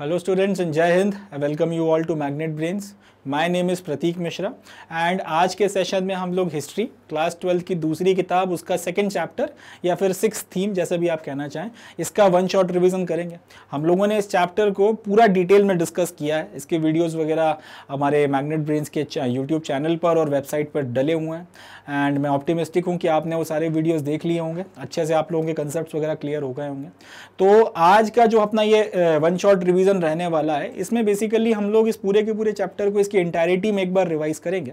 hello students in Jai Hind I welcome you all to Magnet Brains my name is Prateek Mishra and आज के session में हम लोग हिस्ट्री क्लास ट्वेल्थ की दूसरी किताब उसका सेकेंड चैप्टर या फिर सिक्स थीम जैसे भी आप कहना चाहें इसका वन शॉट रिविज़न करेंगे हम लोगों ने इस चैप्टर को पूरा डिटेल में डिस्कस किया है इसके वीडियोज़ वगैरह हमारे मैग्नेट ब्रेन्स के यूट्यूब चैनल पर और वेबसाइट पर डले हुए हैं एंड मैं ऑप्टिमिस्टिक हूँ कि आपने वो सारे वीडियोज़ देख लिए होंगे अच्छे से आप लोगों के कंसेप्ट वगैरह क्लियर हो गए होंगे तो आज का जो अपना ये वन शॉट रिविज़न रिवीजन रहने वाला है इसमें बेसिकली हम लोग इस पूरे के पूरे चैप्टर को इसकी इंटायरिटी में एक बार रिवाइज करेंगे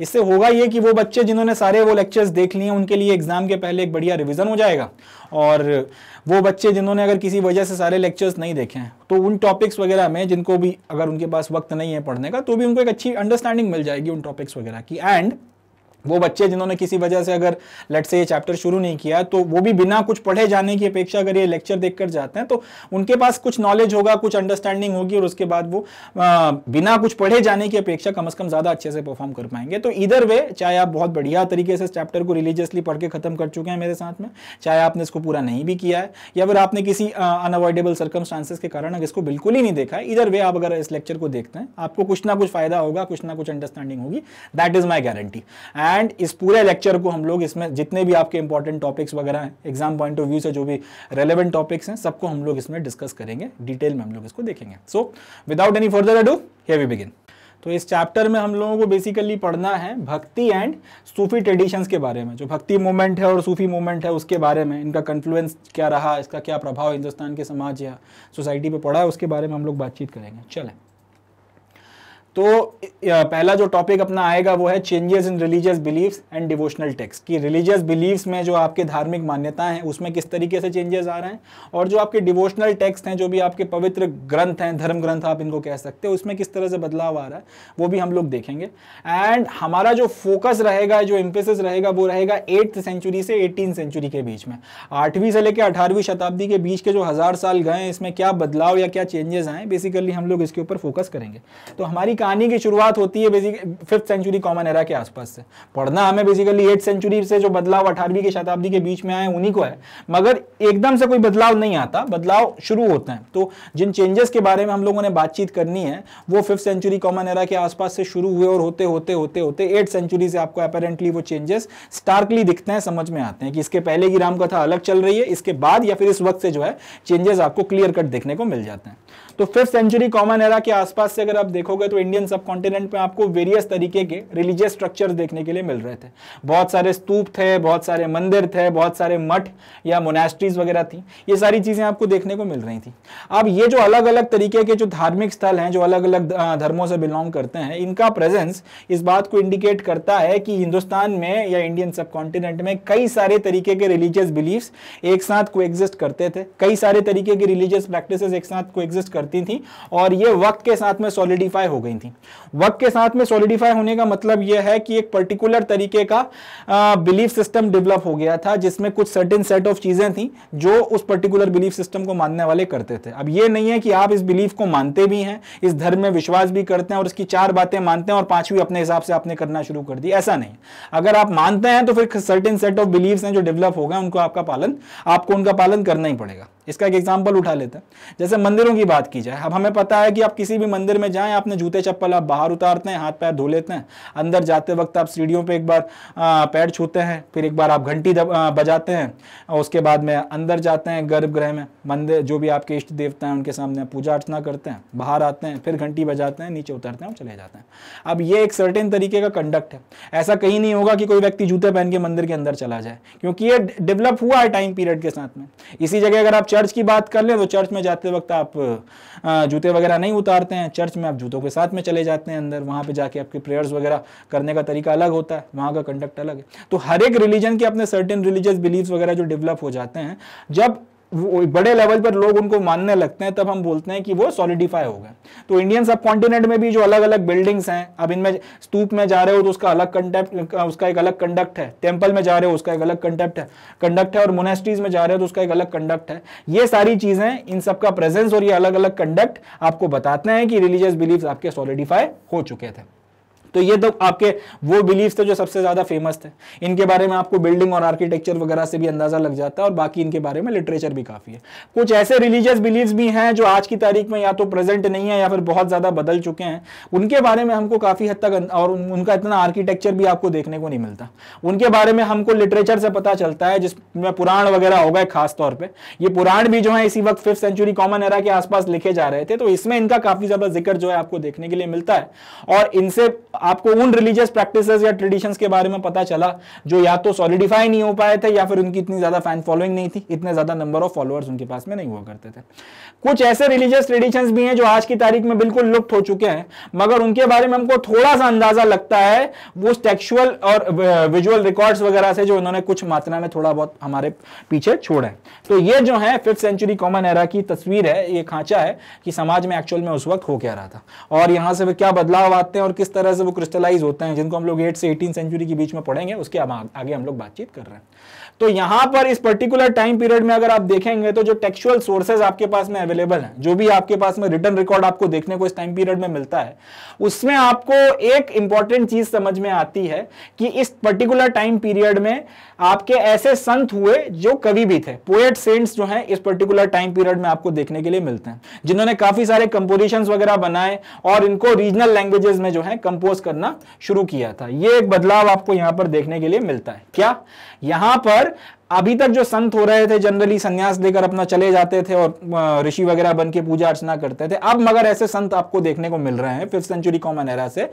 इससे होगा ये कि वो बच्चे जिन्होंने सारे वो लेक्चर्स देख लिए उनके लिए एग्जाम के पहले एक बढ़िया रिवीजन हो जाएगा और वो बच्चे जिन्होंने अगर किसी वजह से सारे लेक्चर्स नहीं देखे हैं तो उन टॉपिक्स वगैरह में जिनको भी अगर उनके पास वक्त नहीं है पढ़ने का तो भी उनको एक अच्छी अंडरस्टैंडिंग मिल जाएगी उन टॉपिक्स वगैरह की एंड वो बच्चे जिन्होंने किसी वजह से अगर लट से ये चैप्टर शुरू नहीं किया तो वो भी बिना कुछ पढ़े जाने की अपेक्षा अगर ये लेक्चर देखकर जाते हैं तो उनके पास कुछ नॉलेज होगा कुछ अंडरस्टैंडिंग होगी और उसके बाद वो आ, बिना कुछ पढ़े जाने की अपेक्षा कम से कम ज़्यादा अच्छे से परफॉर्म कर पाएंगे तो इधर वे चाहे आप बहुत बढ़िया तरीके से इस चैप्टर को रिलीजियसली पढ़ के ख़त्म कर चुके हैं मेरे साथ में चाहे आपने इसको पूरा नहीं भी किया है या फिर आपने किसी अनअवॉइडेबल सर्कमस्टांसेस के कारण अगर इसको बिल्कुल ही नहीं देखा है इधर वे आप अगर इस लेक्चर को देखते हैं आपको कुछ ना कुछ फ़ायदा होगा कुछ ना कुछ अंडरस्टैंडिंग होगी that is my guarantee and इस पूरे लेक्चर को हम लोग इसमें जितने भी आपके इंपॉर्टेंट टॉपिक्स वगैरह हैं एग्जाम पॉइंट ऑफ व्यू से जो भी रेलेवेंट टॉपिक्स हैं सबको हम लोग इसमें डिस्कस करेंगे डिटेल में हम लोग इसको देखेंगे so without any further ado here we begin तो इस चैप्टर में हम लोगों को बेसिकली पढ़ना है भक्ति एंड सूफी ट्रेडिशंस के बारे में जो भक्ति मूवमेंट है और सूफी मूवमेंट है उसके बारे में इनका कन्फ्लुएंस क्या रहा इसका क्या प्रभाव हिंदुस्तान के समाज या सोसाइटी पे पड़ा है उसके बारे में हम लोग बातचीत करेंगे चलें तो पहला जो टॉपिक अपना आएगा वो है changes in religious beliefs and devotional text कि रिलीजियस बिलीव्स में जो आपके धार्मिक मान्यताएं हैं उसमें किस तरीके से चेंजेस आ रहे हैं और जो आपके डिवोशनल टेक्स्ट हैं जो भी आपके पवित्र ग्रंथ हैं धर्म ग्रंथ आप इनको कह सकते हैं उसमें किस तरह से बदलाव आ रहा है वो भी हम लोग देखेंगे एंड हमारा जो फोकस रहेगा जो इम्पेसिस रहेगा वो रहेगा एट्थ सेंचुरी से एटीन सेंचुरी के बीच में आठवीं से लेकर अठारहवीं शताब्दी के बीच के जो हज़ार साल गए इसमें क्या बदलाव या क्या चेंजेस आए बेसिकली हम लोग इसके ऊपर फोकस करेंगे तो हमारी कहानी की शुरुआत होती है basic fifth century common era के आसपास से पढ़ना हमें बेसिकली एट सेंचुरी से जो बदलाव अठारहवीं की शताब्दी के बीच में आए उन्हीं को है मगर एकदम से कोई बदलाव नहीं आता बदलाव शुरू होते हैं तो जिन चेंजेस के बारे में हम लोगों ने बातचीत करनी है वो फिफ्थ सेंचुरी कॉमन एरा के आसपास से शुरू हुए और होते होते होते होते एट सेंचुरी से आपको अपेरेंटली वो चेंजेस स्टार्कली दिखते हैं समझ में आते हैं कि इसके पहले की रामकथा अलग चल रही है इसके बाद या फिर इस वक्त से जो है चेंजेस आपको क्लियर कट देखने को मिल जाते हैं तो फिफ्थ सेंचुरी कॉमन एरा के आसपास से अगर आप देखोगे तो इंडियन सब कॉन्टिनेंट में आपको वेरियस तरीके के रिलीजियस स्ट्रक्चर देखने के लिए मिल रहे थे बहुत सारे स्तूप थे बहुत सारे मंदिर थे बहुत सारे मठ या मोनेस्ट्रीज वगैरह थी ये सारी चीज़ें आपको देखने को मिल रही थी अब ये जो अलग अलग तरीके के जो धार्मिक स्थल हैं जो अलग अलग धर्मों से बिलोंग करते हैं इनका प्रेजेंस इस बात को इंडिकेट करता है कि हिंदुस्तान में या इंडियन सब कॉन्टिनेंट में कई सारे तरीके के रिलीजियस बिलीफ एक साथ को करते थे कई सारे तरीके के रिलीजियस प्रैक्टिस एक साथ को करते करती थी और ये वक्त के साथ में सॉलिडिफाई हो गई थी वक्त के साथ में सॉलिडिफाई होने का मतलब यह है कि एक पर्टिकुलर तरीके का बिलीफ सिस्टम डेवलप हो गया था जिसमें कुछ सर्टेन सेट ऑफ चीज़ें थी जो उस पर्टिकुलर बिलीफ सिस्टम को मानने वाले करते थे अब ये नहीं है कि आप इस बिलीफ को मानते भी हैं इस धर्म में विश्वास भी करते हैं और इसकी चार बातें मानते हैं और पांचवी अपने हिसाब से आपने करना शुरू कर दी ऐसा नहीं अगर आप मानते हैं तो फिर सर्टेन सेट ऑफ बिलीव हैं जो डेवलप हो गए उनको आपका पालन आपको उनका पालन करना ही पड़ेगा इसका एक एग्जाम्पल उठा लेते हैं जैसे मंदिरों की बात की जाए अब हमें पता है कि आप किसी भी मंदिर में जाएं आपने जूते चप्पल आप बाहर उतारते हैं हाथ पैर धो लेते हैं अंदर जाते वक्त आप सीढ़ियों पे एक बार पैर छूते हैं फिर एक बार आप घंटी बजाते हैं उसके बाद में अंदर जाते हैं गर्भगृह में मंदिर जो भी आपके इष्ट देवता हैं उनके सामने पूजा अर्चना करते हैं बाहर आते हैं फिर घंटी बजाते हैं नीचे उतरते हैं और चले जाते हैं अब ये एक सर्टेन तरीके का कंडक्ट है ऐसा कहीं नहीं होगा कि कोई व्यक्ति जूते पहन के मंदिर के अंदर चला जाए क्योंकि ये डेवलप हुआ है टाइम पीरियड के साथ में इसी जगह अगर आप चर्च की बात कर ले तो चर्च में जाते वक्त आप जूते वगैरह नहीं उतारते हैं चर्च में आप जूतों के साथ में चले जाते हैं अंदर वहां पे जाके आपके प्रेयर्स वगैरह करने का तरीका अलग होता है वहां का कंडक्ट अलग है तो हर एक रिलीजन के अपने सर्टेन रिलीजियस बिलीव्स वगैरह जो डेवलप हो जाते हैं जब बड़े लेवल पर लोग उनको मानने लगते हैं तब हम बोलते हैं कि वो सॉलिडिफाई हो गए तो इंडियन सब कॉन्टिनेंट में भी जो अलग अलग बिल्डिंग्स हैं अब इनमें स्तूप में जा रहे हो तो उसका अलग कंटेप्ट उसका एक अलग कंडक्ट है टेम्पल में जा रहे हो उसका एक अलग कंटेप्ट है कंडक्ट है और मोनेस्ट्रीज में जा रहे हो तो उसका एक अलग कंडक्ट है ये सारी चीजें इन सबका प्रेजेंस और ये अलग अलग कंडक्ट आपको बताते हैं कि रिलीजियस बिलीफ आपके सॉलिडिफाई हो चुके थे तो ये तो आपके वो बिलीफ थे जो सबसे ज़्यादा फेमस थे इनके बारे में आपको बिल्डिंग और आर्किटेक्चर वगैरह से भी अंदाज़ा लग जाता है और बाकी इनके बारे में लिटरेचर भी काफ़ी है कुछ ऐसे रिलीजियस बिलीव्स भी हैं जो आज की तारीख में या तो प्रेजेंट नहीं है या फिर बहुत ज़्यादा बदल चुके हैं उनके बारे में हमको काफ़ी हद तक अं- और उनका इतना आर्किटेक्चर भी आपको देखने को नहीं मिलता उनके बारे में हमको लिटरेचर से पता चलता है जिसमें पुराण वगैरह हो गए खासतौर पर ये पुराण भी जो है इसी वक्त फिफ्थ सेंचुरी कॉमन एरा के आसपास लिखे जा रहे थे तो इसमें इनका काफ़ी ज़्यादा जिक्र जो है आपको देखने के लिए मिलता है और इनसे आपको उन रिलीजियस प्रैक्टिस या ट्रेडिशंस के बारे में पता चला जो या तो सॉलिडिफाई नहीं हो पाए थे या फिर उनकी इतनी ज्यादा फैन फॉलोइंग नहीं थी इतने ज्यादा नंबर ऑफ फॉलोअर्स उनके पास में नहीं हुआ करते थे कुछ ऐसे रिलीजियस ट्रेडिशन भी हैं जो आज की तारीख में बिल्कुल लुप्त हो चुके हैं मगर उनके बारे में हमको थोड़ा सा अंदाजा लगता है वो टेक्चुअल और विजुअल रिकॉर्ड्स वगैरह से जो उन्होंने कुछ मात्रा में थोड़ा बहुत हमारे पीछे छोड़े तो ये जो है फिफ्थ सेंचुरी कॉमन एरा की तस्वीर है ये खांचा है कि समाज में एक्चुअल में उस वक्त हो क्या रहा था और यहां से क्या बदलाव आते हैं और किस तरह से वो क्रिस्टलाइज होते हैं जिनको हम लोग एट से एटीन सेंचुरी के बीच में पढ़ेंगे उसके आगे हम लोग बातचीत कर रहे हैं तो यहां पर इस पर्टिकुलर टाइम पीरियड में अगर आप देखेंगे तो जो टेक्सुअल सोर्सेज आपके पास में अवेलेबल हैं जो भी आपके पास में रिटर्न रिकॉर्ड आपको देखने को इस टाइम पीरियड में मिलता है उसमें आपको एक इंपॉर्टेंट चीज समझ में आती है कि इस पर्टिकुलर टाइम पीरियड में आपके ऐसे संत हुए जो कवि भी थे पोएट सेंट्स जो है इस पर्टिकुलर टाइम पीरियड में आपको देखने के लिए मिलते हैं जिन्होंने काफी सारे कंपोजिशन वगैरह बनाए और इनको रीजनल लैंग्वेजेस में जो है कंपोज करना शुरू किया था ये एक बदलाव आपको यहां पर देखने के लिए मिलता है क्या यहां पर अभी तक जो संत हो रहे थे जनरली संन्यास देकर अपना चले जाते थे और ऋषि वगैरह बन के पूजा अर्चना करते थे अब मगर ऐसे संत आपको देखने को मिल रहे हैं फिफ्थ सेंचुरी कॉमन एरा से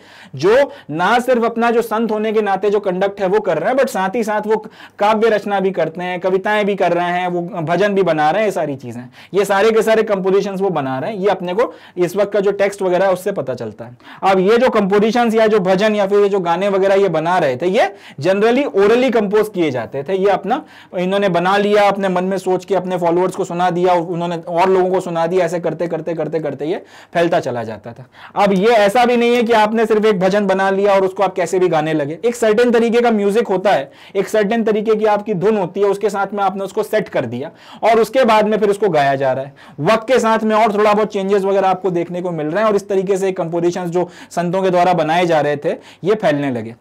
जो ना सिर्फ अपना जो संत होने के नाते जो कंडक्ट है वो कर रहे हैं बट साथ ही साथ वो काव्य रचना भी करते हैं कविताएं भी कर रहे हैं वो भजन भी बना रहे हैं ये सारी चीजें ये सारे के सारे कंपोजिशन वो बना रहे हैं ये अपने को इस वक्त का जो टेक्स्ट वगैरह उससे पता चलता है अब ये जो कंपोजिशन या जो भजन या फिर ये जो गाने वगैरह ये बना रहे थे ये जनरली ओरली कंपोज किए जाते थे ये अपना इन्होंने बना लिया अपने मन में सोच के अपने फॉलोअर्स को सुना दिया उन्होंने और लोगों को सुना दिया ऐसे करते करते करते करते ये फैलता चला जाता था अब ये ऐसा भी नहीं है कि आपने सिर्फ एक भजन बना लिया और उसको आप कैसे भी गाने लगे एक सर्टेन तरीके का म्यूजिक होता है एक सर्टेन तरीके की आपकी धुन होती है उसके साथ में आपने उसको सेट कर दिया और उसके बाद में फिर उसको गाया जा रहा है वक्त के साथ में और थोड़ा बहुत चेंजेस वगैरह आपको देखने को मिल रहे हैं और इस तरीके से कंपोजिशन जो संतों के द्वारा बनाए जा रहे थे ये फैलने लगे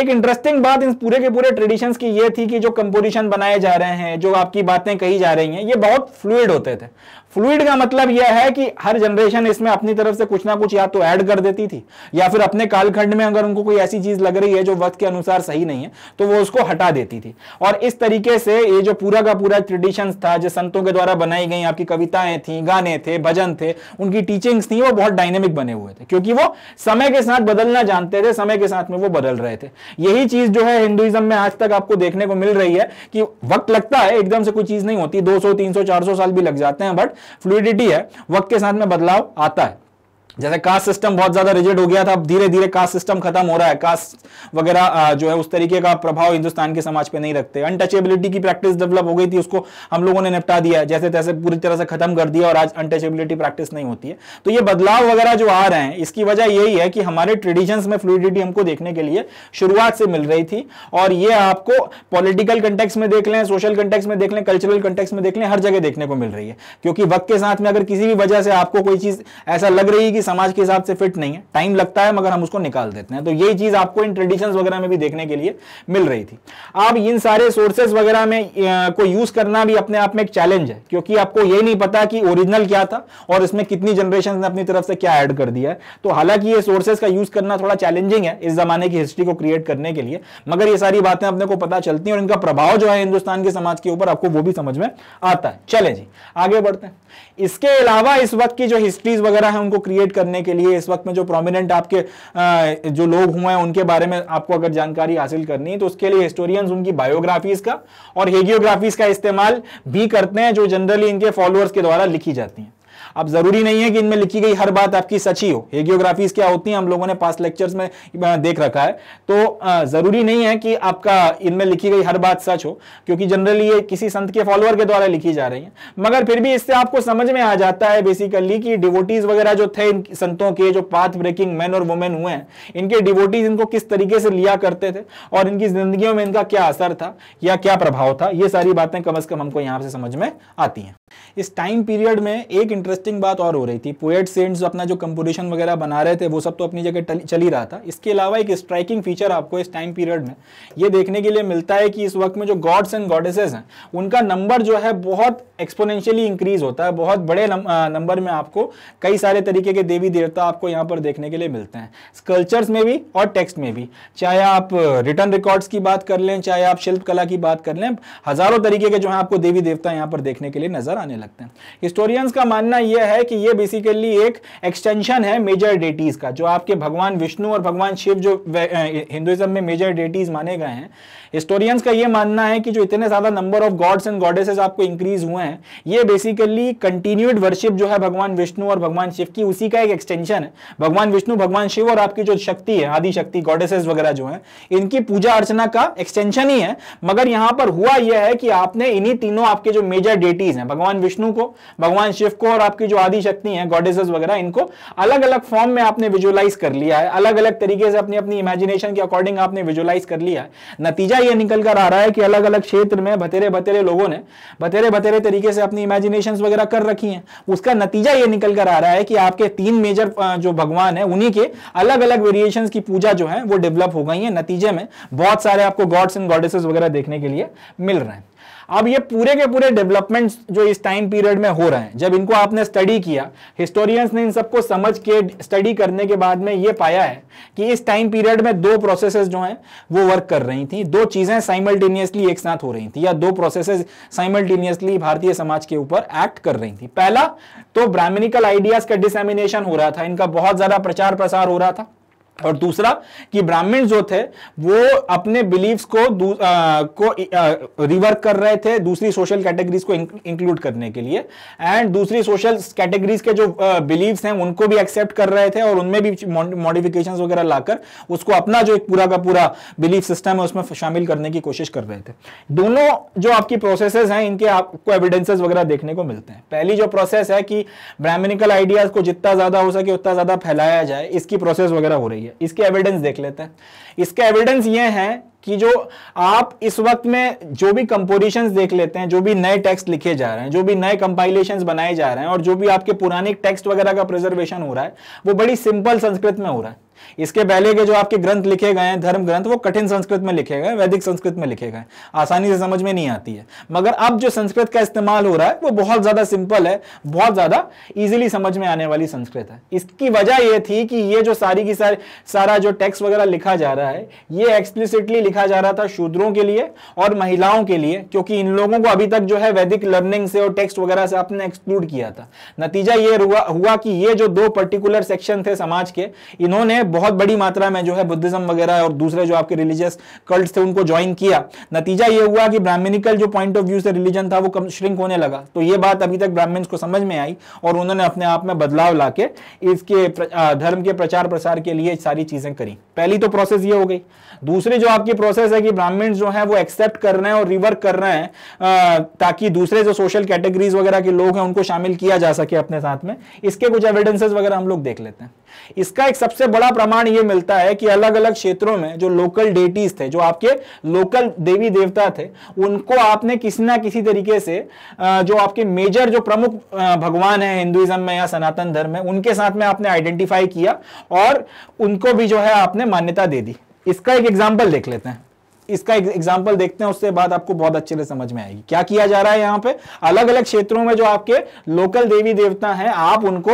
एक इंटरेस्टिंग बात इन पूरे के पूरे ट्रेडिशन की ये थी कि जो कंपोजिशन बनाए जा रहे हैं जो आपकी बातें कही जा रही हैं ये बहुत फ्लूड होते थे फ्लूड का मतलब यह है कि हर जनरेशन इसमें अपनी तरफ से कुछ ना कुछ या तो ऐड कर देती थी या फिर अपने कालखंड में अगर उनको कोई ऐसी चीज लग रही है जो वक्त के अनुसार सही नहीं है तो वो उसको हटा देती थी और इस तरीके से ये जो पूरा का पूरा ट्रेडिशन था जो संतों के द्वारा बनाई गई आपकी कविताएं थी गाने थे भजन थे उनकी टीचिंग्स थी वो बहुत डायनेमिक बने हुए थे क्योंकि वो समय के साथ बदलना जानते थे समय के साथ में वो बदल रहे थे यही चीज जो है हिंदुइज्म में आज तक आपको देखने को मिल रही है कि वक्त लगता है एकदम से कोई चीज नहीं होती दो सौ साल भी लग जाते हैं बट फ्लूडिटी है वक्त के साथ में बदलाव आता है जैसे कास्ट सिस्टम बहुत ज्यादा रिजिड हो गया था अब धीरे धीरे कास्ट सिस्टम खत्म हो रहा है कास्ट वगैरह जो है उस तरीके का प्रभाव हिंदुस्तान के समाज पे नहीं रखते अनटचेबिलिटी की प्रैक्टिस डेवलप हो गई थी उसको हम लोगों ने निपटा दिया जैसे तैसे पूरी तरह से खत्म कर दिया और आज अनटचेबिलिटी प्रैक्टिस नहीं होती है तो ये बदलाव वगैरह जो आ रहे हैं इसकी वजह यही है कि हमारे ट्रेडिशन में फ्लूडिटी हमको देखने के लिए शुरुआत से मिल रही थी और ये आपको पॉलिटिकल कंटेक्स में देख लें सोशल कंटेक्स में देख लें कल्चरल कंटेक्स में देख लें हर जगह देखने को मिल रही है क्योंकि वक्त के साथ में अगर किसी भी वजह से आपको कोई चीज ऐसा लग रही है कि समाज के हिसाब से फिट नहीं है टाइम लगता है मगर हम उसको निकाल देते हैं तो यही चीज आपको इन ट्रेडिशंस वगैरह में भी देखने के लिए मिल रही थी आप इन सारे सोर्सेज वगैरह में को यूज करना भी अपने आप में एक चैलेंज है क्योंकि आपको ये नहीं पता कि ओरिजिनल क्या था और इसमें कितनी जनरेशन ने अपनी तरफ से क्या एड कर दिया है तो हालांकि ये सोर्सेज का यूज करना थोड़ा चैलेंजिंग है इस जमाने की हिस्ट्री को क्रिएट करने के लिए मगर ये सारी बातें अपने को पता चलती हैं और इनका प्रभाव जो है हिंदुस्तान के समाज के ऊपर आपको वो भी समझ में आता है चले जी आगे बढ़ते हैं इसके अलावा इस वक्त की जो हिस्ट्रीज वगैरह है उनको क्रिएट एजुकेट करने के लिए इस वक्त में जो प्रोमिनेंट आपके जो लोग हुए हैं उनके बारे में आपको अगर जानकारी हासिल करनी है तो उसके लिए हिस्टोरियंस उनकी बायोग्राफीज का और हेगियोग्राफीज का इस्तेमाल भी करते हैं जो जनरली इनके फॉलोअर्स के द्वारा लिखी जाती हैं अब जरूरी नहीं है कि इनमें लिखी गई हर बात आपकी सची हो हेगियोग्राफीज क्या होती हैं हम लोगों ने पास लेक्चर्स में देख रखा है तो जरूरी नहीं है कि आपका इनमें लिखी गई हर बात सच हो क्योंकि जनरली ये किसी संत के फॉलोअर के द्वारा लिखी जा रही है मगर फिर भी इससे आपको समझ में आ जाता है बेसिकली कि डिवोटीज वगैरह जो थे इन संतों के जो पाथ ब्रेकिंग मैन और वुमेन हुए हैं इनके डिवोटीज इनको किस तरीके से लिया करते थे और इनकी जिंदगी में इनका क्या असर था या क्या प्रभाव था ये सारी बातें कम अज कम हमको यहां से समझ में आती हैं इस टाइम पीरियड में एक इंटरेस्टिंग इंटरेस्टिंग बात और हो रही थी पोएट सेंट्स अपना जो कंपोजिशन वगैरह बना रहे थे वो सब तो अपनी जगह चल ही रहा था इसके अलावा एक स्ट्राइकिंग फीचर आपको इस टाइम पीरियड में ये देखने के लिए मिलता है कि इस वक्त में जो गॉड्स एंड गॉडेसेस हैं उनका नंबर जो है बहुत एक्सपोनेंशियली इंक्रीज होता है बहुत बड़े नंबर में आपको कई सारे तरीके के देवी देवता आपको यहाँ पर देखने के लिए मिलते हैं स्कल्चर्स में भी और टेक्स्ट में भी चाहे आप रिटर्न रिकॉर्ड्स की बात कर लें चाहे आप शिल्प कला की बात कर लें हजारों तरीके के जो है आपको देवी देवता यहाँ पर देखने के लिए नजर आने लगते हैं हिस्टोरियंस का मानना यह है कि यह बेसिकली एक एक्सटेंशन है मेजर डेटीज का जो आपके भगवान विष्णु और भगवान शिव जो हिंदुइज्म में मेजर डेटीज माने गए हैं हिस्टोरियंस का ये मानना है कि जो इतने ज्यादा number of gods and goddesses आपको इंक्रीज हुए हैं ये बेसिकली कंटिन्यूड वर्शिप जो है भगवान विष्णु और भगवान शिव की उसी का एक एक्सटेंशन है भगवान विष्णु भगवान शिव और आपकी जो शक्ति है आदि शक्ति गॉडेसेस वगैरह जो है इनकी पूजा अर्चना का एक्सटेंशन ही है मगर यहां पर हुआ यह है कि आपने इन्हीं तीनों आपके जो मेजर डेटीज हैं भगवान विष्णु को भगवान शिव को और आपकी जो आदि शक्ति है गॉडेसेस वगैरह इनको अलग अलग फॉर्म में आपने विजुअलाइज कर लिया है अलग अलग तरीके से अपनी अपनी इमेजिनेशन के अकॉर्डिंग आपने विजुअलाइज कर लिया है नतीजा ये निकल कर आ रहा है कि अलग अलग क्षेत्र में बतेरे बतेरे लोगों ने बतेरे बतेरे तरीके से अपनी इमेजिनेशन वगैरह कर रखी हैं उसका नतीजा ये निकल कर आ रहा है कि आपके तीन मेजर जो भगवान है उन्हीं के अलग अलग वेरिएशन की पूजा जो है वो डेवलप हो गई है नतीजे में बहुत सारे आपको गॉड्स एंड गॉडेसेस वगैरह देखने के लिए मिल रहे हैं अब ये पूरे के पूरे डेवलपमेंट्स जो इस टाइम पीरियड में हो रहे हैं जब इनको आपने स्टडी किया हिस्टोरियंस ने इन सबको समझ के स्टडी करने के बाद में ये पाया है कि इस टाइम पीरियड में दो प्रोसेसेस जो हैं वो वर्क कर रही थी दो चीज़ें साइमल्टेनियसली एक साथ हो रही थी या दो प्रोसेसेस साइमल्टेनियसली भारतीय समाज के ऊपर एक्ट कर रही थी पहला तो ब्राह्मणिकल आइडियाज का डिसेमिनेशन हो रहा था इनका बहुत ज़्यादा प्रचार प्रसार हो रहा था और दूसरा कि ब्राह्मण जो थे वो अपने बिलीव्स को आ, को रिवर्क कर रहे थे दूसरी सोशल कैटेगरीज को इंक्लूड करने के लिए एंड दूसरी सोशल कैटेगरीज के जो बिलीव्स हैं उनको भी एक्सेप्ट कर रहे थे और उनमें भी मॉडिफिकेशन वगैरह लाकर उसको अपना जो एक पूरा का पूरा बिलीफ सिस्टम है उसमें शामिल करने की कोशिश कर रहे थे दोनों जो आपकी प्रोसेस हैं इनके आपको एविडेंसेज वगैरह देखने को मिलते हैं पहली जो प्रोसेस है कि ब्राह्मणिकल आइडियाज को जितना ज्यादा हो सके उतना ज्यादा फैलाया जाए इसकी प्रोसेस वगैरह हो रही है है इसके एविडेंस देख लेते हैं इसके एविडेंस ये हैं कि जो आप इस वक्त में जो भी कंपोजिशन देख लेते हैं जो भी नए टेक्स्ट लिखे जा रहे हैं जो भी नए कंपाइलेशन बनाए जा रहे हैं और जो भी आपके पुराने टेक्स्ट वगैरह का प्रिजर्वेशन हो रहा है वो बड़ी सिंपल संस्कृत में हो रहा है इसके पहले के जो आपके ग्रंथ लिखे गए हैं धर्म ग्रंथ वो कठिन संस्कृत में लिखे गए वैदिक संस्कृत में लिखे गए आसानी से समझ में नहीं आती है मगर अब जो संस्कृत का इस्तेमाल हो रहा है वो बहुत ज्यादा सिंपल है बहुत ज्यादा इजिली समझ में आने वाली संस्कृत है इसकी वजह यह थी कि ये जो सारी की सारी सारा जो टेक्स्ट वगैरह लिखा जा रहा है ये एक्सप्लिसिटली लिखा जा रहा था शूद्रों के लिए और महिलाओं के लिए क्योंकि इन लोगों को अभी तक जो है वैदिक लर्निंग से और टेक्स्ट वगैरह से आपने एक्सक्लूड किया था नतीजा ये हुआ कि ये जो दो पर्टिकुलर सेक्शन थे समाज के इन्होंने बहुत बड़ी मात्रा में जो है बुद्धिज्म वगैरह और दूसरे जो आपके रिलीजियस कल्ट थे उनको ज्वाइन किया नतीजा ये हुआ कि ब्राह्मणिकल जो पॉइंट ऑफ व्यू से रिलीजन था वो कम श्रिंक होने लगा तो ये बात अभी तक ब्राह्मण को समझ में आई और उन्होंने अपने आप में बदलाव ला इसके धर्म के प्रचार प्रसार के लिए सारी चीजें करी पहली तो प्रोसेस ये हो गई दूसरी जो आपकी प्रोसेस है कि ब्राह्मण जो है वो एक्सेप्ट कर रहे हैं और रिवर्क कर रहे हैं ताकि दूसरे जो सोशल कैटेगरीज वगैरह के लोग हैं उनको शामिल किया जा सके अपने साथ में इसके कुछ एविडेंसेस वगैरह हम लोग देख लेते हैं इसका एक सबसे बड़ा प्रमाण ये मिलता है कि अलग अलग क्षेत्रों में जो लोकल डेटीज थे जो आपके लोकल देवी देवता थे उनको आपने किसी ना किसी तरीके से जो आपके मेजर जो प्रमुख भगवान है हिंदुइज्म में या सनातन धर्म में उनके साथ में आपने आइडेंटिफाई किया और उनको भी जो है आपने मान्यता दे दी इसका एक एग्जाम्पल देख लेते हैं इसका एग्जाम्पल देखते हैं उससे बाद आपको बहुत अच्छे से समझ में आएगी क्या किया जा रहा है यहाँ पे अलग अलग क्षेत्रों में जो आपके लोकल देवी देवता हैं आप उनको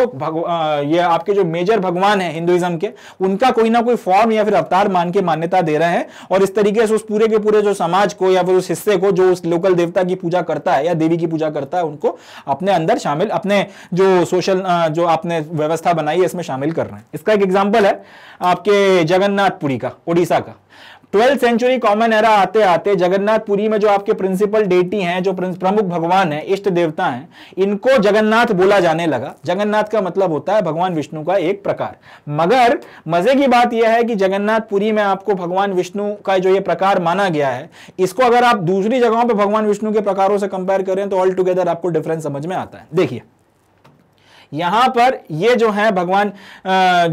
ये आपके जो मेजर भगवान है हिंदुइज्म के उनका कोई ना कोई फॉर्म या फिर अवतार मान के मान्यता दे रहे हैं और इस तरीके से उस पूरे के पूरे जो समाज को या फिर उस हिस्से को जो उस लोकल देवता की पूजा करता है या देवी की पूजा करता है उनको अपने अंदर शामिल अपने जो सोशल जो आपने व्यवस्था बनाई है इसमें शामिल कर रहे हैं इसका एक एग्जाम्पल है आपके जगन्नाथपुरी का उड़ीसा का ट्वेल्थ सेंचुरी कॉमन एरा आते आते जगन्नाथपुरी में जो आपके प्रिंसिपल डेटी हैं जो प्रमुख भगवान हैं इष्ट देवता हैं इनको जगन्नाथ बोला जाने लगा जगन्नाथ का मतलब होता है भगवान विष्णु का एक प्रकार मगर मजे की बात यह है कि जगन्नाथपुरी में आपको भगवान विष्णु का जो ये प्रकार माना गया है इसको अगर आप दूसरी जगहों पर भगवान विष्णु के प्रकारों से कंपेयर करें तो ऑल टुगेदर आपको डिफरेंस समझ में आता है देखिए यहां पर ये जो है भगवान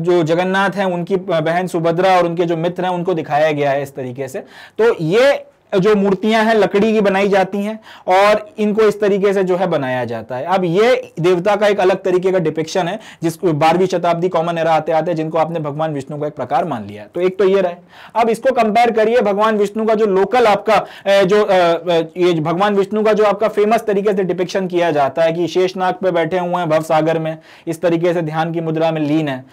जो जगन्नाथ हैं उनकी बहन सुभद्रा और उनके जो मित्र हैं उनको दिखाया गया है इस तरीके से तो ये जो मूर्तियां हैं लकड़ी की बनाई जाती हैं और इनको इस तरीके से जो है बनाया जाता है अब ये देवता का एक अलग तरीके का डिपिक्शन है जिसको बारहवीं शताब्दी कॉमन एरा आते आते जिनको आपने भगवान विष्णु का एक प्रकार मान लिया तो एक तो ये रहे अब इसको कंपेयर करिए भगवान विष्णु का जो लोकल आपका जो ये भगवान विष्णु का जो आपका फेमस तरीके से डिपिक्शन किया जाता है कि शेषनाग पे बैठे हुए हैं भव सागर में इस तरीके से ध्यान की मुद्रा में लीन है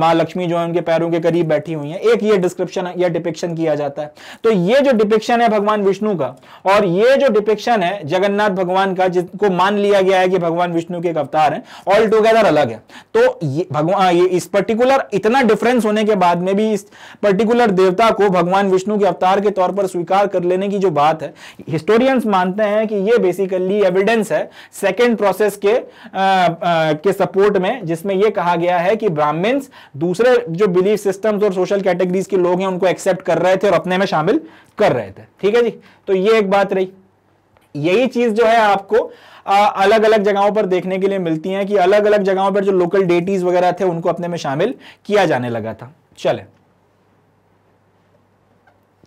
माँ लक्ष्मी जो है उनके पैरों के करीब बैठी हुई है एक ये डिस्क्रिप्शन या डिपिक्शन किया जाता है तो ये जो डिपिक्शन है भगवान भगवान विष्णु का और ये जो डिपिक्शन है जगन्नाथ भगवान का जिसको मान लिया गया है कि भगवान विष्णु के एक अवतार है ऑल टुगेदर अलग है तो ये भगवान ये इस पर्टिकुलर इतना डिफरेंस होने के बाद में भी इस पर्टिकुलर देवता को भगवान विष्णु के अवतार के तौर पर स्वीकार कर लेने की जो बात है हिस्टोरियंस मानते हैं कि ये बेसिकली एविडेंस है सेकेंड प्रोसेस के आ, आ, के सपोर्ट में जिसमें यह कहा गया है कि ब्राह्मण्स दूसरे जो बिलीफ सिस्टम्स और सोशल कैटेगरीज के लोग हैं उनको एक्सेप्ट कर रहे थे और अपने में शामिल कर रहे थे ठीक है है जी तो ये एक बात रही यही चीज जो है आपको आ, अलग अलग जगहों पर देखने के लिए मिलती है कि अलग अलग जगहों पर जो लोकल डेटीज वगैरह थे उनको अपने में शामिल किया जाने लगा था चले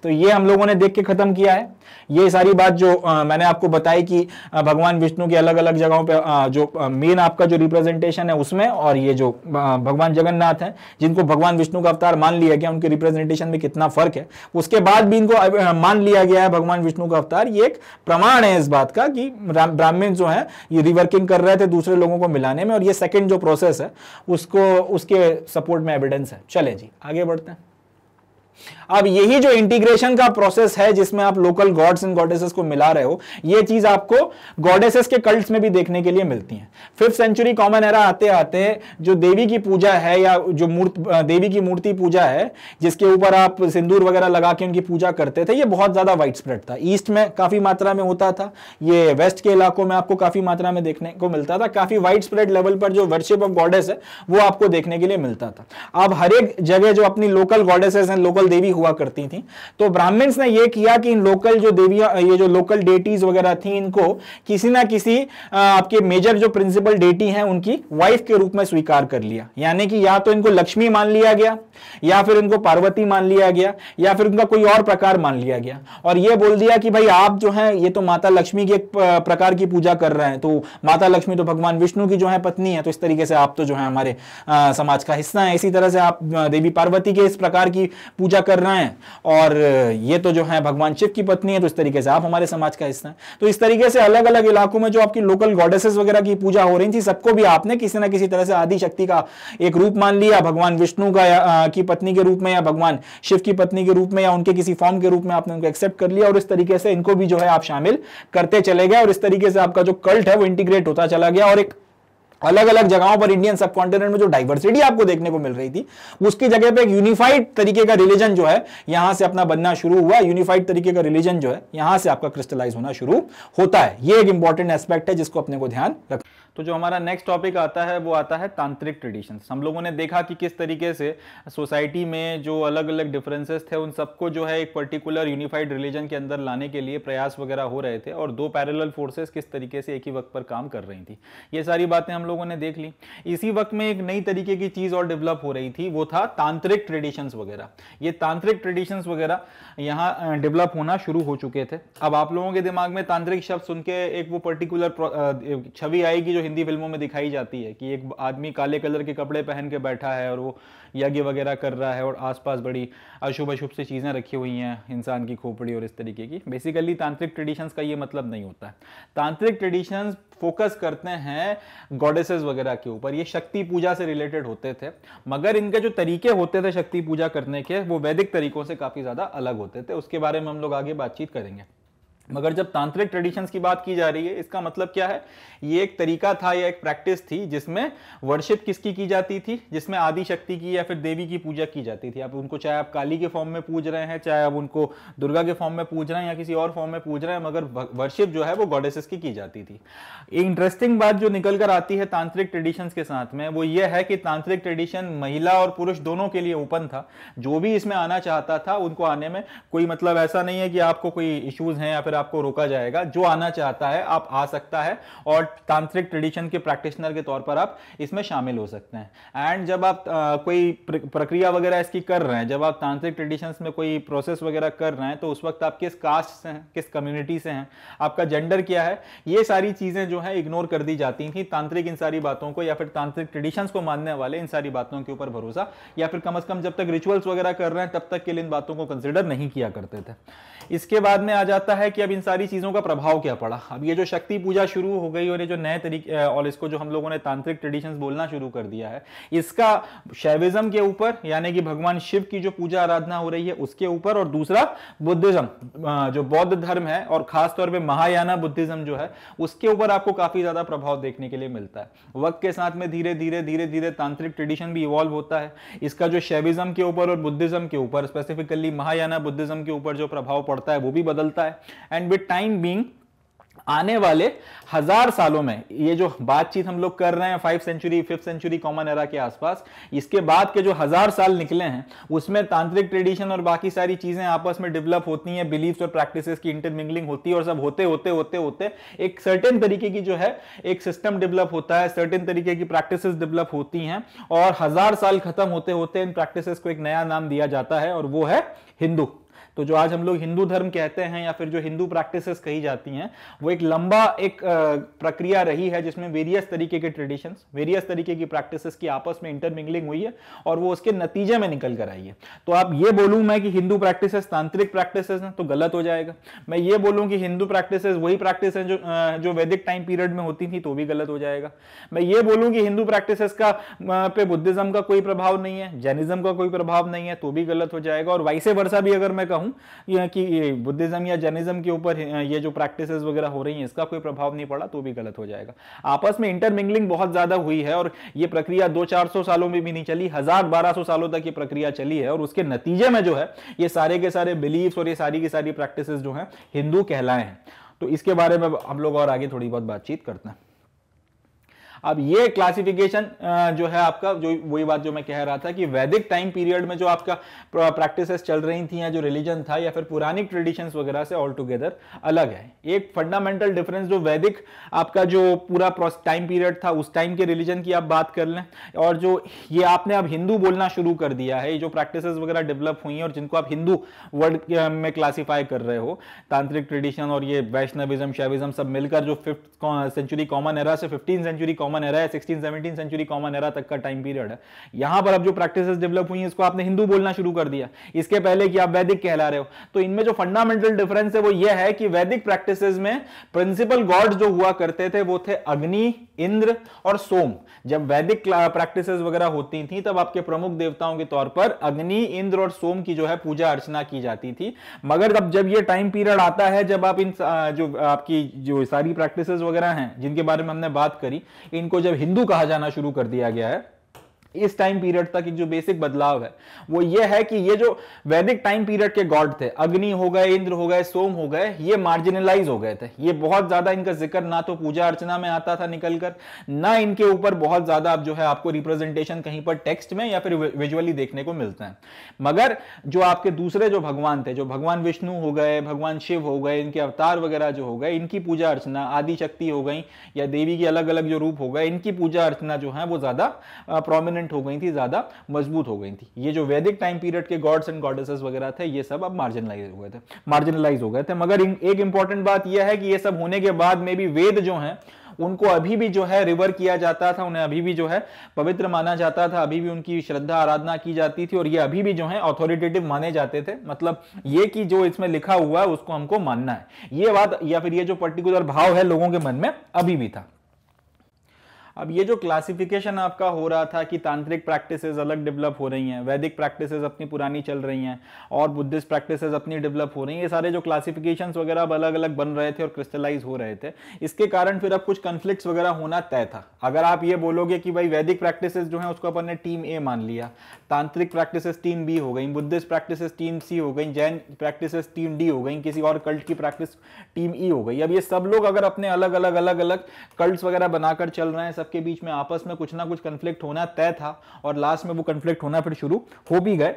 तो ये हम लोगों ने देख के खत्म किया है ये सारी बात जो आ, मैंने आपको बताई कि भगवान विष्णु की अलग अलग जगहों पे आ, जो मेन आपका जो रिप्रेजेंटेशन है उसमें और ये जो भगवान जगन्नाथ है जिनको भगवान विष्णु का अवतार मान लिया गया उनके रिप्रेजेंटेशन में कितना फर्क है उसके बाद भी इनको मान लिया गया है भगवान विष्णु का अवतार ये एक प्रमाण है इस बात का कि ब्राह्मण जो है ये रिवर्किंग कर रहे थे दूसरे लोगों को मिलाने में और ये सेकेंड जो प्रोसेस है उसको उसके सपोर्ट में एविडेंस है चले जी आगे बढ़ते हैं अब यही जो इंटीग्रेशन का प्रोसेस है जिसमें आप लोकल गॉड्स एंड गॉडेसेस को मिला रहे हो यह चीज आपको गॉडेसेस के कल्ट में भी देखने के लिए मिलती है फिफ्थ सेंचुरी कॉमन एरा आते आते जो देवी की पूजा है या जो मूर्त देवी की मूर्ति पूजा है जिसके ऊपर आप सिंदूर वगैरह लगा के उनकी पूजा करते थे ये बहुत ज्यादा वाइड स्प्रेड था ईस्ट में काफी मात्रा में होता था ये वेस्ट के इलाकों में आपको काफी मात्रा में देखने को मिलता था काफी वाइड स्प्रेड लेवल पर जो वर्शिप ऑफ गॉडेस है वो आपको देखने के लिए मिलता था अब हर एक जगह जो अपनी लोकल गॉडेसेस हैं लोकल देवी हुआ करती थी तो ब्राह्मण्स ने यह किया कि इन लोकल जो देवियां ये जो लोकल डेटीज वगैरह थी इनको किसी ना किसी आपके मेजर जो प्रिंसिपल डेटी हैं उनकी वाइफ के रूप में स्वीकार कर लिया यानी कि या तो इनको लक्ष्मी मान लिया गया या फिर इनको पार्वती मान लिया गया या फिर उनका कोई और प्रकार मान लिया गया और यह बोल दिया कि भाई आप जो है ये तो माता लक्ष्मी के प्रकार की पूजा कर रहे हैं तो माता लक्ष्मी तो भगवान विष्णु की जो है पत्नी है तो इस तरीके से आप तो जो है हमारे समाज का हिस्सा है इसी तरह से आप देवी पार्वती के इस प्रकार की पूजा कर रहे हैं और ये तो जो है भगवान शिव की पत्नी है तो इस तरीके से आप हमारे समाज का हिस्सा है तो इस तरीके से अलग अलग इलाकों में जो आपकी लोकल गॉडेसेस वगैरह की पूजा हो रही थी सबको भी आपने किसी ना किसी तरह से आदि शक्ति का एक रूप मान लिया भगवान विष्णु का या आ, की पत्नी के रूप में या भगवान शिव की पत्नी के रूप में या उनके किसी फॉर्म के रूप में आपने उनको एक्सेप्ट कर लिया और इस तरीके से इनको भी जो है आप शामिल करते चले गए और इस तरीके से आपका जो कल्ट है वो इंटीग्रेट होता चला गया और एक अलग अलग जगहों पर इंडियन सब कॉन्टिनेंट में जो डाइवर्सिटी आपको देखने को मिल रही थी उसकी जगह पे एक यूनिफाइड तरीके का रिलीजन जो है यहां से अपना बनना शुरू हुआ यूनिफाइड तरीके का रिलीजन जो है यहां से आपका क्रिस्टलाइज होना शुरू होता है ये एक इंपॉर्टेंट एस्पेक्ट है जिसको अपने को ध्यान रखना तो जो हमारा नेक्स्ट टॉपिक आता है वो आता है तांत्रिक ट्रेडिशन हम लोगों ने देखा कि किस तरीके से सोसाइटी में जो अलग अलग डिफरेंसेस थे उन सबको जो है एक पर्टिकुलर यूनिफाइड रिलीजन के अंदर लाने के लिए प्रयास वगैरह हो रहे थे और दो पैरेलल फोर्सेस किस तरीके से एक ही वक्त पर काम कर रही थी ये सारी बातें हम लोगों ने देख ली इसी वक्त में एक नई तरीके की चीज़ और डेवलप हो रही थी वो था तांत्रिक ट्रेडिशंस वगैरह ये तांत्रिक ट्रेडिशन वगैरह यहाँ डेवलप होना शुरू हो चुके थे अब आप लोगों के दिमाग में तांत्रिक शब्द सुन के एक वो पर्टिकुलर छवि आएगी जो हिंदी फिल्मों में दिखाई जाती है कि एक आदमी काले कलर के कपड़े पहन के बैठा है और वो यज्ञ वगैरह कर रहा है और आसपास बड़ी अशुभ अशुभ से चीज़ें रखी हुई हैं इंसान की खोपड़ी और इस तरीके की बेसिकली तांत्रिक ट्रेडिशंस का ये मतलब नहीं होता है तांत्रिक ट्रेडिशंस फोकस करते हैं गॉडेसेस वगैरह के ऊपर ये शक्ति पूजा से रिलेटेड होते थे मगर इनके जो तरीके होते थे शक्ति पूजा करने के वो वैदिक तरीकों से काफ़ी ज़्यादा अलग होते थे उसके बारे में हम लोग आगे बातचीत करेंगे मगर जब तांत्रिक ट्रेडिशंस की बात की जा रही है इसका मतलब क्या है ये एक तरीका था या एक प्रैक्टिस थी जिसमें वर्शिप किसकी की जाती थी जिसमें आदि शक्ति की या फिर देवी की पूजा की जाती थी आप उनको चाहे आप काली के फॉर्म में पूज रहे हैं चाहे आप उनको दुर्गा के फॉर्म में पूज रहे हैं या किसी और फॉर्म में पूज रहे हैं मगर वर्शिप जो है वो गॉडेसेस की की जाती थी एक इंटरेस्टिंग बात जो निकल कर आती है तांत्रिक ट्रेडिशन के साथ में वो ये है कि तांत्रिक ट्रेडिशन महिला और पुरुष दोनों के लिए ओपन था जो भी इसमें आना चाहता था उनको आने में कोई मतलब ऐसा नहीं है कि आपको कोई इश्यूज हैं या फिर पर आपको रोका जाएगा जो आना चाहता है आप आ सकता है और तांत्रिक ट्रेडिशन के प्रैक्टिशनर के तौर पर आप इसमें शामिल हो सकते हैं एंड जब आप आ, कोई प्रक्रिया वगैरह इसकी कर रहे हैं जब आप तांत्रिक ट्रेडिशंस में कोई प्रोसेस वगैरह कर रहे हैं तो उस वक्त आप किस कास्ट से हैं किस कम्युनिटी से हैं आपका जेंडर क्या है ये सारी चीज़ें जो है इग्नोर कर दी जाती थी तांत्रिक इन सारी बातों को या फिर तांत्रिक ट्रेडिशंस को मानने वाले इन सारी बातों के ऊपर भरोसा या फिर कम अज़ कम जब तक रिचुअल्स वगैरह कर रहे हैं तब तक के लिए इन बातों को कंसिडर नहीं किया करते थे इसके बाद में आ जाता है कि अब इन सारी चीज़ों का प्रभाव क्या पड़ा अब ये जो शक्ति पूजा शुरू हो गई और ये जो नए तरीके और इसको जो हम लोगों ने तांत्रिक ट्रेडिशंस बोलना शुरू कर दिया है इसका शैविज्म के ऊपर यानी कि भगवान शिव की जो पूजा आराधना हो रही है उसके ऊपर और दूसरा बुद्धिज्म जो बौद्ध धर्म है और खासतौर पर महायाना बुद्धिज्म जो है उसके ऊपर आपको काफ़ी ज़्यादा प्रभाव देखने के लिए मिलता है वक्त के साथ में धीरे धीरे धीरे धीरे तांत्रिक ट्रेडिशन भी इवॉल्व होता है इसका जो शैविज्म के ऊपर और बुद्धिज्म के ऊपर स्पेसिफिकली महायाना बुद्धिज्म के ऊपर जो प्रभाव पड़ता है वो भी बदलता है एंड विद टाइम बींग आने वाले हजार सालों में ये जो बातचीत हम लोग कर रहे हैं five century fifth century common era के आसपास इसके बाद के जो हजार साल निकले हैं उसमें तांत्रिक ट्रेडिशन और बाकी सारी चीजें आपस में डेवलप होती हैं बिलीव्स और प्रैक्टिसेस की इंटरमिंगलिंग होती है और सब होते होते होते होते एक सर्टेन तरीके की जो है एक सिस्टम डेवलप होता है सर्टेन तरीके की प्रैक्टिस डेवलप होती हैं और हजार साल खत्म होते होते इन प्रैक्टिस को एक नया नाम दिया जाता है और वो है हिंदू तो जो आज हम लोग हिंदू धर्म कहते हैं या फिर जो हिंदू प्रैक्टिसेस कही जाती हैं वो एक लंबा एक प्रक्रिया रही है जिसमें वेरियस तरीके के ट्रेडिशंस वेरियस तरीके की प्रैक्टिसेस की आपस में इंटरमिंगलिंग हुई है और वो उसके नतीजे में निकल कर आई है तो आप ये बोलूं मैं कि हिंदू प्रैक्टिसेस तांत्रिक प्रैक्टिसेस हैं तो गलत हो जाएगा मैं ये बोलूं कि हिंदू प्रैक्टिसेस वही प्रैक्टिस हैं जो जो वैदिक टाइम पीरियड में होती थी तो भी गलत हो जाएगा मैं ये बोलूं कि हिंदू प्रैक्टिसेस का पे बुद्धिज्म का कोई प्रभाव नहीं है जैनिज्म का कोई प्रभाव नहीं है तो भी गलत हो जाएगा और वाइसे वर्षा भी अगर मैं कहूं हूँ कि बुद्धिज्म या जर्निज्म के ऊपर ये जो प्रैक्टिसेस वगैरह हो रही हैं इसका कोई प्रभाव नहीं पड़ा तो भी गलत हो जाएगा आपस में इंटरमिंगलिंग बहुत ज़्यादा हुई है और ये प्रक्रिया दो चार सौ सालों में भी नहीं चली हज़ार बारह सौ सालों तक ये प्रक्रिया चली है और उसके नतीजे में जो है ये सारे के सारे बिलीव्स और ये सारी की सारी प्रैक्टिसेस जो हैं हिंदू कहलाए हैं तो इसके बारे में हम लोग और आगे थोड़ी बहुत बातचीत करते हैं अब ये क्लासिफिकेशन जो है आपका जो वही बात जो मैं कह रहा था कि वैदिक टाइम पीरियड में जो आपका प्रैक्टिसेस चल रही थी या जो रिलीजन था या फिर पुरानी ट्रेडिशन वगैरह से ऑल टुगेदर अलग है एक फंडामेंटल डिफरेंस जो वैदिक आपका जो पूरा टाइम पीरियड था उस टाइम के रिलीजन की आप बात कर लें और जो ये आपने अब हिंदू बोलना शुरू कर दिया है जो प्रैक्टिस वगैरह डेवलप हुई हैं और जिनको आप हिंदू वर्ड में क्लासीफाई कर रहे हो तांत्रिक ट्रेडिशन और ये वैष्णविज्म शैविज्म सब मिलकर जो फिफ्थ सेंचुरी कॉमन एरा से fifteen century common common era है sixteen seventeen century common era तक का टाइम पीरियड है यहां पर अब जो प्रैक्टिस डेवलप हुई है इसको आपने हिंदू बोलना शुरू कर दिया इसके पहले कि आप वैदिक कहला रहे हो तो इनमें जो फंडामेंटल डिफरेंस है वो ये है कि वैदिक प्रैक्टिस में प्रिंसिपल गॉड जो हुआ करते थे वो थे अग्नि इंद्र और सोम जब वैदिक प्रैक्टिस वगैरह होती थी तब आपके प्रमुख देवताओं के तौर पर अग्नि इंद्र और सोम की जो है पूजा अर्चना की जाती थी मगर अब जब ये टाइम पीरियड आता है जब आप इन जो आपकी जो सारी प्रैक्टिस वगैरह हैं जिनके बारे में हमने बात करी इनको जब हिंदू कहा जाना शुरू कर दिया गया है इस टाइम पीरियड तक एक जो बेसिक बदलाव है वो ये है कि ये जो वैदिक टाइम पीरियड के गॉड थे अग्नि हो गए इंद्र हो गए सोम हो गए ये मार्जिनलाइज हो गए थे ये बहुत ज्यादा इनका जिक्र ना तो पूजा अर्चना में आता था निकलकर ना इनके ऊपर बहुत ज्यादा अब जो है आपको रिप्रेजेंटेशन कहीं पर टेक्स्ट में या फिर विजुअली देखने को मिलते हैं मगर जो आपके दूसरे जो भगवान थे जो भगवान विष्णु हो गए भगवान शिव हो गए इनके अवतार वगैरह जो हो गए इनकी पूजा अर्चना आदि शक्ति हो गई या देवी की अलग अलग जो रूप हो गए इनकी पूजा अर्चना जो है वो ज्यादा प्रोमिनेंट डोमिनेंट हो गई थी ज़्यादा मजबूत हो गई थी ये जो वैदिक टाइम पीरियड के गॉड्स एंड गॉडेसेस वगैरह थे ये सब अब मार्जिनलाइज हो गए थे मार्जिनलाइज हो गए थे मगर एक इंपॉर्टेंट बात यह है कि ये सब होने के बाद में भी वेद जो है उनको अभी भी जो है रिवर किया जाता था उन्हें अभी भी जो है पवित्र माना जाता था अभी भी उनकी श्रद्धा आराधना की जाती थी और ये अभी भी जो है ऑथोरिटेटिव माने जाते थे मतलब ये कि जो इसमें लिखा हुआ है उसको हमको मानना है ये बात या फिर ये जो पर्टिकुलर भाव है लोगों के मन में अभी भी था अब ये जो क्लासिफिकेशन आपका हो रहा था कि तांत्रिक प्रैक्टिसेस अलग डेवलप हो रही हैं वैदिक प्रैक्टिसेस अपनी पुरानी चल रही हैं और बुद्धिस्ट प्रैक्टिसेस अपनी डेवलप हो रही हैं ये सारे जो क्लासिफिकेशन वगैरह अलग अलग बन रहे थे और क्रिस्टलाइज हो रहे थे इसके कारण फिर अब कुछ कन्फ्लिक्ट वगैरह होना तय था अगर आप ये बोलोगे कि भाई वैदिक प्रैक्टिस जो है उसको अपन ने टीम ए मान लिया तांत्रिक प्रैक्टिसेस टीम बी हो गई बुद्धिस्ट प्रैक्टिसेस टीम सी हो गई जैन प्रैक्टिसेस टीम डी हो गई किसी और कल्ट की प्रैक्टिस टीम ई हो गई अब ये सब लोग अगर अपने अलग अलग अलग अलग कल्ट वगैरह बनाकर चल रहे हैं सबके बीच में आपस में कुछ ना कुछ कन्फ्लिक्ट होना तय था और लास्ट में वो कन्फ्लिक्ट होना फिर शुरू हो भी गए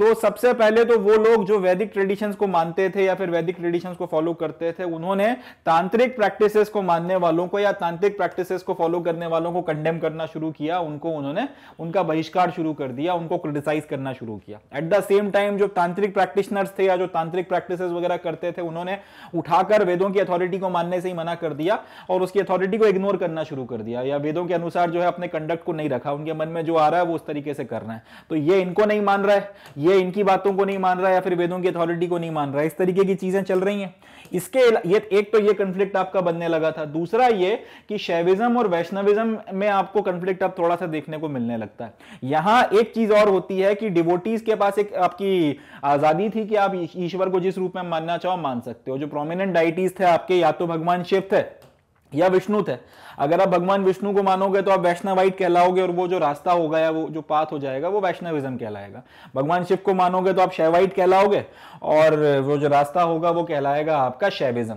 तो सबसे पहले तो वो लोग जो वैदिक ट्रेडिशंस को मानते थे या फिर वैदिक ट्रेडिशंस को फॉलो करते थे उन्होंने तांत्रिक प्रैक्टिसेस को मानने वालों को या तांत्रिक प्रैक्टिसेस को फॉलो करने वालों को कंडेम करना शुरू किया उनको उन्होंने उनका बहिष्कार शुरू कर दिया उनको क्रिटिसाइज करना शुरू किया एट द सेम टाइम जो तांत्रिक प्रैक्टिशनर्स थे या जो तांत्रिक प्रैक्टिस वगैरह करते थे उन्होंने उठाकर वेदों की अथॉरिटी को मानने से ही मना कर दिया और उसकी अथॉरिटी को इग्नोर करना शुरू कर दिया या वेदों के अनुसार जो है अपने कंडक्ट को नहीं रखा उनके मन में जो आ रहा है वो उस तरीके से कर रहे हैं तो ये इनको नहीं मान रहा है ये ये इनकी बातों को नहीं मान रहा है या फिर वेदों की अथॉरिटी को नहीं मान रहा है इस तरीके की चीजें चल रही हैं इसके ये एक तो ये कंफ्लिक्ट आपका बनने लगा था दूसरा ये कि शैविज्म और वैष्णविज्म में आपको कंफ्लिक्ट अब थोड़ा सा देखने को मिलने लगता है यहां एक चीज और होती है कि डिवोटीज के पास एक आपकी आजादी थी कि आप ईश्वर को जिस रूप में मानना चाहो मान सकते हो जो प्रोमिनेंट डाइटीज थे आपके या तो भगवान शिव थे या विष्णु थे अगर आप भगवान विष्णु को मानोगे तो आप वैष्णवाइट कहलाओगे और वो जो रास्ता होगा या वो जो पाथ हो जाएगा वो वैष्णविज्म कहलाएगा भगवान शिव को मानोगे तो आप शैवाइट कहलाओगे और वो जो रास्ता होगा वो कहलाएगा आपका शैविज्म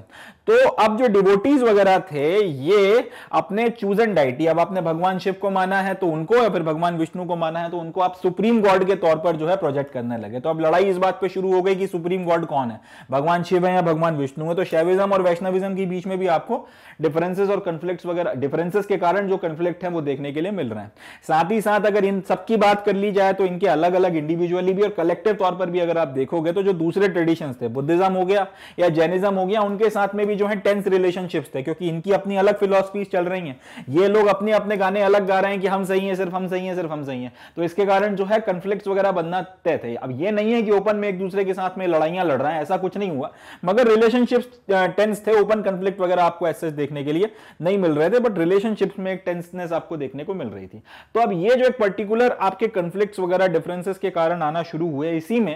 तो अब जो डिवोटीज वगैरह थे ये अपने चूजन डाइटी अब आपने भगवान शिव को माना है तो उनको या फिर भगवान विष्णु को माना है तो उनको आप सुप्रीम गॉड के तौर पर जो है प्रोजेक्ट करने लगे तो अब लड़ाई इस बात पे शुरू हो गई कि सुप्रीम गॉड कौन है भगवान शिव है या भगवान विष्णु है तो शैविज्म और वैष्णविज्म के बीच में भी आपको डिफरेंसेस और कंफ्लिक्ट वगैरह डिफरेंसेस के कारण जो कन्फ्लिक्ट है वो देखने के लिए मिल रहे हैं साथ ही साथ अगर इन सबकी बात कर ली जाए तो इनके अलग अलग इंडिविजुअली भी और कलेक्टिव तौर पर भी अगर आप देखोगे तो जो दूसरे ट्रेडिशन थे बुद्धिज्म हो गया या जैनिज्म हो गया उनके साथ में भी जो है टेंस रिलेशनशिप थे क्योंकि इनकी अपनी अलग फिलोसफीज चल रही है ये लोग अपने अपने गाने अलग गा रहे हैं कि हम सही है सिर्फ हम सही है सिर्फ हम सही है तो इसके कारण जो है कन्फ्लिक्ट वगैरह बनना तय थे अब ये नहीं है कि ओपन में एक दूसरे के साथ में लड़ाइयां लड़ रहे हैं ऐसा कुछ नहीं हुआ मगर रिलेशनशिप टेंस uh, थे ओपन कंफ्लिक्ट वगैरह आपको ऐसे देखने के लिए नहीं मिल रहे थे बट रिलेशनशिप्स में एक टेंसनेस आपको देखने को मिल रही थी तो अब ये जो एक पर्टिकुलर आपके कन्फ्लिक्ट वगैरह डिफरेंसेस के कारण आना शुरू हुए इसी में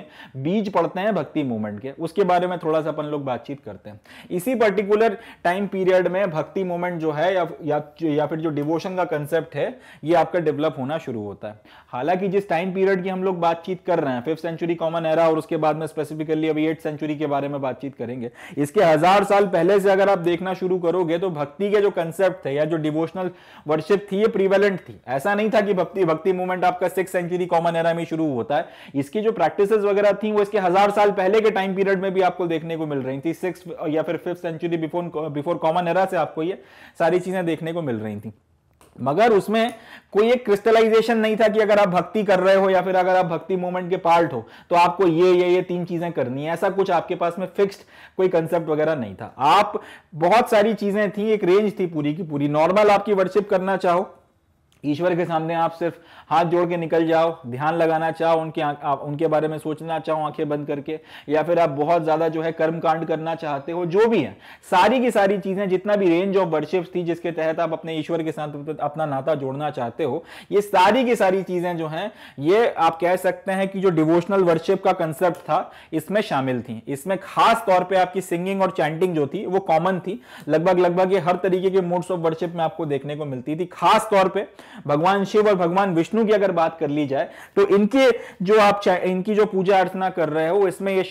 बीज पड़ते हैं भक्ति मूवमेंट के उसके बारे में थोड़ा सा अपन लोग बातचीत करते हैं इसी पर्टिकुलर टाइम पीरियड में भक्ति मूवमेंट जो है या, या, या फिर जो डिवोशन का कंसेप्ट है ये आपका डेवलप होना शुरू होता है हालांकि जिस टाइम पीरियड की हम लोग बातचीत कर रहे हैं फिफ्थ सेंचुरी कॉमन एरा और उसके बाद में स्पेसिफिकली अभी एट सेंचुरी के बारे में बातचीत करेंगे इसके हजार साल पहले से अगर आप देखना शुरू करोगे तो भक्ति के जो कंसेप्ट थे या जो डिवोशनल वर्शिप थी ये प्रीवेलेंट थी ऐसा नहीं था कि भक्ति भक्ति मूवमेंट आपका सिक्स सेंचुरी कॉमन एरा में शुरू होता है इसकी जो प्रैक्टिस वगैरह थी वो इसके हजार साल पहले के टाइम पीरियड में भी आपको देखने को मिल रही थी सिक्स या फिर fifth century before before common era से आपको ये सारी चीजें देखने को मिल रही थी मगर उसमें कोई एक क्रिस्टलाइजेशन नहीं था कि अगर आप भक्ति कर रहे हो या फिर अगर आप भक्ति मूवमेंट के पार्ट हो तो आपको ये ये ये तीन चीजें करनी है ऐसा कुछ आपके पास में फिक्स्ड कोई कंसेप्ट वगैरह नहीं था आप बहुत सारी चीजें थी एक रेंज थी पूरी की पूरी नॉर्मल आपकी वर्शिप करना चाहो ईश्वर के सामने आप सिर्फ हाथ जोड़ के निकल जाओ ध्यान लगाना चाहो उनके आप उनके बारे में सोचना चाहो आंखें बंद करके या फिर आप बहुत ज्यादा जो है कर्म कांड करना चाहते हो जो भी है सारी की सारी चीजें जितना भी रेंज ऑफ वर्शिप थी जिसके तहत आप अपने ईश्वर के साथ अपना नाता जोड़ना चाहते हो ये सारी की सारी चीजें जो है ये आप कह सकते हैं कि जो डिवोशनल वर्शिप का कंसेप्ट था इसमें शामिल थी इसमें खास तौर पर आपकी सिंगिंग और चैंटिंग जो थी वो कॉमन थी लगभग लगभग ये हर तरीके के मोड्स ऑफ वर्शिप में आपको देखने को मिलती थी खास तौर पर भगवान शिव और भगवान विष्णु की अगर बात कर ली जाए तो इनके जो आप इनकी जो पूजा अर्चना कर रहे हो इसमें ये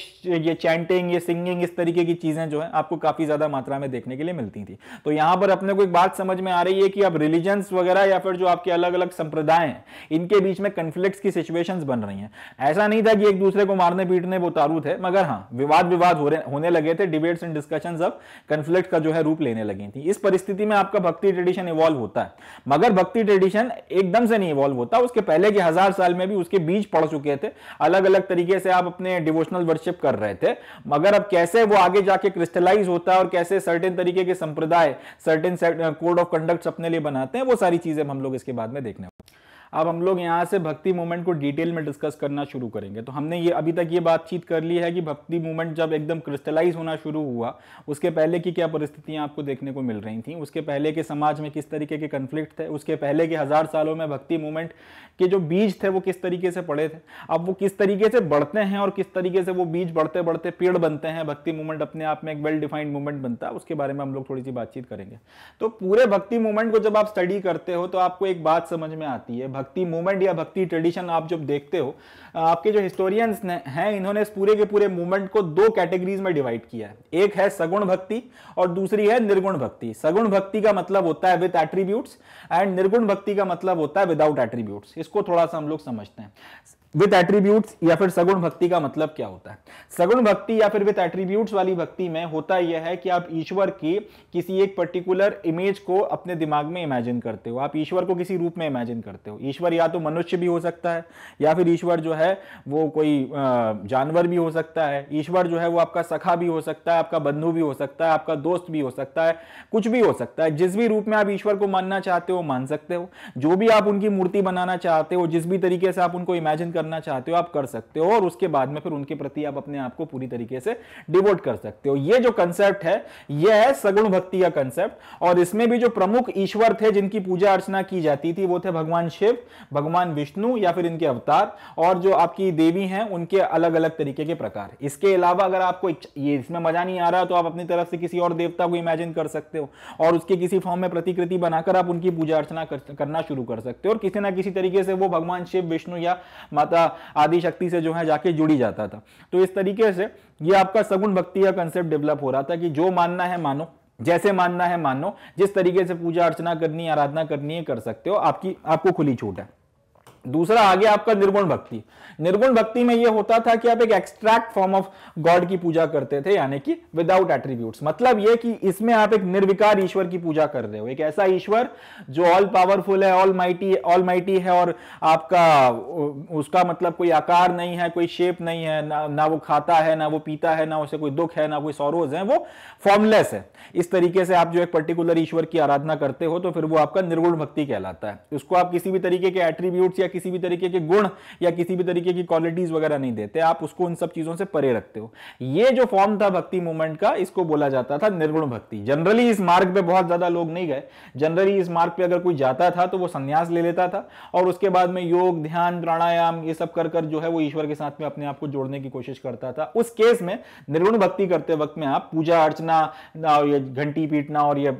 ये चैंटिंग ये सिंगिंग इस तरीके की चीजें जो है आपको काफी ज्यादा मात्रा में देखने के लिए मिलती थी तो यहां पर अपने को एक बात समझ में आ रही है कि अब रिलीजन्स वगैरह या फिर जो आपके अलग अलग संप्रदाय हैं इनके बीच में कंफ्लिक्ट की सिचुएशन बन रही है ऐसा नहीं था कि एक दूसरे को मारने पीटने वो तारू थे मगर हाँ विवाद विवाद हो होने लगे थे डिबेट्स एंड डिस्कशन अब कंफ्लिक्ट का जो है रूप लेने लगी थी इस परिस्थिति में आपका भक्ति ट्रेडिशन इवॉल्व होता है मगर भक्ति ट्रेडिशन कंडीशन एकदम से नहीं इवॉल्व होता उसके पहले के हजार साल में भी उसके बीच पड़ चुके थे अलग अलग तरीके से आप अपने डिवोशनल वर्शिप कर रहे थे मगर अब कैसे वो आगे जाके क्रिस्टलाइज होता है और कैसे सर्टेन तरीके के संप्रदाय सर्टेन कोड ऑफ कंडक्ट अपने लिए बनाते हैं वो सारी चीजें हम लोग इसके बाद में देखने अब हम लोग यहाँ से भक्ति मूवमेंट को डिटेल में डिस्कस करना शुरू करेंगे तो हमने ये अभी तक ये बातचीत कर ली है कि भक्ति मूवमेंट जब एकदम क्रिस्टलाइज होना शुरू हुआ उसके पहले की क्या परिस्थितियाँ आपको देखने को मिल रही थी उसके पहले के समाज में किस तरीके के कन्फ्लिक्ट थे उसके पहले के हज़ार सालों में भक्ति मूवमेंट कि जो बीज थे वो किस तरीके से पड़े थे अब वो किस तरीके से बढ़ते हैं और किस तरीके से वो बीज बढ़ते बढ़ते पेड़ बनते हैं भक्ति मूवमेंट अपने आप में एक वेल डिफाइंड मूवमेंट बनता है उसके बारे में हम लोग थोड़ी सी बातचीत करेंगे तो पूरे भक्ति मूवमेंट को जब आप स्टडी करते हो तो आपको एक बात समझ में आती है भक्ति मूवमेंट या भक्ति ट्रेडिशन आप जब देखते हो आपके जो हिस्टोरियंस हैं इन्होंने इस पूरे के पूरे मूवमेंट को दो कैटेगरीज में डिवाइड किया है एक है सगुण भक्ति और दूसरी है निर्गुण भक्ति सगुण भक्ति का मतलब होता है विद एट्रीब्यूट्स एंड निर्गुण भक्ति का मतलब होता है विदाउट एट्रीब्यूट्स इसको थोड़ा सा हम लोग समझते हैं विद एट्रीब्यूट या फिर सगुण भक्ति का मतलब क्या होता है सगुण भक्ति या फिर विद एट्रीब्यूट वाली भक्ति में होता यह है कि आप ईश्वर की किसी एक पर्टिकुलर इमेज को अपने दिमाग में इमेजिन करते हो आप ईश्वर को किसी रूप में इमेजिन करते हो ईश्वर या तो मनुष्य भी हो सकता है या फिर ईश्वर जो है वो कोई जानवर भी हो सकता है ईश्वर जो है वो आपका सखा भी हो सकता है आपका बंधु भी हो सकता है आपका दोस्त भी हो सकता है कुछ भी हो सकता है जिस भी रूप में आप ईश्वर को मानना चाहते हो मान सकते हो जो भी आप उनकी मूर्ति बनाना चाहते हो जिस भी तरीके से आप उनको इमेजिन करना करना चाहते हो आप कर सकते हो और उसके बाद में फिर उनके प्रति आप अपने आप को पूरी तरीके से डिवोट कर सकते हो ये जो कंसेप्ट है यह है सगुण भक्ति का कंसेप्ट और इसमें भी जो प्रमुख ईश्वर थे जिनकी पूजा अर्चना की जाती थी वो थे भगवान शिव भगवान विष्णु या फिर इनके अवतार और जो आपकी देवी हैं उनके अलग अलग तरीके के प्रकार इसके अलावा अगर आपको ये इसमें मजा नहीं आ रहा तो आप अपनी तरफ से किसी और देवता को इमेजिन कर सकते हो और उसके किसी फॉर्म में प्रतिकृति बनाकर आप उनकी पूजा अर्चना करना शुरू कर सकते हो और किसी ना किसी तरीके से वो भगवान शिव विष्णु या माता आदि शक्ति से जो है जाके जुड़ी जाता था तो इस तरीके से ये आपका सगुण भक्ति का कंसेप्ट डेवलप हो रहा था कि जो मानना है मानो जैसे मानना है मानो जिस तरीके से पूजा अर्चना करनी आराधना करनी है कर सकते हो आपकी आपको खुली छूट है दूसरा आ गया आपका निर्गुण भक्ति निर्गुण भक्ति में यह होता था कि आप एक एक्सट्रैक्ट फॉर्म ऑफ गॉड की पूजा करते थे यानी कि विदाउट एट्रीब्यूट मतलब यह कि इसमें आप एक निर्विकार ईश्वर की पूजा कर रहे हो एक ऐसा ईश्वर जो ऑल पावरफुल है ऑल माइटी ऑल माइटी है और आपका उसका मतलब कोई आकार नहीं है कोई शेप नहीं है ना, ना वो खाता है ना वो पीता है ना उसे कोई दुख है ना कोई सौरोज है वो फॉर्मलेस है इस तरीके से आप जो एक पर्टिकुलर ईश्वर की आराधना करते हो तो फिर वो आपका निर्गुण भक्ति कहलाता है उसको आप किसी भी तरीके के एट्रीब्यूट या किसी भी तरीके के गुण या किसी भी तरीके की क्वालिटीज वगैरह नहीं देते आप उसको उन सब चीजों से परे रखते हो ये जो फॉर्म था भक्ति मूवमेंट का इसको बोला जाता था निर्गुण भक्ति जनरली इस मार्ग पे बहुत ज्यादा लोग नहीं गए जनरली इस मार्ग पे अगर कोई जाता था तो वो संन्यास ले लेता था और उसके बाद में योग ध्यान प्राणायाम ये सब कर कर जो है वो ईश्वर के साथ में अपने आप को जोड़ने की कोशिश करता था उस केस में निर्गुण भक्ति करते वक्त में आप पूजा अर्चना ये घंटी पीटना और ये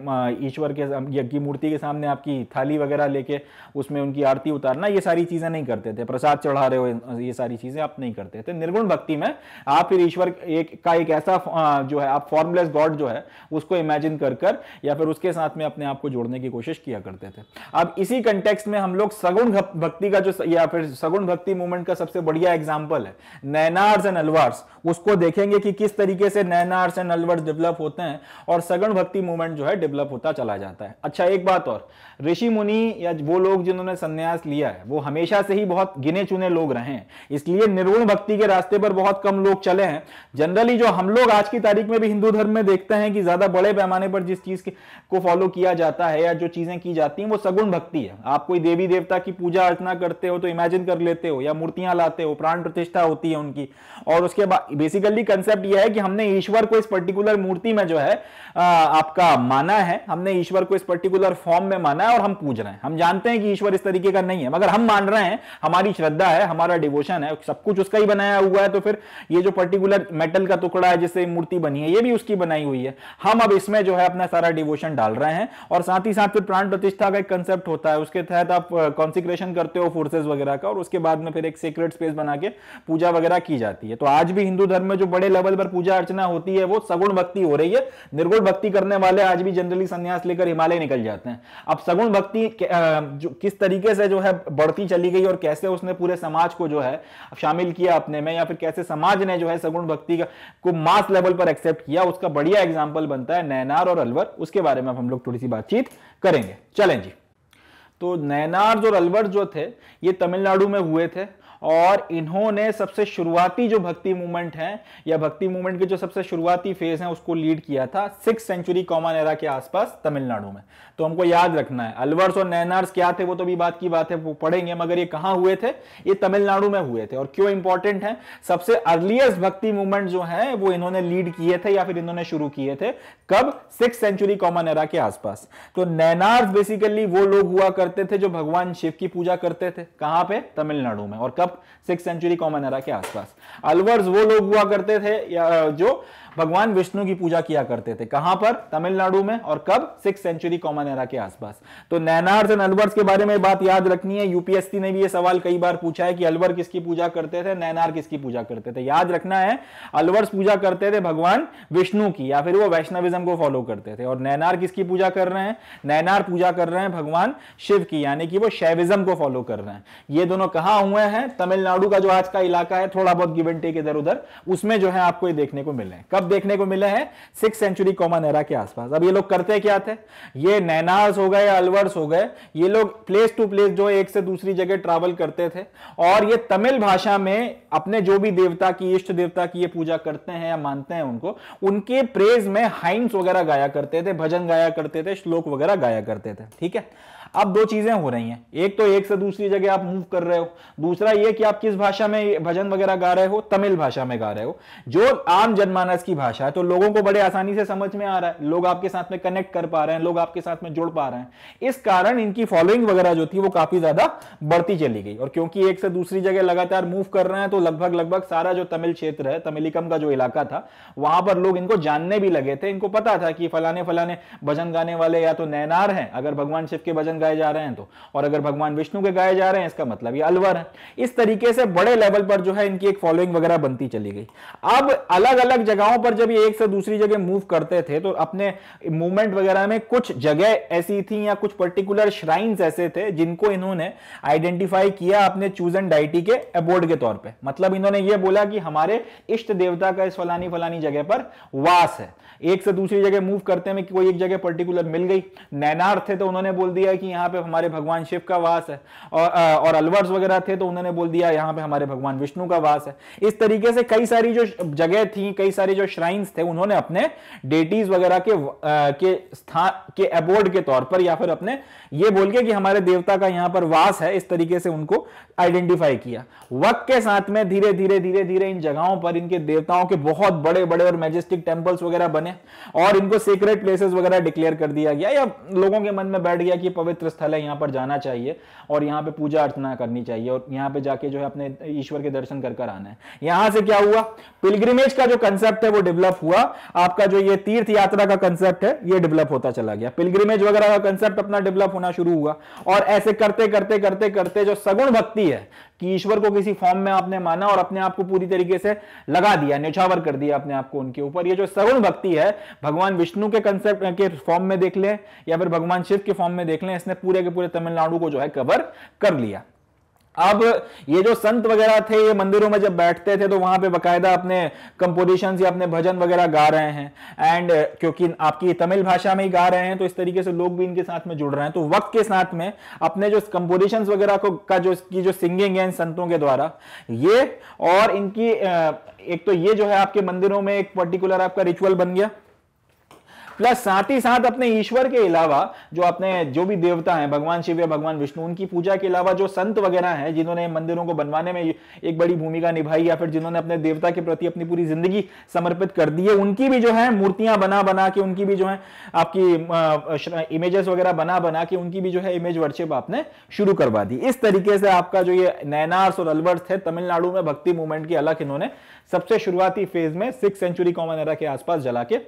ईश्वर के यज्ञ मूर्ति के सामने आपकी थाली वगैरह लेके उसमें उनकी आरती उतारना ये सारी सारी चीजें नहीं करते थे प्रसाद चढ़ा रहे हो ये सारी चीजें आप नहीं करते थे निर्गुण भक्ति में आप फिर ईश्वर एक का एक ऐसा जो है आप फॉर्मलेस गॉड जो है उसको इमेजिन कर कर या फिर उसके साथ में अपने आप को जोड़ने की कोशिश किया करते थे अब इसी कंटेक्स्ट में हम लोग सगुण भक्ति का जो या फिर सगुण भक्ति मूवमेंट का सबसे बढ़िया एग्जाम्पल है नैनार्स एंड अलवार्स उसको देखेंगे कि किस तरीके से नैनार्स एंड अलवर्स डेवलप होते हैं और सगुण भक्ति मूवमेंट जो है डेवलप होता चला जाता है अच्छा एक बात और ऋषि मुनि या वो लोग जिन्होंने संन्यास लिया है वो हमेशा से ही बहुत गिने चुने लोग रहे हैं इसलिए निर्गुण भक्ति के रास्ते पर बहुत कम लोग चले हैं जनरली जो हम लोग आज की तारीख में भी हिंदू धर्म में देखते हैं कि ज्यादा बड़े पैमाने पर जिस चीज को फॉलो किया जाता है या जो चीजें की जाती हैं वो सगुण भक्ति है आप कोई देवी देवता की पूजा अर्चना करते हो तो इमेजिन कर लेते हो या मूर्तियां लाते हो प्राण प्रतिष्ठा होती है उनकी और उसके बाद बेसिकली कंसेप्ट यह है कि हमने ईश्वर को इस पर्टिकुलर मूर्ति में जो है आपका माना है हमने ईश्वर को इस पर्टिकुलर फॉर्म में माना है और हम पूज रहे हैं हम जानते हैं कि ईश्वर इस तरीके का नहीं है मगर हम मान रहे हैं हमारी श्रद्धा है हमारा डिवोशन है सब कुछ उसका ही बनाया हुआ है तो फिर ये जो पर्टिकुलर मेटल का टुकड़ा है जिससे मूर्ति बनी है ये भी उसकी बनाई हुई है हम अब इसमें जो है अपना सारा डिवोशन डाल रहे हैं और साथ ही साथ फिर प्राण प्रतिष्ठा का एक कंसेप्ट होता है उसके तहत आप कॉन्सिक्रेशन करते हो फोर्सेज वगैरह का और उसके बाद में फिर एक सीक्रेट स्पेस बना के पूजा वगैरह की जाती है तो आज भी हिंदू धर्म में जो बड़े लेवल पर पूजा अर्चना होती है वो सगुण भक्ति हो रही है निर्गुण भक्ति करने वाले आज भी जनरली संन्यास लेकर हिमालय निकल जाते हैं अब सगुण भक्ति जो किस तरीके से जो है बढ़ती कहीं चली गई और कैसे उसने पूरे समाज को जो है शामिल किया अपने में या फिर कैसे समाज ने जो है सगुण भक्ति को मास लेवल पर एक्सेप्ट किया उसका बढ़िया एग्जाम्पल बनता है नैनार और अलवर उसके बारे में हम लोग थोड़ी सी बातचीत करेंगे चलें जी तो नैनार और अलवर जो थे ये तमिलनाडु में हुए थे और इन्होंने सबसे शुरुआती जो भक्ति मूवमेंट है या भक्ति मूवमेंट के जो सबसे शुरुआती फेज है उसको लीड किया था सिक्स सेंचुरी कॉमन एरा के आसपास तमिलनाडु में तो हमको याद रखना है अलवर्स और नैनार्स क्या थे वो तो भी बात की बात है वो पढ़ेंगे मगर ये कहाँ हुए थे ये तमिलनाडु में हुए थे और क्यों इंपॉर्टेंट है सबसे अर्लीस्ट भक्ति मूवमेंट जो है वो इन्होंने लीड किए थे या फिर इन्होंने शुरू किए थे कब सिक्स सेंचुरी कॉमन एरा के आसपास तो नैनार्स बेसिकली वो लोग हुआ करते थे जो भगवान शिव की पूजा करते थे कहां पे तमिलनाडु में और कब सिक्स सेंचुरी कॉमन एरा के आसपास अलवर्स वो लोग हुआ करते थे या जो भगवान विष्णु की पूजा किया करते थे कहां पर तमिलनाडु में और कब सिक्स सेंचुरी कॉमन एरा के आसपास तो नैनार्स एंड अलवर्स के बारे में बात याद रखनी है यूपीएससी ने भी यह सवाल कई बार पूछा है कि अलवर किसकी पूजा करते थे नैनार किसकी पूजा करते थे याद रखना है अलवर्स पूजा करते थे भगवान विष्णु की या फिर वो वैष्णविज्म को फॉलो करते थे और नैनार किसकी पूजा कर रहे हैं नैनार पूजा कर रहे हैं भगवान शिव की यानी कि वो शैविज्म को फॉलो कर रहे हैं ये दोनों कहां हुए हैं तमिलनाडु का जो आज का इलाका है थोड़ा बहुत गिवेंटे के टेक इधर उधर उसमें जो है आपको ये देखने को मिले कब कब देखने को मिले हैं सिक्स सेंचुरी कॉमन एरा के आसपास अब ये लोग करते क्या थे ये नैनास हो गए अलवर्स हो गए ये लोग प्लेस टू प्लेस जो एक से दूसरी जगह ट्रैवल करते थे और ये तमिल भाषा में अपने जो भी देवता की इष्ट देवता की ये पूजा करते हैं या मानते हैं उनको उनके प्रेज में हाइम्स वगैरह गाया करते थे भजन गाया करते थे श्लोक वगैरह गाया करते थे ठीक है अब दो चीजें हो रही हैं एक तो एक से दूसरी जगह आप मूव कर रहे हो दूसरा ये कि आप किस भाषा में भजन वगैरह गा रहे हो तमिल भाषा में गा रहे हो जो आम जनमानस की भाषा है तो लोगों को बड़े आसानी से समझ में आ रहा है लोग आपके साथ में कनेक्ट कर पा रहे हैं लोग आपके साथ में जुड़ पा रहे हैं इस कारण इनकी फॉलोइंग वगैरह जो थी वो काफी ज्यादा बढ़ती चली गई और क्योंकि एक से दूसरी जगह लगातार मूव कर रहे हैं तो लगभग लगभग सारा जो तमिल क्षेत्र है तमिलिकम का जो इलाका था वहां पर लोग इनको जानने भी लगे थे इनको पता था कि फलाने फलाने भजन गाने वाले या तो नैनार हैं अगर भगवान शिव के भजन गाए जा रहे हैं तो और अगर भगवान विष्णु के गाए जा रहे हैं इसका मतलब ये अलवर है इस तरीके से बड़े लेवल पर जो है इनकी एक फॉलोइंग वगैरह बनती चली गई अब अलग अलग जगहों पर जब ये एक से दूसरी जगह मूव करते थे तो अपने मूवमेंट वगैरह में कुछ जगह ऐसी थी या कुछ पर्टिकुलर श्राइन्स ऐसे थे जिनको इन्होंने आइडेंटिफाई किया अपने चूजन डाइटी के अबोर्ड के तौर पर मतलब इन्होंने ये बोला कि हमारे इष्ट देवता का इस फलानी फलानी जगह पर वास है एक से दूसरी जगह मूव करते में कोई एक जगह पर्टिकुलर मिल गई नैनार थे तो उन्होंने बोल दिया कि यहाँ पे हमारे भगवान शिव का वास है और और अलवर्स वगैरह थे तो उन्होंने बोल दिया यहाँ पे हमारे भगवान विष्णु का वास है इस तरीके से कई सारी जो जगह थी कई सारे जो श्राइन्स थे उन्होंने अपने डेटीज वगैरह के के स्थान के अबोर्ड के तौर पर या फिर अपने ये बोल के कि हमारे देवता का यहाँ पर वास है इस तरीके से उनको आइडेंटिफाई किया वक्त के साथ में धीरे धीरे धीरे धीरे इन जगहों पर इनके देवताओं के बहुत बड़े बड़े और मैजेस्टिक टेम्पल्स वगैरह बने बने और इनको सीक्रेट प्लेसेस वगैरह डिक्लेयर कर दिया गया या लोगों के मन में बैठ गया कि पवित्र स्थल है यहाँ पर जाना चाहिए और यहाँ पे पूजा अर्चना करनी चाहिए और यहाँ पे जाके जो है अपने ईश्वर के दर्शन कर कर आना है यहाँ से क्या हुआ पिलग्रिमेज का जो कंसेप्ट है वो डेवलप हुआ आपका जो ये तीर्थ यात्रा का कंसेप्ट है ये डेवलप होता चला गया पिलग्रिमेज वगैरह का कंसेप्ट अपना डेवलप होना शुरू हुआ और ऐसे करते करते करते करते जो सगुण भक्ति है कि ईश्वर को किसी फॉर्म में आपने माना और अपने आप को पूरी तरीके से लगा दिया न्यौछावर कर दिया अपने आप को उनके ऊपर ये जो सगुण भक्ति है भगवान विष्णु के कंसेप्ट के फॉर्म में देख लें या फिर भगवान शिव के फॉर्म में देख लें इसने पूरे के पूरे तमिलनाडु को जो है कवर कर लिया अब ये जो संत वगैरह थे ये मंदिरों में जब बैठते थे तो वहां पे बकायदा अपने कंपोजिशन या अपने भजन वगैरह गा रहे हैं एंड क्योंकि आपकी तमिल भाषा में ही गा रहे हैं तो इस तरीके से लोग भी इनके साथ में जुड़ रहे हैं तो वक्त के साथ में अपने जो कंपोजिशन वगैरह को का जो इसकी जो सिंगिंग है इन संतों के द्वारा ये और इनकी एक तो ये जो है आपके मंदिरों में एक पर्टिकुलर आपका रिचुअल बन गया प्लस साथ ही साथ अपने ईश्वर के अलावा जो अपने जो भी देवता हैं भगवान शिव या भगवान विष्णु उनकी पूजा के अलावा जो संत वगैरह हैं जिन्होंने मंदिरों को बनवाने में एक बड़ी भूमिका निभाई या फिर जिन्होंने अपने देवता के प्रति अपनी पूरी जिंदगी समर्पित कर दी है उनकी भी जो है मूर्तियां बना बना के उनकी भी जो है आपकी इमेजेस वगैरह बना बना के उनकी भी जो है इमेज वर्शिप आपने शुरू करवा दी इस तरीके से आपका जो ये नैनार्स और अलवर्स थे तमिलनाडु में भक्ति मूवमेंट की अलग इन्होंने सबसे शुरुआती फेज में सिक्स सेंचुरी कॉमन एरा के आसपास जला के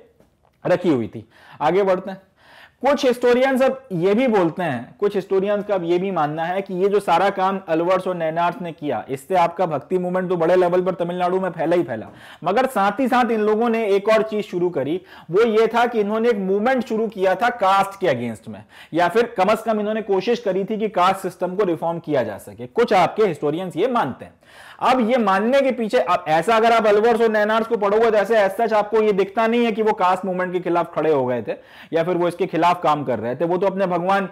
रखी हुई थी आगे बढ़ते हैं कुछ हिस्टोरियंस अब ये भी बोलते हैं कुछ हिस्टोरियंस का अब ये भी मानना है कि ये जो सारा काम अलवर्स और नैनार्थ ने किया इससे आपका भक्ति मूवमेंट तो बड़े लेवल पर तमिलनाडु में फैला ही फैला मगर साथ ही साथ इन लोगों ने एक और चीज शुरू करी वो ये था कि इन्होंने एक मूवमेंट शुरू किया था कास्ट के अगेंस्ट में या फिर कम अज कम इन्होंने कोशिश करी थी कि कास्ट सिस्टम को रिफॉर्म किया जा सके कुछ आपके हिस्टोरियंस ये मानते हैं अब ये मानने के पीछे अब ऐसा अगर आप अलवर्स और नैनार्स को पढ़ोगे तो ऐसे आपको ये दिखता नहीं है कि वो कास्ट मूवमेंट के खिलाफ खड़े हो गए थे या फिर वो इसके खिलाफ काम कर रहे थे वो तो अपने भगवान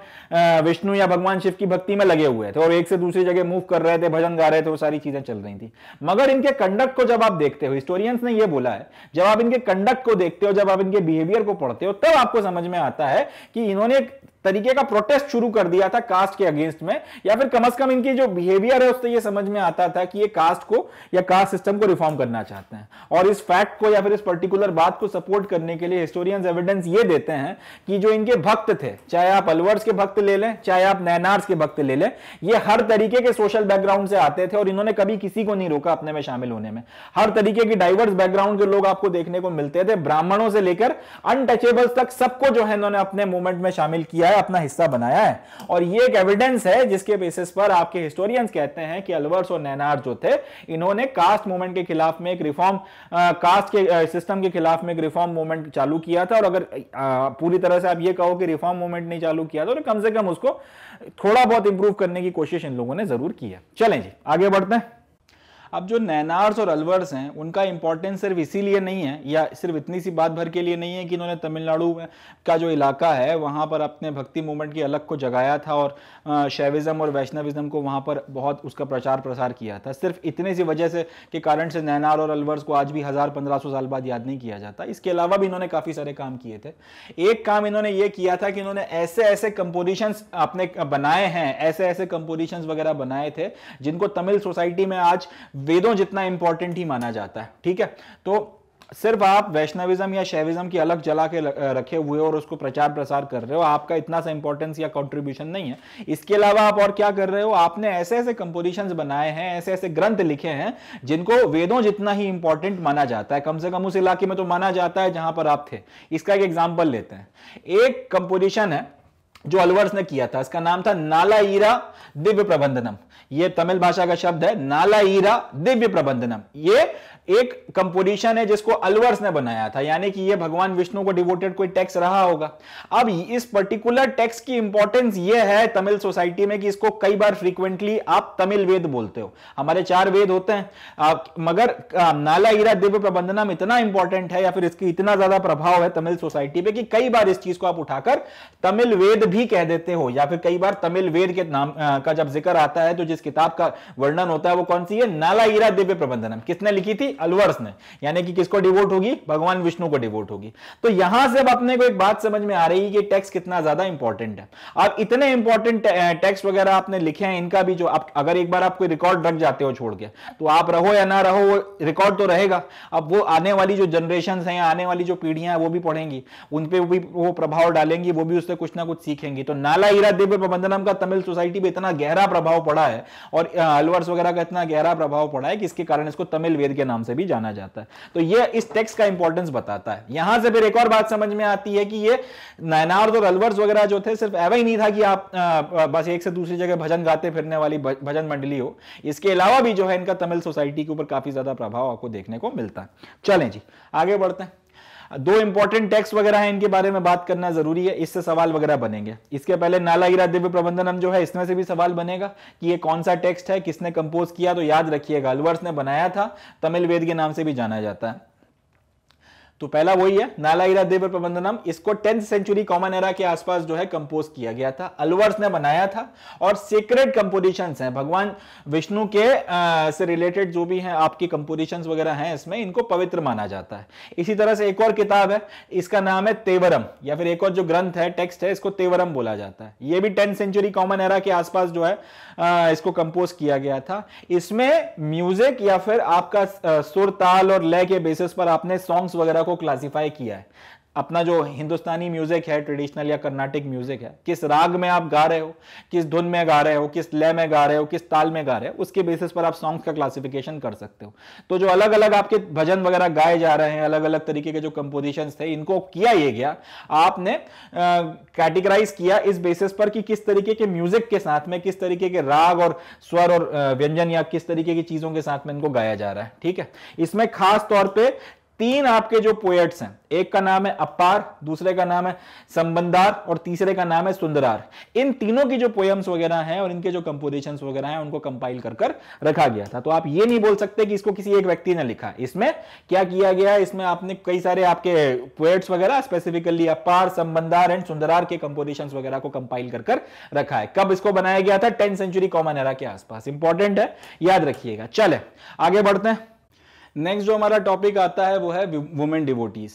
विष्णु या भगवान शिव की भक्ति में लगे हुए थे और एक से दूसरी जगह मूव कर रहे थे भजन गा रहे थे वो सारी चीजें चल रही थी मगर इनके कंडक्ट को जब आप देखते हो हिस्टोरियंस ने यह बोला है जब आप इनके कंडक्ट को देखते हो जब आप इनके बिहेवियर को पढ़ते हो तब आपको समझ में आता है कि इन्होंने तरीके का प्रोटेस्ट शुरू कर दिया था कास्ट के अगेंस्ट में या फिर कम अज कम इनकी जो बिहेवियर है उससे ये समझ में आता था कि ये कास्ट को या कास्ट सिस्टम को रिफॉर्म करना चाहते हैं और इस फैक्ट को या फिर इस पर्टिकुलर बात को सपोर्ट करने के लिए हिस्टोरियंस एविडेंस ये देते हैं कि जो इनके भक्त थे चाहे आप अलवर्स के भक्त ले लें चाहे आप नैनार्स के भक्त ले लें ये हर तरीके के सोशल बैकग्राउंड से आते थे और इन्होंने कभी किसी को नहीं रोका अपने में शामिल होने में हर तरीके की डाइवर्स बैकग्राउंड के लोग आपको देखने को मिलते थे ब्राह्मणों से लेकर अनटचेबल्स तक सबको जो है इन्होंने अपने मूवमेंट में शामिल किया है है अपना हिस्सा बनाया है और ये एक एविडेंस है जिसके बेसिस पर आपके हिस्टोरियंस कहते हैं कि अलवर्स और नैनार जो थे इन्होंने कास्ट मूवमेंट के खिलाफ में एक रिफॉर्म कास्ट के सिस्टम के खिलाफ में एक रिफॉर्म मूवमेंट चालू किया था और अगर पूरी तरह से आप ये कहो कि रिफॉर्म मूवमेंट नहीं चालू किया था तो कम से कम उसको थोड़ा बहुत इंप्रूव करने की कोशिश इन लोगों ने जरूर की है चलें जी आगे बढ़ते हैं अब जो नैनार्स और अलवर्स हैं उनका इंपॉर्टेंस सिर्फ इसीलिए नहीं है या सिर्फ इतनी सी बात भर के लिए नहीं है कि इन्होंने तमिलनाडु का जो इलाका है वहाँ पर अपने भक्ति मूवमेंट की अलग को जगाया था और शैविज्म और वैष्णविज़म को वहाँ पर बहुत उसका प्रचार प्रसार किया था सिर्फ इतने सी वजह से के कारण से नैनार और अलवर्स को आज भी हज़ार पंद्रह सौ साल बाद याद नहीं किया जाता इसके अलावा भी इन्होंने काफ़ी सारे काम किए थे एक काम इन्होंने ये किया था कि इन्होंने ऐसे ऐसे कंपोजिशंस अपने बनाए हैं ऐसे ऐसे कंपोजिशंस वगैरह बनाए थे जिनको तमिल सोसाइटी में आज वेदों जितना इंपॉर्टेंट ही माना जाता है ठीक है तो सिर्फ आप वैष्णविज्म या शैविज्म की अलग जला के रखे हुए और उसको प्रचार प्रसार कर रहे हो आपका इतना सा इंपॉर्टेंस या कंट्रीब्यूशन नहीं है इसके अलावा आप और क्या कर रहे हो आपने ऐसे ऐसे कंपोजिशंस बनाए हैं ऐसे ऐसे ग्रंथ लिखे हैं जिनको वेदों जितना ही इंपॉर्टेंट माना जाता है कम से कम उस इलाके में तो माना जाता है जहां पर आप थे इसका एक एग्जाम्पल लेते हैं एक कंपोजिशन है जो अलवर्स ने किया था इसका नाम था नाला ईरा दिव्य प्रबंधनम यह तमिल भाषा का शब्द है नाला ईरा दिव्य प्रबंधनम यह एक कंपोजिशन है जिसको अलवर्स ने बनाया था यानी कि ये भगवान विष्णु को डिवोटेड कोई टेक्स रहा होगा अब इस पर्टिकुलर टेक्स की इंपॉर्टेंस ये है तमिल सोसाइटी में कि इसको कई बार फ्रीक्वेंटली आप तमिल वेद बोलते हो हमारे चार वेद होते हैं आ, मगर आ, नाला ईरा दिव्य प्रबंधनम इतना इंपॉर्टेंट है या फिर इसकी इतना ज्यादा प्रभाव है तमिल सोसाइटी पे कि कई बार इस चीज को आप उठाकर तमिल वेद भी कह देते हो या फिर कई बार तमिल वेद के नाम आ, का जब जिक्र आता है तो जिस किताब का वर्णन होता है वो कौन सी है नाला ईरा दिव्य प्रबंधनम किसने लिखी थी अलवर्स ने यानी कि किसको डिवोट होगी भगवान विष्णु को डिवोट होगी तो यहां से अब अपने को एक बात समझ में आ रही है कि टैक्स कितना ज्यादा इंपॉर्टेंट है अब इतने इंपॉर्टेंट टैक्स वगैरह आपने लिखे हैं इनका भी जो आप अगर एक बार आप कोई रिकॉर्ड रख जाते हो छोड़ के तो आप रहो या ना रहो वो रिकॉर्ड तो रहेगा अब वो आने वाली जो जनरेशन है आने वाली जो पीढ़ियां हैं वो भी पढ़ेंगी उन पर भी वो प्रभाव डालेंगी वो भी उससे कुछ ना कुछ सीखेंगी तो नाला हीरा दिव्य प्रबंधनम का तमिल सोसाइटी पर इतना गहरा प्रभाव पड़ा है और अलवर्स वगैरह का इतना गहरा प्रभाव पड़ा है कि इसके कारण इसको तमिल वेद के नाम से भी जाना जाता है तो यह इस टैक्स का इंपॉर्टेंस बताता है यहां से फिर एक और बात समझ में आती है कि ये नैनार्थ और अलवर्स वगैरह जो थे सिर्फ ऐसा ही नहीं था कि आप बस एक से दूसरी जगह भजन गाते फिरने वाली भजन मंडली हो इसके अलावा भी जो है इनका तमिल सोसाइटी के ऊपर काफी ज्यादा प्रभाव आपको देखने को मिलता है चलें जी आगे बढ़ते हैं दो इंपॉर्टेंट टैक्स वगैरह है इनके बारे में बात करना जरूरी है इससे सवाल वगैरह बनेंगे इसके पहले नाला गिरा दिव्य प्रबंधन जो है इसमें से भी सवाल बनेगा कि ये कौन सा टेक्स्ट है किसने कंपोज किया तो याद रखिएगा अलवर्स ने बनाया था तमिल वेद के नाम से भी जाना जाता है तो पहला वही है नालाइरा देवर प्रबंधनम इसको टेंथ सेंचुरी कॉमन एरा के आसपास जो है कंपोज किया गया था अलवर्स ने बनाया था और सीक्रेट कंपोजिशन है भगवान विष्णु के आ, से रिलेटेड जो भी हैं आपकी कंपोजिशन वगैरह हैं इसमें इनको पवित्र माना जाता है इसी तरह से एक और किताब है इसका नाम है तेवरम या फिर एक और जो ग्रंथ है टेक्स्ट है इसको तेवरम बोला जाता है ये भी टेंथ सेंचुरी कॉमन एरा के आसपास जो है आ, इसको कंपोज किया गया था इसमें म्यूजिक या फिर आपका सुर ताल और लय के बेसिस पर आपने सॉन्ग्स वगैरह को क्लासीफाई किया है अपना जो हिंदुस्तानी म्यूजिक है ट्रेडिशनल या कर्नाटिक म्यूजिक है किस राग में आप गा रहे हो किस धुन में गा रहे हो किस लय में गा रहे हो किस ताल में गा रहे हो उसके बेसिस पर आप सॉन्ग्स का क्लासिफिकेशन कर सकते हो तो जो अलग अलग आपके भजन वगैरह गाए जा रहे हैं अलग अलग तरीके के जो कंपोजिशन थे इनको किया ये गया आपने कैटेगराइज किया इस बेसिस पर कि किस तरीके के म्यूजिक के साथ में किस तरीके के राग और स्वर और व्यंजन या किस तरीके की चीजों के साथ में इनको गाया जा रहा है ठीक है इसमें खास तौर पर तीन आपके जो पोएट्स हैं एक का नाम है अपार दूसरे का नाम है संबंधार और तीसरे का नाम है सुंदरार इन तीनों की जो पोएम्स वगैरह हैं और इनके जो कंपोजिशंस वगैरह हैं उनको कंपाइल कर कर रखा गया था तो आप ये नहीं बोल सकते कि इसको किसी एक व्यक्ति ने लिखा इसमें क्या किया गया इसमें आपने कई सारे आपके पोएट्स वगैरह स्पेसिफिकली अपार संबंधार एंड सुंदरार के कंपोजिशन वगैरह को कंपाइल कर कर रखा है कब इसको बनाया गया था टेंथ सेंचुरी कॉमन एरा के आसपास इंपॉर्टेंट है याद रखिएगा चले आगे बढ़ते हैं नेक्स्ट जो हमारा टॉपिक आता है वो है वुमेन डिवोटीज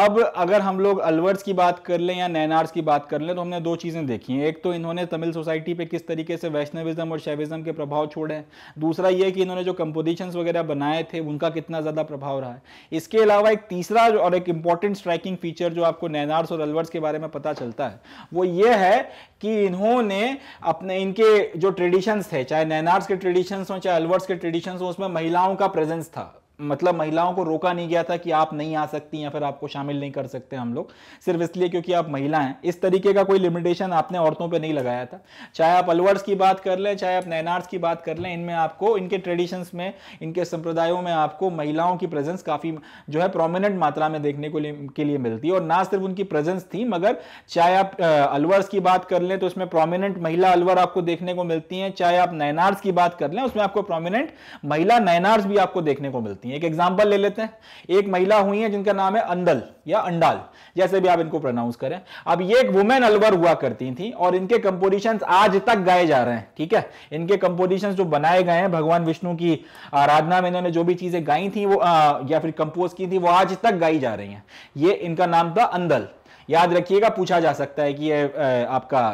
अब अगर हम लोग अलवर्स की बात कर लें या नैनार्स की बात कर लें तो हमने दो चीज़ें देखी हैं एक तो इन्होंने तमिल सोसाइटी पे किस तरीके से वैष्णविज्म और शैविज्म के प्रभाव छोड़े हैं दूसरा ये कि इन्होंने जो कंपोजिशंस वगैरह बनाए थे उनका कितना ज़्यादा प्रभाव रहा है इसके अलावा एक तीसरा और एक इंपॉर्टेंट स्ट्राइकिंग फीचर जो आपको नैनार्स और अलवर्स के बारे में पता चलता है वो ये है कि इन्होंने अपने इनके जो ट्रेडिशंस थे चाहे नैनार्स के ट्रेडिशंस हो चाहे अलवर्स के ट्रेडिशंस हों उसमें महिलाओं का प्रेजेंस था मतलब महिलाओं को रोका नहीं गया था कि आप नहीं आ सकती या फिर आपको शामिल नहीं कर सकते हम लोग सिर्फ इसलिए क्योंकि आप महिला हैं इस तरीके का कोई लिमिटेशन आपने औरतों पे नहीं लगाया था चाहे आप अलवर्स की बात कर लें चाहे आप नैनार्स की बात कर लें इनमें आपको इनके ट्रेडिशंस में इनके संप्रदायों में आपको महिलाओं की प्रेजेंस काफ़ी जो है प्रोमिनेंट मात्रा में देखने को लिए, के लिए मिलती है और ना सिर्फ उनकी प्रेजेंस थी मगर चाहे आप अलवर्स की बात कर लें तो उसमें प्रोमिनेंट महिला अलवर आपको देखने को मिलती हैं चाहे आप नैनार्स की बात कर लें उसमें आपको प्रोमिनेंट महिला नैनार्स भी आपको देखने को मिलती है हैं एक एग्जाम्पल ले लेते हैं एक महिला हुई है जिनका नाम है अंदल या अंडाल जैसे भी आप इनको प्रोनाउंस करें अब ये एक वुमेन अलवर हुआ करती थी और इनके कंपोजिशन आज तक गाए जा रहे हैं ठीक है इनके कंपोजिशन जो बनाए गए हैं भगवान विष्णु की आराधना में इन्होंने जो भी चीजें गाई थी वो आ, या फिर कंपोज की थी वो आज तक गाई जा रही हैं ये इनका नाम था अंदल याद रखिएगा पूछा जा सकता है कि ये आपका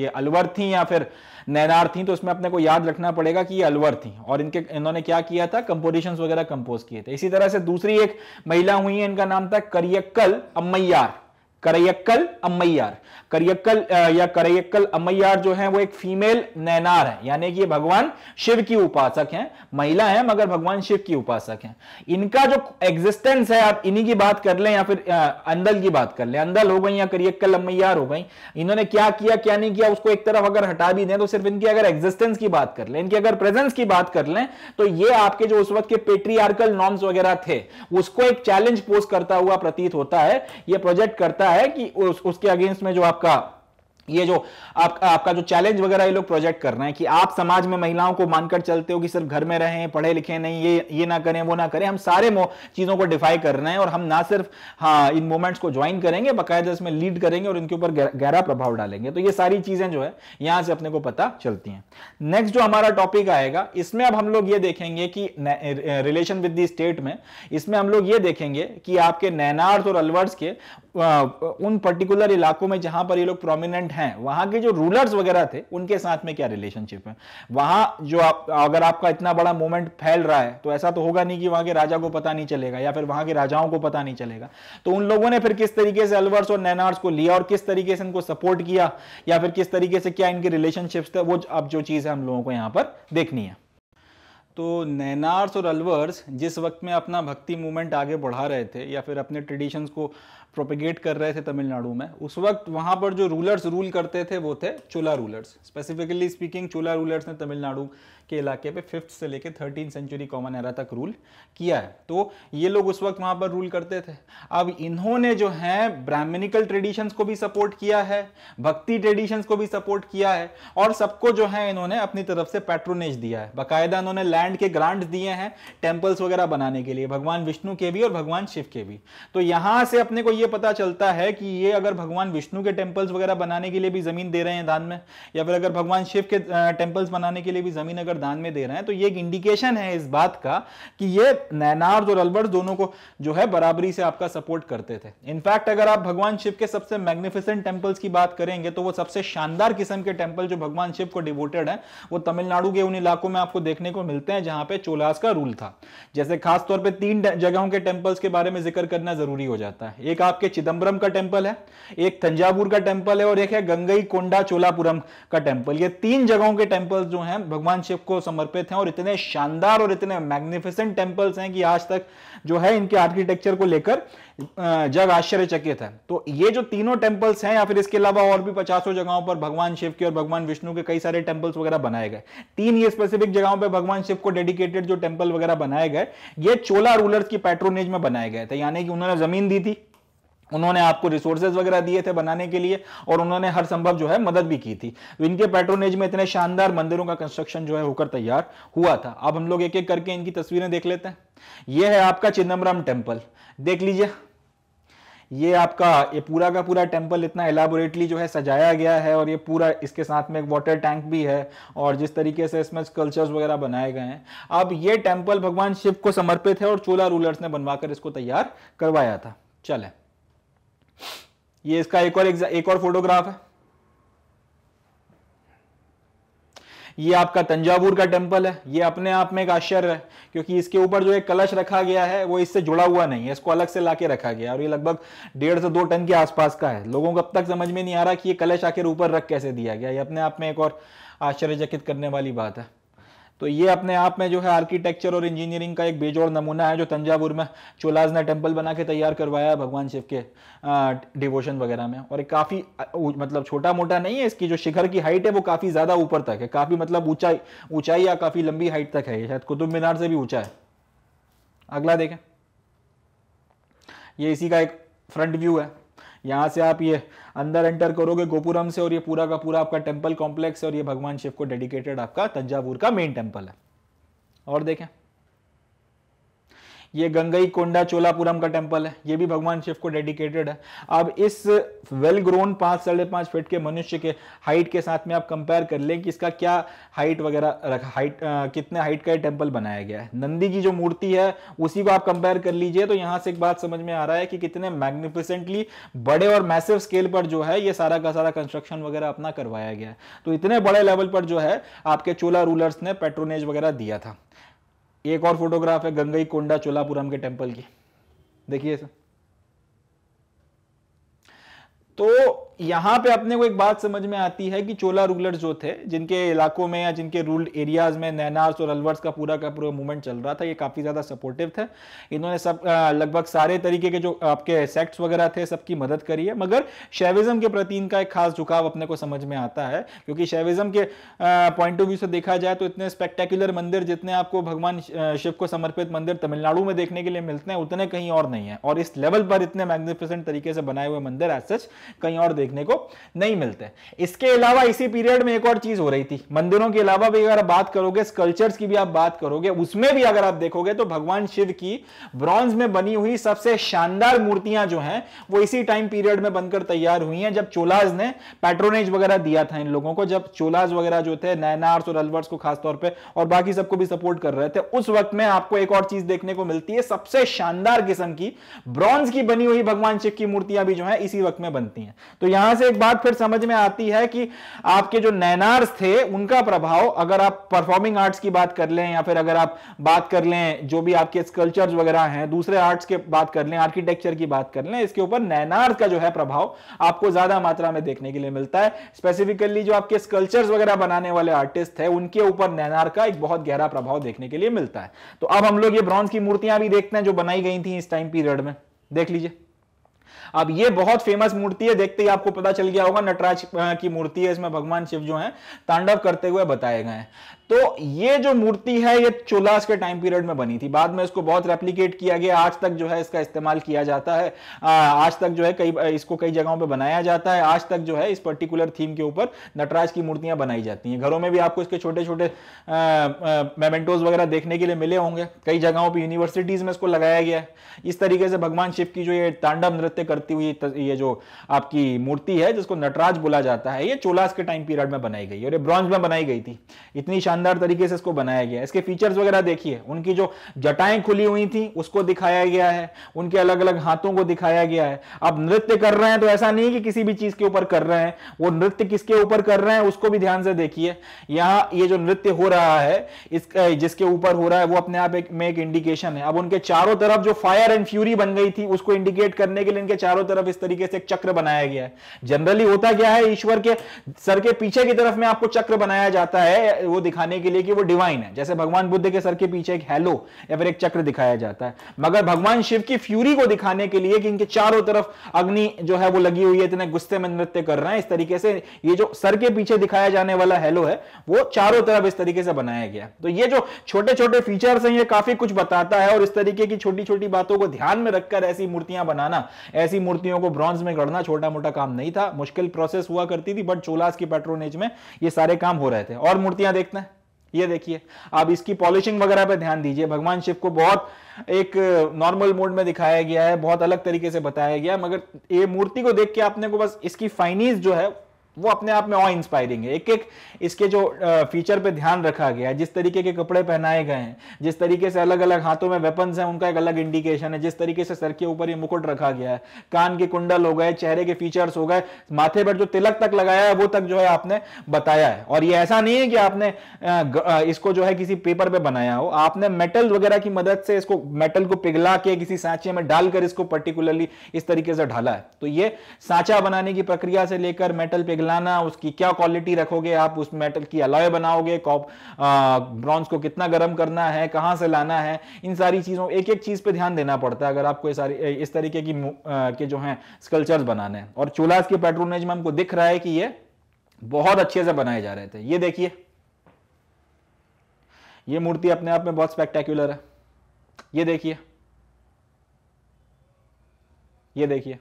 ये अलवर थी या फिर नैनार थी तो इसमें अपने को याद रखना पड़ेगा कि ये अलवर थी और इनके इन्होंने क्या किया था कंपोजिशन वगैरह कंपोज किए थे इसी तरह से दूसरी एक महिला हुई है इनका नाम था करियक्कल अम्मैयार करयक्कल अम्मैयार करयक्कल या करयक्कल अम्मैयार जो है वो एक फीमेल नैनार है यानी कि ये भगवान शिव की उपासक हैं महिला हैं मगर भगवान शिव की उपासक हैं इनका जो एग्जिस्टेंस है आप इन्हीं की बात कर लें या फिर अंदल की बात कर लें अंदल हो गई या करियक्कल अम्मैयार हो गई इन्होंने क्या किया क्या नहीं किया उसको एक तरफ अगर हटा भी दें तो सिर्फ इनकी अगर एग्जिस्टेंस की बात कर लें इनकी अगर प्रेजेंस की बात कर लें तो ये आपके जो उस वक्त के पेट्रियार्कल नॉर्म्स वगैरह थे उसको एक चैलेंज पोस्ट करता हुआ प्रतीत होता है ये प्रोजेक्ट करता है है कि उस, उसके अगेंस्ट में जो आपका ये जो आप, आपका जो चैलेंज वगैरह ये लोग प्रोजेक्ट कर रहे हैं कि आप समाज में महिलाओं को मानकर चलते हो कि सिर्फ घर में रहें पढ़े लिखे नहीं ये ये ना करें वो ना करें हम सारे चीज़ों को डिफाई कर रहे हैं और हम ना सिर्फ हाँ इन मूवमेंट्स को ज्वाइन करेंगे बकायदा इसमें लीड करेंगे और इनके ऊपर गहरा प्रभाव डालेंगे तो ये सारी चीज़ें जो है यहां से अपने को पता चलती हैं नेक्स्ट जो हमारा टॉपिक आएगा इसमें अब हम लोग ये देखेंगे कि रिलेशन विद द स्टेट में इसमें हम लोग ये देखेंगे कि आपके नैनार्थ और अलवर्स के उन पर्टिकुलर इलाकों में जहां पर ये लोग प्रोमिनेंट हैं वहां के जो रूलर्स वगैरह थे उनके साथ में क्या रिलेशनशिप है वहां जो आप अगर आपका इतना बड़ा मूवमेंट फैल रहा है तो ऐसा तो होगा नहीं कि वहां के राजा को पता नहीं चलेगा या फिर वहां के राजाओं को पता नहीं चलेगा तो उन लोगों ने फिर किस तरीके से अलवर्स और नैनार्स को लिया और किस तरीके से इनको सपोर्ट किया या फिर किस तरीके से क्या इनके रिलेशनशिप्स थे वो अब जो चीज़ है हम लोगों को यहाँ पर देखनी है तो नैनार्स और अलवर्स जिस वक्त में अपना भक्ति मूवमेंट आगे बढ़ा रहे थे या फिर अपने ट्रेडिशंस को प्रोपेगेट कर रहे थे तमिलनाडु में उस वक्त वहां पर जो रूलर्स रूल करते थे वो थे Chola rulers specifically speaking Chola rulers ने तमिलनाडु के इलाके पे फिफ्थ से लेकर थर्टीन सेंचुरी कॉमन एरा तक रूल किया है तो ये लोग उस वक्त वहां पर रूल करते थे अब इन्होंने जो है ब्राह्मणिकल ट्रेडिशंस को भी सपोर्ट किया है भक्ति ट्रेडिशंस को भी सपोर्ट किया है और सबको जो है इन्होंने अपनी तरफ से पेट्रोनेज दिया है बाकायदा इन्होंने लैंड के ग्रांट दिए हैं टेम्पल्स वगैरह बनाने के लिए भगवान विष्णु के भी और भगवान शिव के भी तो यहां से अपने को ये ये पता चलता है कि ये अगर भगवान विष्णु के टेम्पल्स वगैरह बनाने के लिए भी जमीन दे रहे हैं धान में या फिर अगर भगवान शिव के टेम्पल्स बनाने के लिए भी जमीन अगर धान में दे रहे हैं तो ये एक इंडिकेशन है इस बात का कि ये नैनार्ज और अलवर्स दोनों को जो है बराबरी से आपका सपोर्ट करते थे इनफैक्ट अगर आप भगवान शिव के सबसे मैग्निफिसेंट टेम्पल्स की बात करेंगे तो वो सबसे शानदार किस्म के टेम्पल जो भगवान शिव को डिवोटेड है वो तमिलनाडु के उन इलाकों में आपको देखने को मिलते हैं जहां पे चोलास का रूल था जैसे खासतौर पर तीन जगहों के टेम्पल्स के बारे में जिक्र करना जरूरी हो जाता है एक आप आपके चिदम्बरम का टेम्पल है एक तंजावुर का टेम्पल है और एक है गंगई कोंडा चोलापुरम का टेम्पल ये तीन जगहों के टेम्पल जो हैं भगवान शिव को समर्पित हैं और इतने शानदार और इतने मैग्निफिसेंट टेम्पल्स हैं कि आज तक जो है इनके आर्किटेक्चर को लेकर जग आश्चर्यचकित है तो ये जो तीनों टेम्पल्स हैं या फिर इसके अलावा और भी पचासों जगहों पर भगवान शिव के और भगवान विष्णु के कई सारे टेम्पल्स वगैरह बनाए गए तीन ये स्पेसिफिक जगहों पर भगवान शिव को डेडिकेटेड जो टेम्पल वगैरह बनाए गए ये चोला रूलर्स की पैट्रोनेज में बनाए गए थे यानी कि उन्होंने जमीन दी थी उन्होंने आपको रिसोर्सेज वगैरह दिए थे बनाने के लिए और उन्होंने हर संभव जो है मदद भी की थी इनके पेट्रोनेज में इतने शानदार मंदिरों का कंस्ट्रक्शन जो है होकर तैयार हुआ था अब हम लोग एक एक करके इनकी तस्वीरें देख लेते हैं यह है आपका चिदम्बरम टेम्पल देख लीजिए ये आपका ये पूरा का पूरा टेम्पल इतना एलाबोरेटली जो है सजाया गया है और ये पूरा इसके साथ में एक वाटर टैंक भी है और जिस तरीके से इसमें स्कल्चर्स वगैरह बनाए गए हैं अब ये टेम्पल भगवान शिव को समर्पित है और चोला रूलर्स ने बनवाकर इसको तैयार करवाया था चलें ये इसका एक और एक और फोटोग्राफ है ये आपका तंजावुर का टेम्पल है ये अपने आप में एक आश्चर्य है क्योंकि इसके ऊपर जो एक कलश रखा गया है वो इससे जुड़ा हुआ नहीं है इसको अलग से लाके रखा गया और ये लगभग डेढ़ से दो टन के आसपास का है लोगों को अब तक समझ में नहीं आ रहा कि ये कलश आखिर ऊपर रख कैसे दिया गया ये अपने आप में एक और आश्चर्यचकित करने वाली बात है तो ये अपने आप में जो है आर्किटेक्चर और इंजीनियरिंग का एक बेजोड़ नमूना है जो तंजावुर में चोलाज ने टेम्पल बना के तैयार करवाया है भगवान शिव के डिवोशन वगैरह में और काफ़ी मतलब छोटा मोटा नहीं है इसकी जो शिखर की हाइट है वो काफ़ी ज़्यादा ऊपर तक है काफ़ी मतलब ऊंचाई ऊंचाई या काफ़ी लंबी हाइट तक है ये शायद कुतुब मीनार से भी ऊंचा है अगला देखें ये इसी का एक फ्रंट व्यू है यहाँ से आप ये अंदर एंटर करोगे गोपुरम से और ये पूरा का पूरा आपका टेम्पल कॉम्प्लेक्स है और ये भगवान शिव को डेडिकेटेड आपका तंजावुर का मेन टेम्पल है और देखें ये गंगई कोंडा चोलापुरम का टेम्पल है ये भी भगवान शिव को डेडिकेटेड है अब इस वेल ग्रोन पांच साढ़े पांच फिट के मनुष्य के हाइट के साथ में आप कंपेयर कर लें कि इसका क्या हाइट वगैरह रखा हाइट आ, कितने हाइट का ये टेम्पल बनाया गया है नंदी की जो मूर्ति है उसी को आप कंपेयर कर लीजिए तो यहाँ से एक बात समझ में आ रहा है कि कितने मैग्निफिसेंटली बड़े और मैसिव स्केल पर जो है ये सारा का सारा कंस्ट्रक्शन वगैरह अपना करवाया गया है तो इतने बड़े लेवल पर जो है आपके चोला रूलर्स ने पेट्रोनेज वगैरह दिया था एक और फोटोग्राफ है गंगई कोंडा चोलापुरम के टेम्पल की देखिए सर तो यहां पे अपने को एक बात समझ में आती है कि चोला रूलर्स जो थे जिनके इलाकों में या जिनके रूल्ड एरियाज में नैनार्स और अलवर्स का पूरा का पूरा मूवमेंट चल रहा था ये काफी ज्यादा सपोर्टिव थे इन्होंने सब लगभग सारे तरीके के जो आपके सेक्ट्स वगैरह थे सबकी मदद करी है मगर शैविज्म के प्रति इनका एक खास झुकाव अपने को समझ में आता है क्योंकि शैविज्म के पॉइंट ऑफ व्यू से देखा जाए तो इतने स्पेक्टेकुलर मंदिर जितने आपको भगवान शिव को समर्पित मंदिर तमिलनाडु में देखने के लिए मिलते हैं उतने कहीं और नहीं है और इस लेवल पर इतने मैग्निफिसेंट तरीके से बनाए हुए मंदिर एज सच कहीं और देखने को नहीं मिलते इसके अलावा इसी पीरियड में एक और चीज हो रही थी मंदिरों के अलावा भी अगर आप बात करोगे स्कल्चर्स की भी आप बात करोगे उसमें भी अगर आप देखोगे तो भगवान शिव की ब्रॉन्ज में बनी हुई सबसे शानदार मूर्तियां जो हैं वो इसी टाइम पीरियड में बनकर तैयार हुई हैं जब चोलाज ने पैट्रोनेज वगैरह दिया था इन लोगों को जब चोलाज वगैरह जो थे नैनार्स और अलवर्स को खासतौर पर और बाकी सबको भी सपोर्ट कर रहे थे उस वक्त में आपको एक और चीज देखने को मिलती है सबसे शानदार किस्म की ब्रॉन्ज की बनी हुई भगवान शिव की मूर्तियां भी जो है इसी वक्त में बनती बनती हैं तो यहां से एक बात फिर समझ में आती है कि आपके जो नैनार्स थे उनका प्रभाव अगर आप परफॉर्मिंग आर्ट्स की बात कर लें या फिर अगर आप बात कर लें जो भी आपके स्कल्चर्स वगैरह हैं दूसरे आर्ट्स के बात कर लें आर्किटेक्चर की बात कर लें इसके ऊपर नैनार्स का जो है प्रभाव आपको ज्यादा मात्रा में देखने के लिए मिलता है स्पेसिफिकली जो आपके स्कल्चर्स वगैरह बनाने वाले आर्टिस्ट है उनके ऊपर नैनार का एक बहुत गहरा प्रभाव देखने के लिए मिलता है तो अब हम लोग ये ब्रॉन्ज की मूर्तियां भी देखते हैं जो बनाई गई थी इस टाइम पीरियड में देख लीजिए अब ये बहुत फेमस मूर्ति है देखते ही आपको पता चल गया होगा नटराज की मूर्ति है इसमें भगवान शिव जो है तांडव करते हुए बताए गए तो ये जो मूर्ति है ये चोलास के टाइम पीरियड में बनी थी बाद में इसको बहुत रेप्लीकेट किया गया आज तक जो है इसका इस्तेमाल किया जाता है आज तक जो है कई इसको कई जगहों पे बनाया जाता है आज तक जो है इस पर्टिकुलर थीम के ऊपर नटराज की मूर्तियां बनाई जाती हैं घरों में भी आपको इसके छोटे छोटे मेमेंटोज वगैरह देखने के लिए मिले होंगे कई जगहों पर यूनिवर्सिटीज में इसको लगाया गया है इस तरीके से भगवान शिव की जो ये तांडव नृत्य करती हुई ये जो आपकी मूर्ति है जिसको नटराज बोला जाता है ये चोलास के टाइम पीरियड में बनाई गई और ये ब्रॉन्ज में बनाई गई थी इतनी शानदार शानदार तरीके से इसको बनाया गया है इसके फीचर्स वगैरह देखिए उनकी जो जटाएं खुली हुई थी उसको दिखाया गया है उनके अलग अलग हाथों को दिखाया गया है अब नृत्य कर रहे हैं तो ऐसा नहीं कि किसी भी चीज के ऊपर कर रहे हैं वो नृत्य किसके ऊपर कर रहे हैं उसको भी ध्यान से देखिए यहाँ ये जो नृत्य हो रहा है इस जिसके ऊपर हो रहा है वो अपने आप एक में एक इंडिकेशन है अब उनके चारों तरफ जो फायर एंड फ्यूरी बन गई थी उसको इंडिकेट करने के लिए इनके चारों तरफ इस तरीके से एक चक्र बनाया गया है जनरली होता क्या है ईश्वर के सर के पीछे की तरफ में आपको चक्र बनाया जाता है वो दिखा दिखाने के लिए कि वो डिवाइन है जैसे भगवान बुद्ध के सर के पीछे एक हेलो या फिर एक चक्र दिखाया जाता है मगर भगवान शिव की फ्यूरी को दिखाने के लिए कि इनके चारों तरफ अग्नि जो है वो लगी हुई है इतने गुस्से में नृत्य कर रहे हैं इस तरीके से ये जो सर के पीछे दिखाया जाने वाला हेलो है वो चारों तरफ इस तरीके से बनाया गया तो ये जो छोटे छोटे फीचर्स हैं ये काफी कुछ बताता है और इस तरीके की छोटी छोटी बातों को ध्यान में रखकर ऐसी मूर्तियां बनाना ऐसी मूर्तियों को ब्रॉन्ज में गढ़ना छोटा मोटा काम नहीं था मुश्किल प्रोसेस हुआ करती थी बट चोलास की पेट्रोनेज में ये सारे काम हो रहे थे और मूर्तियां देखते हैं ये देखिए आप इसकी पॉलिशिंग वगैरह पे ध्यान दीजिए भगवान शिव को बहुत एक नॉर्मल मोड में दिखाया गया है बहुत अलग तरीके से बताया गया मगर ये मूर्ति को देख के आपने को बस इसकी फाइनीज जो है वो अपने आप में और इंस्पायरिंग है एक एक इसके जो फीचर पे ध्यान रखा गया है जिस तरीके के कपड़े पहनाए गए हैं जिस तरीके से अलग अलग हाथों में वेपन्स हैं उनका एक अलग इंडिकेशन है जिस तरीके से सर के ऊपर ये मुकुट रखा गया है कान के कुंडल हो गए चेहरे के फीचर्स हो गए माथे पर जो तिलक तक लगाया है वो तक जो है आपने बताया है और ये ऐसा नहीं है कि आपने इसको जो है किसी पेपर पे बनाया हो आपने मेटल वगैरह की मदद से इसको मेटल को पिघला के किसी सांचे में डालकर इसको पर्टिकुलरली इस तरीके से ढाला है तो ये सांचा बनाने की प्रक्रिया से लेकर मेटल पिघला पिघलाना उसकी क्या क्वालिटी रखोगे आप उस मेटल की अलॉय बनाओगे कॉप ब्रॉन्ज को कितना गर्म करना है कहाँ से लाना है इन सारी चीज़ों एक एक चीज़ पे ध्यान देना पड़ता है अगर आपको ये सारी इस तरीके की आ, के जो हैं स्कल्चर्स बनाने हैं और चोलास के पेट्रोनेज में हमको दिख रहा है कि ये बहुत अच्छे से बनाए जा रहे थे ये देखिए ये मूर्ति अपने आप में बहुत स्पेक्टेक्युलर है ये देखिए ये देखिए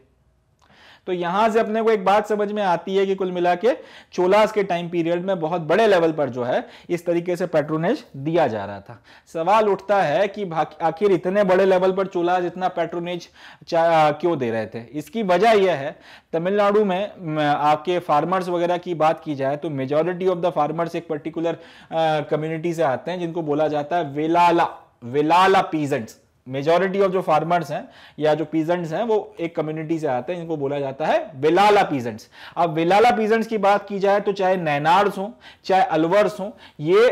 तो यहां से अपने को एक बात समझ में आती है कि कुल मिला के चोलास के टाइम पीरियड में बहुत बड़े लेवल पर जो है इस तरीके से पेट्रोनेज दिया जा रहा था सवाल उठता है कि आखिर इतने बड़े लेवल पर चोलास इतना पेट्रोनेज क्यों दे रहे थे इसकी वजह यह है तमिलनाडु में आपके फार्मर्स वगैरह की बात की जाए तो मेजोरिटी ऑफ द फार्मर्स एक पर्टिकुलर कम्युनिटी से आते हैं जिनको बोला जाता है Vellala Vellala peasants majority of जो फार्मर्स हैं या जो पीजेंट्स हैं वो एक कम्युनिटी से आते हैं इनको बोला जाता है वेलाला पीजेंट्स अब वेलाला पीजेंट्स की बात की जाए तो चाहे नैनार्स हो चाहे अलवर्स हो ये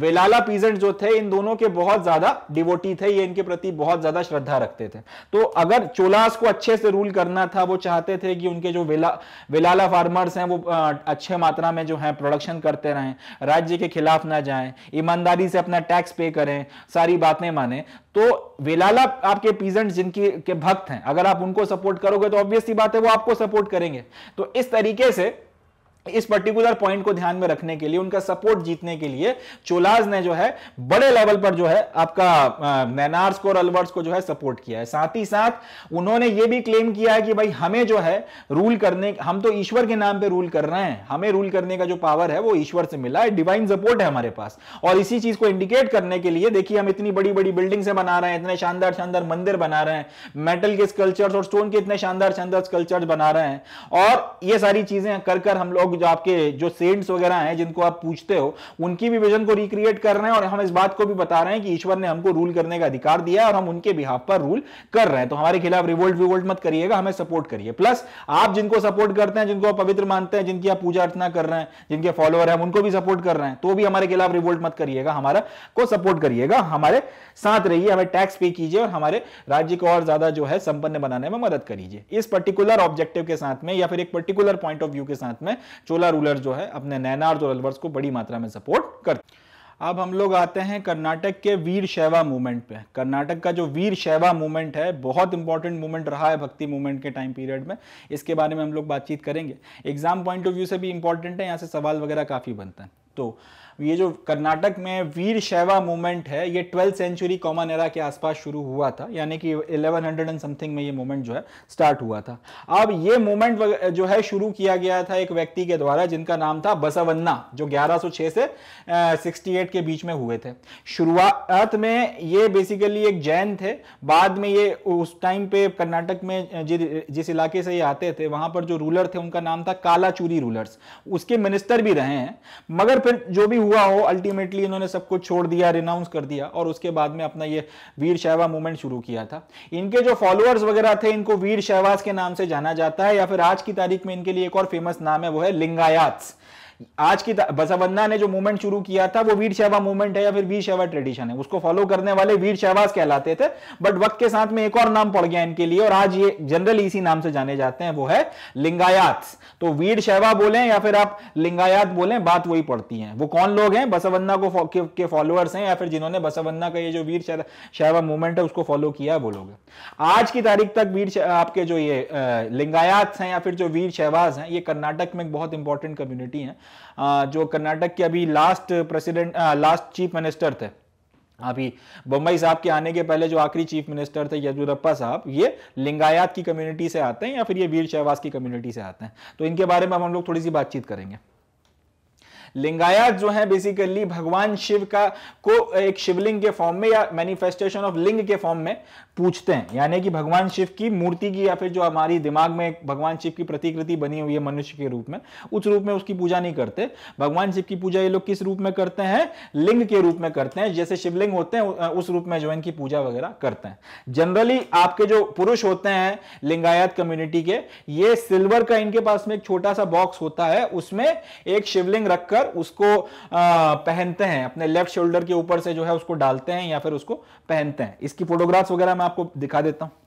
वेलाला पीजेंट जो थे इन दोनों के बहुत ज्यादा डिवोटी थे ये इनके प्रति बहुत ज्यादा श्रद्धा रखते थे तो अगर चोलास को अच्छे से रूल करना था वो चाहते थे कि उनके जो वेला वेलाला फार्मर्स हैं वो अच्छे मात्रा में जो है प्रोडक्शन करते रहें राज्य के खिलाफ ना जाएं ईमानदारी से अपना टैक्स पे करें सारी बातें माने तो वेलाला आपके पीजेंट जिनकी के भक्त हैं अगर आप उनको सपोर्ट करोगे तो ऑब्वियसली बात है वो आपको सपोर्ट करेंगे तो इस तरीके से इस पर्टिकुलर पॉइंट को ध्यान में रखने के लिए उनका सपोर्ट जीतने के लिए चोलाज ने जो है बड़े लेवल पर जो है आपका नैनार्स को और अलवर्स को जो है सपोर्ट किया है साथ ही साथ उन्होंने ये भी क्लेम किया है कि भाई हमें जो है रूल करने हम तो ईश्वर के नाम पे रूल कर रहे हैं हमें रूल करने का जो पावर है वो ईश्वर से मिला है डिवाइन सपोर्ट है हमारे पास और इसी चीज को इंडिकेट करने के लिए देखिए हम इतनी बड़ी बड़ी बिल्डिंग्स बना रहे हैं इतने शानदार शानदार मंदिर बना रहे हैं मेटल के स्कल्चर्स और स्टोन के इतने शानदार शानदार स्कल्चर्स बना रहे हैं और ये सारी चीजें कर हम लोग लोग जो आपके जो सेंट्स वगैरह हैं जिनको आप पूछते हो उनकी भी विजन को रिक्रिएट कर रहे हैं और हम इस बात को भी बता रहे हैं कि ईश्वर ने हमको रूल करने का अधिकार दिया है और हम उनके बिहाफ पर रूल कर रहे हैं तो हमारे खिलाफ रिवोल्ट विवोल्ट मत करिएगा हमें सपोर्ट करिए प्लस आप जिनको सपोर्ट करते हैं जिनको आप पवित्र मानते हैं जिनकी आप पूजा अर्चना कर रहे हैं जिनके फॉलोअर हैं उनको भी सपोर्ट कर रहे हैं तो भी हमारे खिलाफ रिवोल्ट मत करिएगा हमारा को सपोर्ट करिएगा हमारे साथ रहिए हमें टैक्स पे कीजिए और हमारे राज्य को और ज्यादा जो है संपन्न बनाने में मदद करिए इस पर्टिकुलर ऑब्जेक्टिव के साथ में या फिर एक पर्टिकुलर पॉइंट ऑफ व्यू के साथ में चोला रूलर जो है अपने नैनार और अलवर्स को बड़ी मात्रा में सपोर्ट करते अब हम लोग आते हैं कर्नाटक के वीर शैवा मूवमेंट पे कर्नाटक का जो वीर शैवा मूवमेंट है बहुत इंपॉर्टेंट मूवमेंट रहा है भक्ति मूवमेंट के टाइम पीरियड में इसके बारे में हम लोग बातचीत करेंगे एग्जाम पॉइंट ऑफ व्यू से भी इंपॉर्टेंट है यहाँ से सवाल वगैरह काफ़ी बनता है तो ये जो कर्नाटक में वीर शैवा मूवमेंट है ये ट्वेल्थ सेंचुरी कॉमन एरा के आसपास शुरू हुआ था यानी कि 1100 एंड समथिंग में ये मूवमेंट जो है स्टार्ट हुआ था अब ये मूवमेंट जो है शुरू किया गया था एक व्यक्ति के द्वारा जिनका नाम था बसवन्ना जो 1106 से सिक्सटी के बीच में हुए थे शुरुआत में ये बेसिकली एक जैन थे बाद में ये उस टाइम पे कर्नाटक में जिस इलाके से ये आते थे वहां पर जो रूलर थे उनका नाम था कालाचूरी रूलर्स उसके मिनिस्टर भी रहे हैं मगर फिर जो भी हुआ हो अल्टीमेटली इन्होंने सब कुछ छोड़ दिया रिनाउंस कर दिया और उसके बाद में अपना ये वीर शहवा मूवमेंट शुरू किया था इनके जो फॉलोअर्स वगैरह थे इनको वीर शहवाज के नाम से जाना जाता है या फिर आज की तारीख में इनके लिए एक और फेमस नाम है वो है लिंगायात्स आज की बसवन्ना ने जो मूवमेंट शुरू किया था वो वीर शैवा मूवमेंट है या फिर वीर शैवा ट्रेडिशन है उसको फॉलो करने वाले वीर शैवास कहलाते थे बट वक्त के साथ में एक और नाम पड़ गया इनके लिए और आज ये जनरल इसी नाम से जाने जाते हैं वो है लिंगायात तो वीर शैवा बोले या फिर आप लिंगायात बोले बात वही पड़ती है वो कौन लोग हैं बसवन्ना को के, फॉलोअर्स हैं या फिर जिन्होंने बसवन्ना का ये जो वीर शैवा मूवमेंट है उसको फॉलो किया है वो लोग आज की तारीख तक वीर आपके जो ये लिंगायात हैं या फिर जो वीर शहबाज हैं ये कर्नाटक में एक बहुत इंपॉर्टेंट कम्युनिटी है जो कर्नाटक के अभी last president last chief minister थे अभी बम्बई साहब के आने के पहले जो आखिरी चीफ मिनिस्टर थे यदुरप्पा साहब ये लिंगायत की कम्युनिटी से आते हैं या फिर ये वीर शहवास की कम्युनिटी से आते हैं तो इनके बारे में हम लोग थोड़ी सी बातचीत करेंगे लिंगायत जो है बेसिकली भगवान शिव का को एक शिवलिंग के फॉर्म में या मैनिफेस्टेशन ऑफ लिंग के फॉर्म में पूछते हैं यानी कि भगवान शिव की मूर्ति की या फिर जो हमारी दिमाग में भगवान शिव की प्रतिकृति बनी हुई है मनुष्य के रूप में उस रूप में उसकी पूजा नहीं करते भगवान शिव की पूजा ये लोग किस रूप में करते हैं लिंग के रूप में करते हैं जैसे शिवलिंग होते हैं उस रूप में जो इनकी पूजा वगैरह करते हैं जनरली आपके जो पुरुष होते हैं लिंगायत कम्युनिटी के ये सिल्वर का इनके पास में एक छोटा सा बॉक्स होता है उसमें एक शिवलिंग रखकर उसको पहनते हैं अपने लेफ्ट शोल्डर के ऊपर से जो है उसको डालते हैं या फिर उसको पहनते हैं इसकी फोटोग्राफ्स वगैरह मैं आपको दिखा देता हूं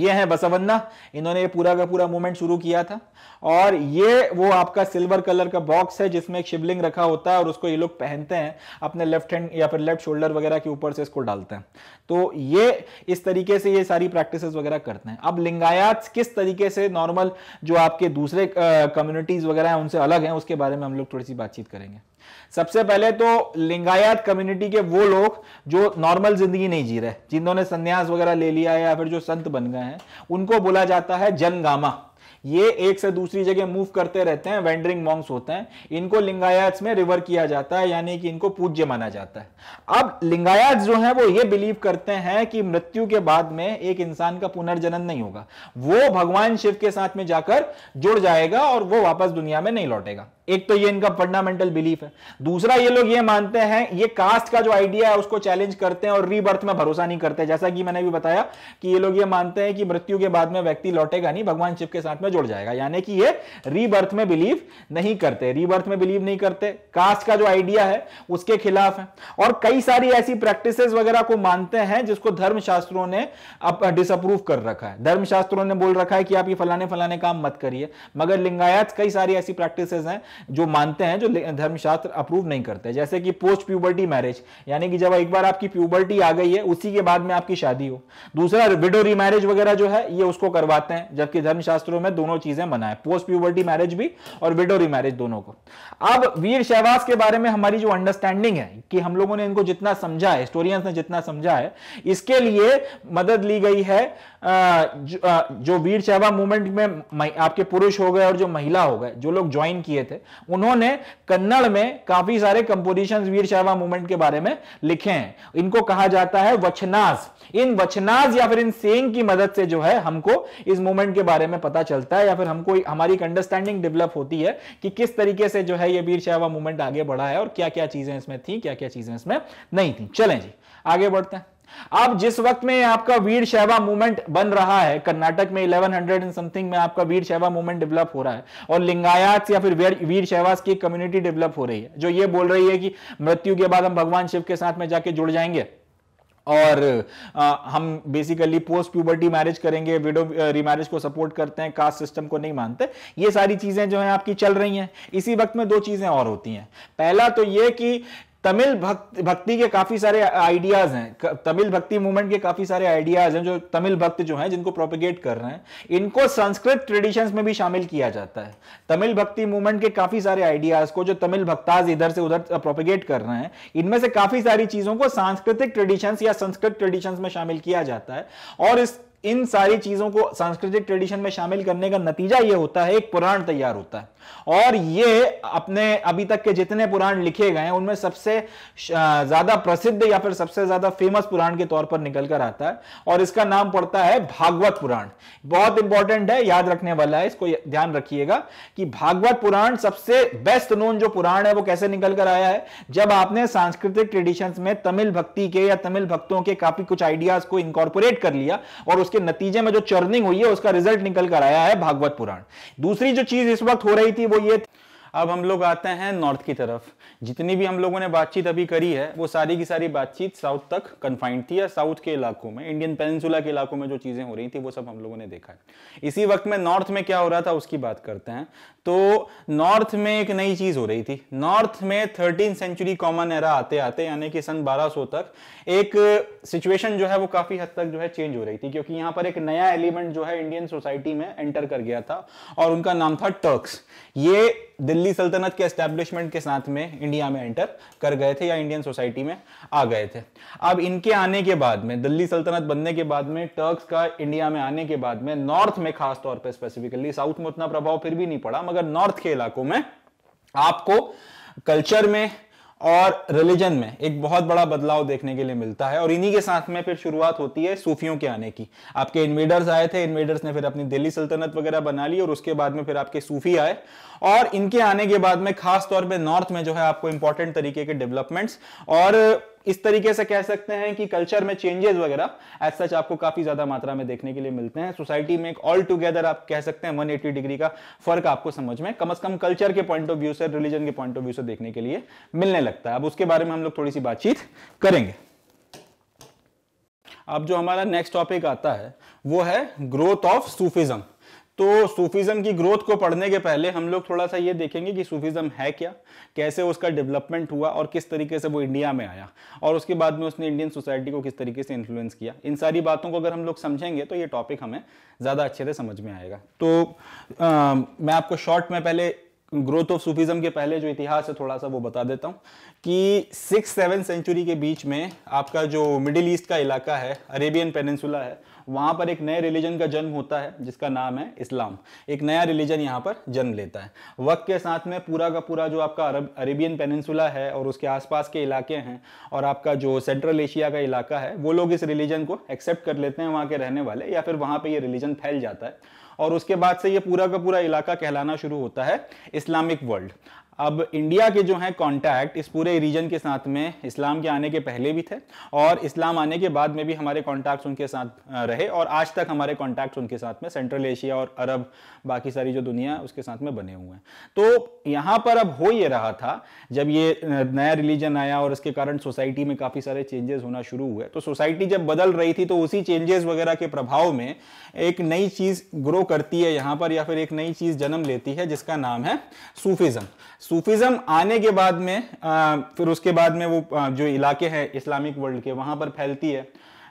ये है बसवन्ना इन्होंने ये पूरा का पूरा मूवमेंट शुरू किया था और ये वो आपका सिल्वर कलर का बॉक्स है जिसमें एक शिवलिंग रखा होता है और उसको ये लोग पहनते हैं अपने लेफ्ट हैंड या फिर लेफ्ट शोल्डर वगैरह के ऊपर से इसको डालते हैं तो ये इस तरीके से ये सारी प्रैक्टिसेस वगैरह करते हैं अब लिंगायात किस तरीके से नॉर्मल जो आपके दूसरे कम्युनिटीज वगैरह हैं उनसे अलग हैं उसके बारे में हम लोग थोड़ी सी बातचीत करेंगे सबसे पहले तो लिंगायत कम्युनिटी के वो लोग जो नॉर्मल जिंदगी नहीं जी रहे जिन्होंने संन्यास वगैरह ले लिया है या फिर जो संत बन गए हैं उनको बोला जाता है जनगामा ये एक से दूसरी जगह मूव करते रहते हैं वेंडरिंग मॉन्ग्स होते हैं इनको लिंगायत में रिवर किया जाता है यानी कि इनको पूज्य माना जाता है अब लिंगायत जो है वो ये बिलीव करते हैं कि मृत्यु के बाद में एक इंसान का पुनर्जनन नहीं होगा वो भगवान शिव के साथ में जाकर जुड़ जाएगा और वो वापस दुनिया में नहीं लौटेगा एक तो ये इनका फंडामेंटल बिलीफ है दूसरा ये लोग ये मानते हैं ये कास्ट का जो आइडिया है उसको चैलेंज करते हैं और रीबर्थ में भरोसा नहीं करते जैसा कि मैंने भी बताया कि ये लोग ये मानते हैं कि मृत्यु के बाद में व्यक्ति लौटेगा नहीं भगवान शिव के साथ में जुड़ जाएगा यानी कि ये रीबर्थ में बिलीव नहीं करते रीबर्थ में बिलीव नहीं करते कास्ट का जो आइडिया है उसके खिलाफ है और कई सारी ऐसी प्रैक्टिस वगैरह को मानते हैं जिसको धर्मशास्त्रों ने डिसअप्रूव कर रखा है धर्मशास्त्रों ने बोल रखा है कि आप ये फलाने फलाने काम मत करिए मगर लिंगायत कई सारी ऐसी प्रैक्टिस हैं जो मानते हैं जो धर्मशास्त्र अप्रूव नहीं करते जैसे कि पोस्ट प्यूबर्टी मैरिज यानी कि जब एक बार आपकी प्यूबर्टी आ गई है उसी के बाद में आपकी शादी हो दूसरा विडो रीमैरिज वगैरह जो है ये उसको करवाते हैं जबकि धर्मशास्त्रों में दोनों चीजें मना है पोस्ट प्यूबर्टी मैरिज भी और विडो रीमैरिज दोनों को अब वीर शहवास के बारे में हमारी जो अंडरस्टैंडिंग है कि हम लोगों ने इनको जितना समझा है हिस्टोरियंस ने जितना समझा है इसके लिए मदद ली गई है जो, वीर चहबा मूवमेंट में आपके पुरुष हो गए और जो महिला हो गए जो लोग ज्वाइन किए थे उन्होंने कन्नड़ में काफी सारे कंपोजिशन वीर शहवा मूवमेंट के बारे में लिखे हैं इनको कहा जाता है वचनाज इन वचनाज या फिर इन सेंग की मदद से जो है हमको इस मूवमेंट के बारे में पता चलता है या फिर हमको हमारी अंडरस्टैंडिंग डेवलप होती है कि किस तरीके से जो है ये वीर शहवा मूवमेंट आगे बढ़ा है और क्या क्या चीजें इसमें थी क्या क्या चीजें इसमें नहीं थी चलें जी आगे बढ़ते हैं अब जिस वक्त में आपका वीर शैवा मूवमेंट बन रहा है कर्नाटक में 1100 एंड समथिंग में आपका वीर शैवा मूवमेंट डेवलप हो रहा है और लिंगायत या फिर वीर शैवास की कम्युनिटी डेवलप हो रही है जो ये बोल रही है कि मृत्यु के बाद हम भगवान शिव के साथ में जाके जुड़ जाएंगे और आ, हम बेसिकली पोस्ट प्यूबर्टी मैरिज करेंगे विडो रीमैरिज को सपोर्ट करते हैं कास्ट सिस्टम को नहीं मानते ये सारी चीजें जो है आपकी चल रही हैं इसी वक्त में दो चीजें और होती हैं पहला तो ये कि तमिल भक्ति भक्ति के काफी सारे आइडियाज हैं तमिल भक्ति मूवमेंट के काफी सारे आइडियाज हैं जो तमिल भक्त जो हैं जिनको प्रोपिगेट कर रहे हैं इनको संस्कृत ट्रेडिशंस में भी शामिल किया जाता है तमिल भक्ति मूवमेंट के काफी सारे आइडियाज को जो तमिल भक्ताज इधर से उधर प्रोपिगेट कर रहे हैं इनमें से काफी सारी चीजों को सांस्कृतिक ट्रेडिशंस या संस्कृत ट्रेडिशंस में शामिल किया जाता है और इस इन सारी चीजों को सांस्कृतिक ट्रेडिशन में शामिल करने का नतीजा यह होता है एक पुराण तैयार होता है और ये अपने अभी तक के जितने पुराण लिखे गए हैं उनमें सबसे ज्यादा प्रसिद्ध या फिर सबसे ज्यादा फेमस पुराण के तौर पर निकल कर आता है और इसका नाम पड़ता है भागवत पुराण बहुत इंपॉर्टेंट है याद रखने वाला है इसको ध्यान रखिएगा कि भागवत पुराण सबसे बेस्ट नोन जो पुराण है वो कैसे निकल कर आया है जब आपने सांस्कृतिक ट्रेडिशन में तमिल भक्ति के या तमिल भक्तों के काफी कुछ आइडियाज को इंकॉर्पोरेट कर लिया और उसके नतीजे में जो चर्निंग हुई है उसका रिजल्ट निकल कर आया है भागवत पुराण दूसरी जो चीज इस वक्त हो रही थी वो ये अब हम लोग आते हैं नॉर्थ की तरफ जितनी भी हम लोगों ने बातचीत अभी करी है वो सारी की सारी बातचीत साउथ तक कन्फाइंड थी या साउथ के इलाकों में इंडियन पेनसुला के इलाकों में जो चीज़ें हो रही थी वो सब हम लोगों ने देखा है इसी वक्त में नॉर्थ में क्या हो रहा था उसकी बात करते हैं तो नॉर्थ में एक नई चीज हो रही थी नॉर्थ में थर्टीन सेंचुरी कॉमन एरा आते आते यानी कि सन 1200 तक एक सिचुएशन जो है वो काफी हद तक जो है चेंज हो रही थी क्योंकि यहां पर एक नया एलिमेंट जो है इंडियन सोसाइटी में एंटर कर गया था और उनका नाम था टर्क्स ये दिल्ली सल्तनत के एस्टेब्लिशमेंट के साथ में इंडिया में एंटर कर गए थे या इंडियन सोसाइटी में आ गए थे अब इनके आने के बाद में दिल्ली सल्तनत बनने के बाद में टर्क्स का इंडिया में आने के बाद में नॉर्थ में खासतौर पर स्पेसिफिकली साउथ में उतना प्रभाव फिर भी नहीं पड़ा मगर नॉर्थ के इलाकों में आपको कल्चर में और रिलीजन में एक बहुत बड़ा बदलाव देखने के लिए मिलता है और इन्हीं के साथ में फिर शुरुआत होती है सूफियों के आने की आपके इन्वेडर्स आए थे इन्वेडर्स ने फिर अपनी दिल्ली सल्तनत वगैरह बना ली और उसके बाद में फिर आपके सूफी आए और इनके आने के बाद में खास तौर पे नॉर्थ में जो है आपको इंपॉर्टेंट तरीके के डेवलपमेंट्स और इस तरीके से कह सकते हैं कि कल्चर में चेंजेस वगैरह एज सच आपको काफी ज्यादा मात्रा में देखने के लिए मिलते हैं सोसाइटी में एक ऑल टुगेदर आप कह सकते हैं 180 डिग्री का फर्क आपको समझ में कम अज कम कल्चर के पॉइंट ऑफ व्यू से रिलीजन के पॉइंट ऑफ व्यू से देखने के लिए मिलने लगता है अब उसके बारे में हम लोग थोड़ी सी बातचीत करेंगे अब जो हमारा नेक्स्ट टॉपिक आता है वो है ग्रोथ ऑफ सूफिज्म तो सूफिज्म की ग्रोथ को पढ़ने के पहले हम लोग थोड़ा सा ये देखेंगे कि सूफिज्म है क्या कैसे उसका डेवलपमेंट हुआ और किस तरीके से वो इंडिया में आया और उसके बाद में उसने इंडियन सोसाइटी को किस तरीके से इन्फ्लुएंस किया इन सारी बातों को अगर हम लोग समझेंगे तो ये टॉपिक हमें ज़्यादा अच्छे से समझ में आएगा तो आ, मैं आपको शॉर्ट में पहले ग्रोथ ऑफ सूफिज्म के पहले जो इतिहास है थोड़ा सा वो बता देता हूँ कि सिक्स सेवन सेंचुरी के बीच में आपका जो मिडिल ईस्ट का इलाका है अरेबियन पेनिनसुला है वहाँ पर एक नए रिलीजन का जन्म होता है जिसका नाम है इस्लाम एक नया रिलीजन यहाँ पर जन्म लेता है वक्त के साथ में पूरा का पूरा जो आपका अरब अरेबियन पेनिनसुला है और उसके आसपास के इलाके हैं और आपका जो सेंट्रल एशिया का इलाका है वो लोग इस रिलीजन को एक्सेप्ट कर लेते हैं वहाँ के रहने वाले या फिर वहाँ पर ये रिलीजन फैल जाता है और उसके बाद से ये पूरा का पूरा इलाका कहलाना शुरू होता है इस्लामिक वर्ल्ड अब इंडिया के जो हैं कांटेक्ट इस पूरे रीजन के साथ में इस्लाम के आने के पहले भी थे और इस्लाम आने के बाद में भी हमारे कांटेक्ट्स उनके साथ रहे और आज तक हमारे कांटेक्ट्स उनके साथ में सेंट्रल एशिया और अरब बाकी सारी जो दुनिया उसके साथ में बने हुए हैं तो यहाँ पर अब हो ये रहा था जब ये नया रिलीजन आया और इसके कारण सोसाइटी में काफ़ी सारे चेंजेस होना शुरू हुए तो सोसाइटी जब बदल रही थी तो उसी चेंजेस वगैरह के प्रभाव में एक नई चीज़ ग्रो करती है यहाँ पर या फिर एक नई चीज़ जन्म लेती है जिसका नाम है सूफिज़म सूफिज़म आने के बाद में आ, फिर उसके बाद में वो आ, जो इलाके हैं इस्लामिक वर्ल्ड के वहां पर फैलती है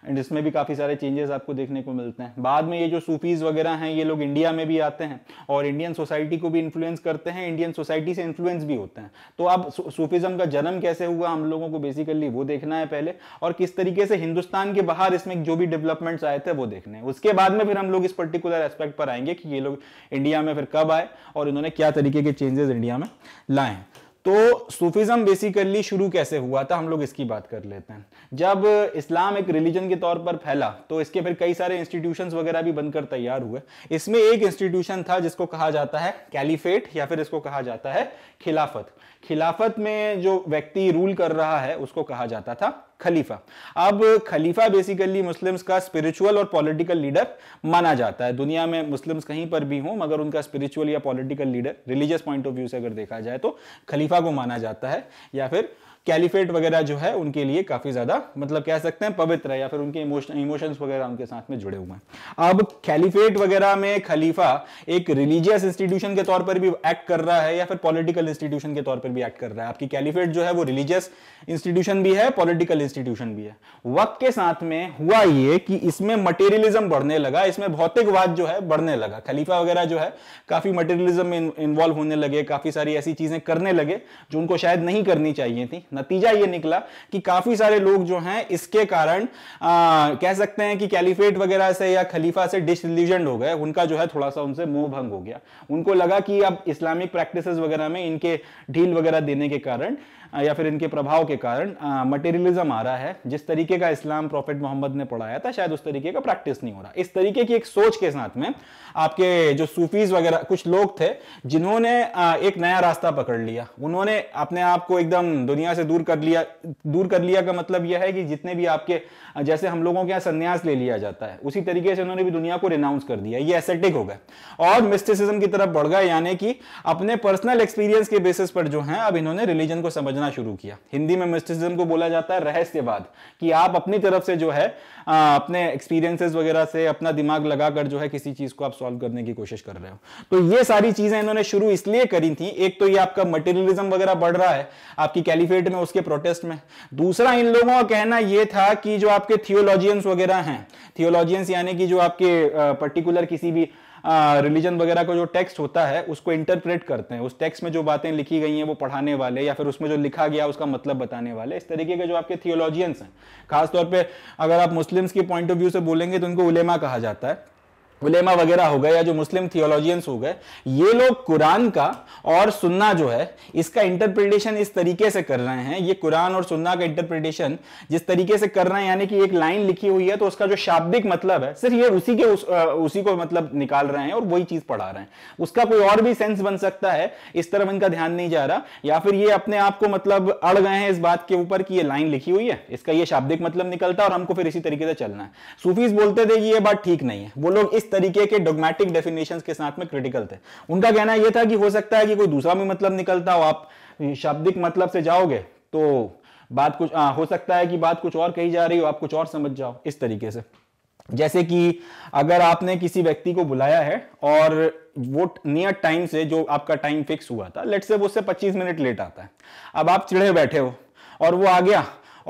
एंड इसमें भी काफ़ी सारे चेंजेस आपको देखने को मिलते हैं बाद में ये जो सूफीज़ वगैरह हैं ये लोग इंडिया में भी आते हैं और इंडियन सोसाइटी को भी इन्फ्लुएंस करते हैं इंडियन सोसाइटी से इन्फ्लुएंस भी होते हैं तो अब सूफीज़म का जन्म कैसे हुआ हम लोगों को बेसिकली वो देखना है पहले और किस तरीके से हिंदुस्तान के बाहर इसमें जो भी डेवलपमेंट्स आए थे वो देखने हैं उसके बाद में फिर हम लोग इस पर्टिकुलर एस्पेक्ट पर आएंगे कि ये लोग इंडिया में फिर कब आए और इन्होंने क्या तरीके के चेंजेस इंडिया में लाए हैं तो सूफिज्म बेसिकली शुरू कैसे हुआ था हम लोग इसकी बात कर लेते हैं जब इस्लाम एक रिलीजन के तौर पर फैला तो इसके फिर कई सारे इंस्टीट्यूशन वगैरह भी बनकर तैयार हुए इसमें एक इंस्टीट्यूशन था जिसको कहा जाता है कैलिफेट या फिर इसको कहा जाता है खिलाफत खिलाफत में जो व्यक्ति रूल कर रहा है उसको कहा जाता था खलीफा अब खलीफा बेसिकली मुस्लिम्स का स्पिरिचुअल और पॉलिटिकल लीडर माना जाता है दुनिया में मुस्लिम्स कहीं पर भी हों मगर उनका स्पिरिचुअल या political leader religious point of view से अगर देखा जाए तो खलीफा को माना जाता है या फिर कैलिफेट वगैरह जो है उनके लिए काफी ज्यादा मतलब कह सकते हैं पवित्र है या फिर उनके इमोशन इमोशंस वगैरह उनके साथ में जुड़े हुए हैं अब कैलिफेट वगैरह में खलीफा एक रिलीजियस इंस्टीट्यूशन के तौर पर भी एक्ट कर रहा है या फिर पॉलिटिकल इंस्टीट्यूशन के तौर पर भी एक्ट कर रहा है आपकी कैलिफेट जो है वो रिलीजियस इंस्टीट्यूशन भी है पॉलिटिकल इंस्टीट्यूशन भी है वक्त के साथ में हुआ ये कि इसमें मटेरियलिज्म बढ़ने लगा इसमें भौतिकवाद जो है बढ़ने लगा खलीफा वगैरह जो है काफी मटेरियलिज्म में इन्वॉल्व होने लगे काफी सारी ऐसी चीजें करने लगे जो उनको शायद नहीं करनी चाहिए थी नतीजा ये निकला कि काफी सारे लोग जो हैं इसके कारण आ, कह सकते हैं कि कैलिफेट वगैरह से या खलीफा से डिसलिजन हो गए उनका जो है थोड़ा सा उनसे मोह भंग हो गया उनको लगा कि अब इस्लामिक प्रैक्टिस वगैरह में इनके ढील वगैरह देने के कारण या फिर इनके प्रभाव के कारण मटेरियलिज्म आ रहा है जिस तरीके का इस्लाम प्रॉफिट मोहम्मद ने पढ़ाया था शायद उस तरीके का प्रैक्टिस नहीं हो रहा इस तरीके की एक सोच के साथ में आपके जो सूफीज वगैरह कुछ लोग थे जिन्होंने एक नया रास्ता पकड़ लिया उन्होंने अपने आप को एकदम दुनिया से दूर कर लिया दूर कर लिया का मतलब यह है कि जितने भी आपके जैसे हम लोगों के यहाँ संन्यास ले लिया जाता है उसी तरीके से उन्होंने भी दुनिया को रिनाउंस कर दिया ये एसेटिक हो गए और मिस्टिसिज्म की तरफ बढ़ गए यानी कि अपने पर्सनल एक्सपीरियंस के बेसिस पर जो है अब इन्होंने रिलीजन को समझना समझना शुरू किया हिंदी में मिस्टिसिज्म को बोला जाता है रहस्यवाद कि आप अपनी तरफ से जो है आ, अपने एक्सपीरियंसेस वगैरह से अपना दिमाग लगाकर जो है किसी चीज को आप सॉल्व करने की कोशिश कर रहे हो तो ये सारी चीजें इन्होंने शुरू इसलिए करी थी एक तो ये आपका मटेरियलिज्म वगैरह बढ़ रहा है आपकी कैलिफेट में उसके प्रोटेस्ट में दूसरा इन लोगों का कहना यह था कि जो आपके थियोलॉजियंस वगैरह हैं थियोलॉजियंस यानी कि जो आपके पर्टिकुलर किसी भी रिलीजन वगैरह का जो टेक्स्ट होता है उसको इंटरप्रेट करते हैं उस टेक्स्ट में जो बातें लिखी गई हैं वो पढ़ाने वाले या फिर उसमें जो लिखा गया उसका मतलब बताने वाले इस तरीके के जो आपके थियोलॉजियंस हैं खासतौर पर अगर आप मुस्लिम्स के पॉइंट ऑफ व्यू से बोलेंगे तो उनको उलेमा कहा जाता है उलेमा वगैरह हो गए या जो मुस्लिम थियोलॉजियंस हो गए ये लोग कुरान का और सुन्ना जो है इसका इंटरप्रिटेशन इस तरीके से कर रहे हैं ये कुरान और सुन्ना का इंटरप्रिटेशन जिस तरीके से कर रहे हैं यानी कि एक लाइन लिखी हुई है तो उसका जो शाब्दिक मतलब है सिर्फ ये उसी के उस, उसी को मतलब निकाल रहे हैं और वही चीज पढ़ा रहे हैं उसका कोई और भी सेंस बन सकता है इस तरफ इनका ध्यान नहीं जा रहा या फिर ये अपने आप को मतलब अड़ गए हैं इस बात के ऊपर कि ये लाइन लिखी हुई है इसका ये शाब्दिक मतलब निकलता है और हमको फिर इसी तरीके से चलना है सूफीज बोलते थे कि ये बात ठीक नहीं है वो लोग इस तरीके के डोगमेटिक डेफिनेशन के साथ में क्रिटिकल थे उनका कहना यह था कि हो सकता है कि कोई दूसरा भी मतलब निकलता हो आप शाब्दिक मतलब से जाओगे तो बात कुछ आ, हाँ, हो सकता है कि बात कुछ और कही जा रही हो आप कुछ और समझ जाओ इस तरीके से जैसे कि अगर आपने किसी व्यक्ति को बुलाया है और वो नियर टाइम से जो आपका टाइम फिक्स हुआ था लेट से वो उससे 25 मिनट लेट आता है अब आप चिड़े बैठे हो और वो आ गया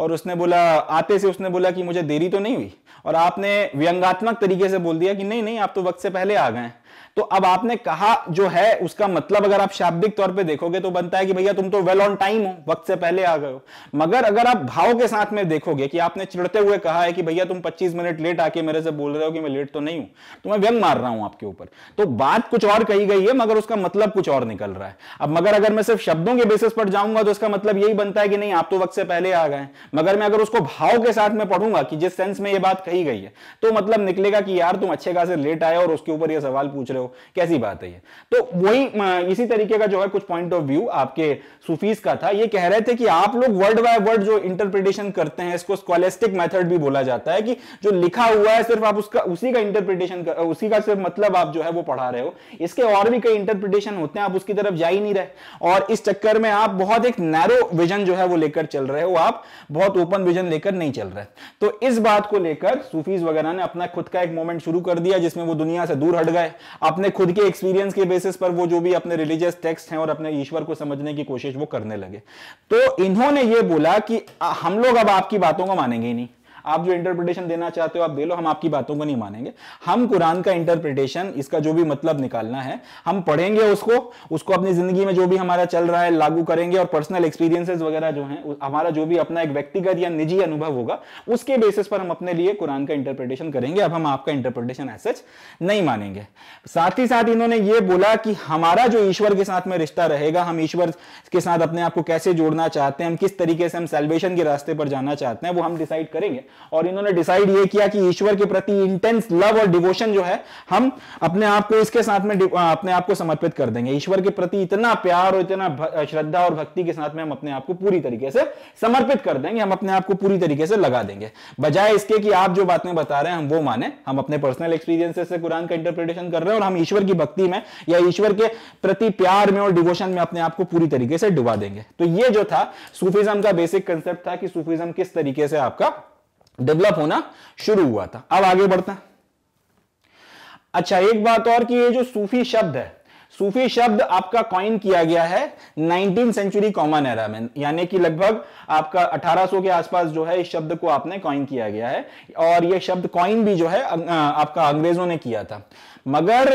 और उसने बोला आते से उसने बोला कि मुझे देरी तो नहीं हुई और आपने व्यंगात्मक तरीके से बोल दिया कि नहीं नहीं आप तो वक्त से पहले आ गए तो अब आपने कहा जो है उसका मतलब अगर आप शाब्दिक तौर पे देखोगे तो बनता है कि भैया तुम तो वेल ऑन टाइम हो वक्त से पहले आ गए हो मगर अगर आप भाव के साथ में देखोगे कि आपने चिड़ते हुए कहा है कि भैया तुम 25 मिनट लेट आके मेरे से बोल रहे हो कि मैं लेट तो नहीं हूं तो मैं व्यंग मार रहा हूं आपके ऊपर तो बात कुछ और कही गई है मगर उसका मतलब कुछ और निकल रहा है अब मगर अगर मैं सिर्फ शब्दों के बेसिस पर जाऊंगा तो इसका मतलब यही बनता है कि नहीं आप तो वक्त से पहले आ गए मगर मैं अगर उसको भाव के साथ में पढ़ूंगा कि जिस सेंस में यह बात कही गई है तो मतलब निकलेगा कि यार तुम अच्छे खासे लेट आए और उसके ऊपर यह सवाल पूछ रहे हो हो कैसी बात है ये तो वही इसी तरीके का जो है कुछ पॉइंट ऑफ व्यू आपके सूफीज का था ये कह रहे थे कि आप लोग वर्ड बाय वर्ड जो इंटरप्रिटेशन करते हैं इसको स्कॉलेस्टिक मेथड भी बोला जाता है कि जो लिखा हुआ है सिर्फ आप उसका उसी का इंटरप्रिटेशन उसी का सिर्फ मतलब आप जो है वो पढ़ा रहे हो इसके और भी कई इंटरप्रिटेशन होते हैं आप उसकी तरफ जा ही नहीं रहे और इस चक्कर में आप बहुत एक नैरो विजन जो है वो लेकर चल रहे हो आप बहुत ओपन विजन लेकर नहीं चल रहे तो इस बात को लेकर सूफीज वगैरह ने अपना खुद का एक मोमेंट शुरू कर दिया जिसमें वो दुनिया से दूर हट गए अपने खुद के एक्सपीरियंस के बेसिस पर वो जो भी अपने रिलीजियस टेक्स्ट हैं और अपने ईश्वर को समझने की कोशिश वो करने लगे तो इन्होंने ये बोला कि हम लोग अब आपकी बातों को मानेंगे ही नहीं आप जो इंटरप्रिटेशन देना चाहते हो आप दे लो हम आपकी बातों को नहीं मानेंगे हम कुरान का इंटरप्रिटेशन इसका जो भी मतलब निकालना है हम पढ़ेंगे उसको उसको अपनी जिंदगी में जो भी हमारा चल रहा है लागू करेंगे और पर्सनल एक्सपीरियंसेस वगैरह जो है हमारा जो भी अपना एक व्यक्तिगत या निजी अनुभव होगा उसके बेसिस पर हम अपने लिए कुरान का इंटरप्रिटेशन करेंगे अब हम आपका इंटरप्रिटेशन एज नहीं मानेंगे साथ ही साथ इन्होंने ये बोला कि हमारा जो ईश्वर के साथ में रिश्ता रहेगा हम ईश्वर के साथ अपने आप को कैसे जोड़ना चाहते हैं हम किस तरीके से हम सेल्वेशन के रास्ते पर जाना चाहते हैं वो हम डिसाइड करेंगे और इन्होंने डिसाइड ये किया कि ईश्वर के प्रति इंटेंस लव और डिवोशन जो है हम अपने आप को इसके साथ में अपने आप को समर्पित कर देंगे ईश्वर के प्रति इतना प्यार और इतना श्रद्धा और भक्ति के साथ में हम अपने आप को पूरी तरीके से समर्पित कर देंगे हम अपने आप को पूरी तरीके से लगा देंगे बजाय इसके कि आप जो बातें बता रहे हैं हम वो माने हम अपने पर्सनल एक्सपीरियंस से कुरान का इंटरप्रिटेशन कर रहे हैं और हम ईश्वर की भक्ति में या ईश्वर के प्रति प्यार में और डिवोशन में अपने आप को पूरी तरीके से डुबा देंगे तो ये जो था सूफिज्म का बेसिक कंसेप्ट था कि सूफिज्म किस तरीके से आपका डेवलप होना शुरू हुआ था अब आगे बढ़ते हैं अच्छा एक बात और कि ये जो सूफी शब्द है सूफी शब्द आपका कॉइन किया गया है नाइनटीन सेंचुरी कॉमन एरा में यानी कि लगभग आपका 1800 के आसपास जो है इस शब्द को आपने कॉइन किया गया है और यह शब्द कॉइन भी जो है अं, आपका अंग्रेजों ने किया था मगर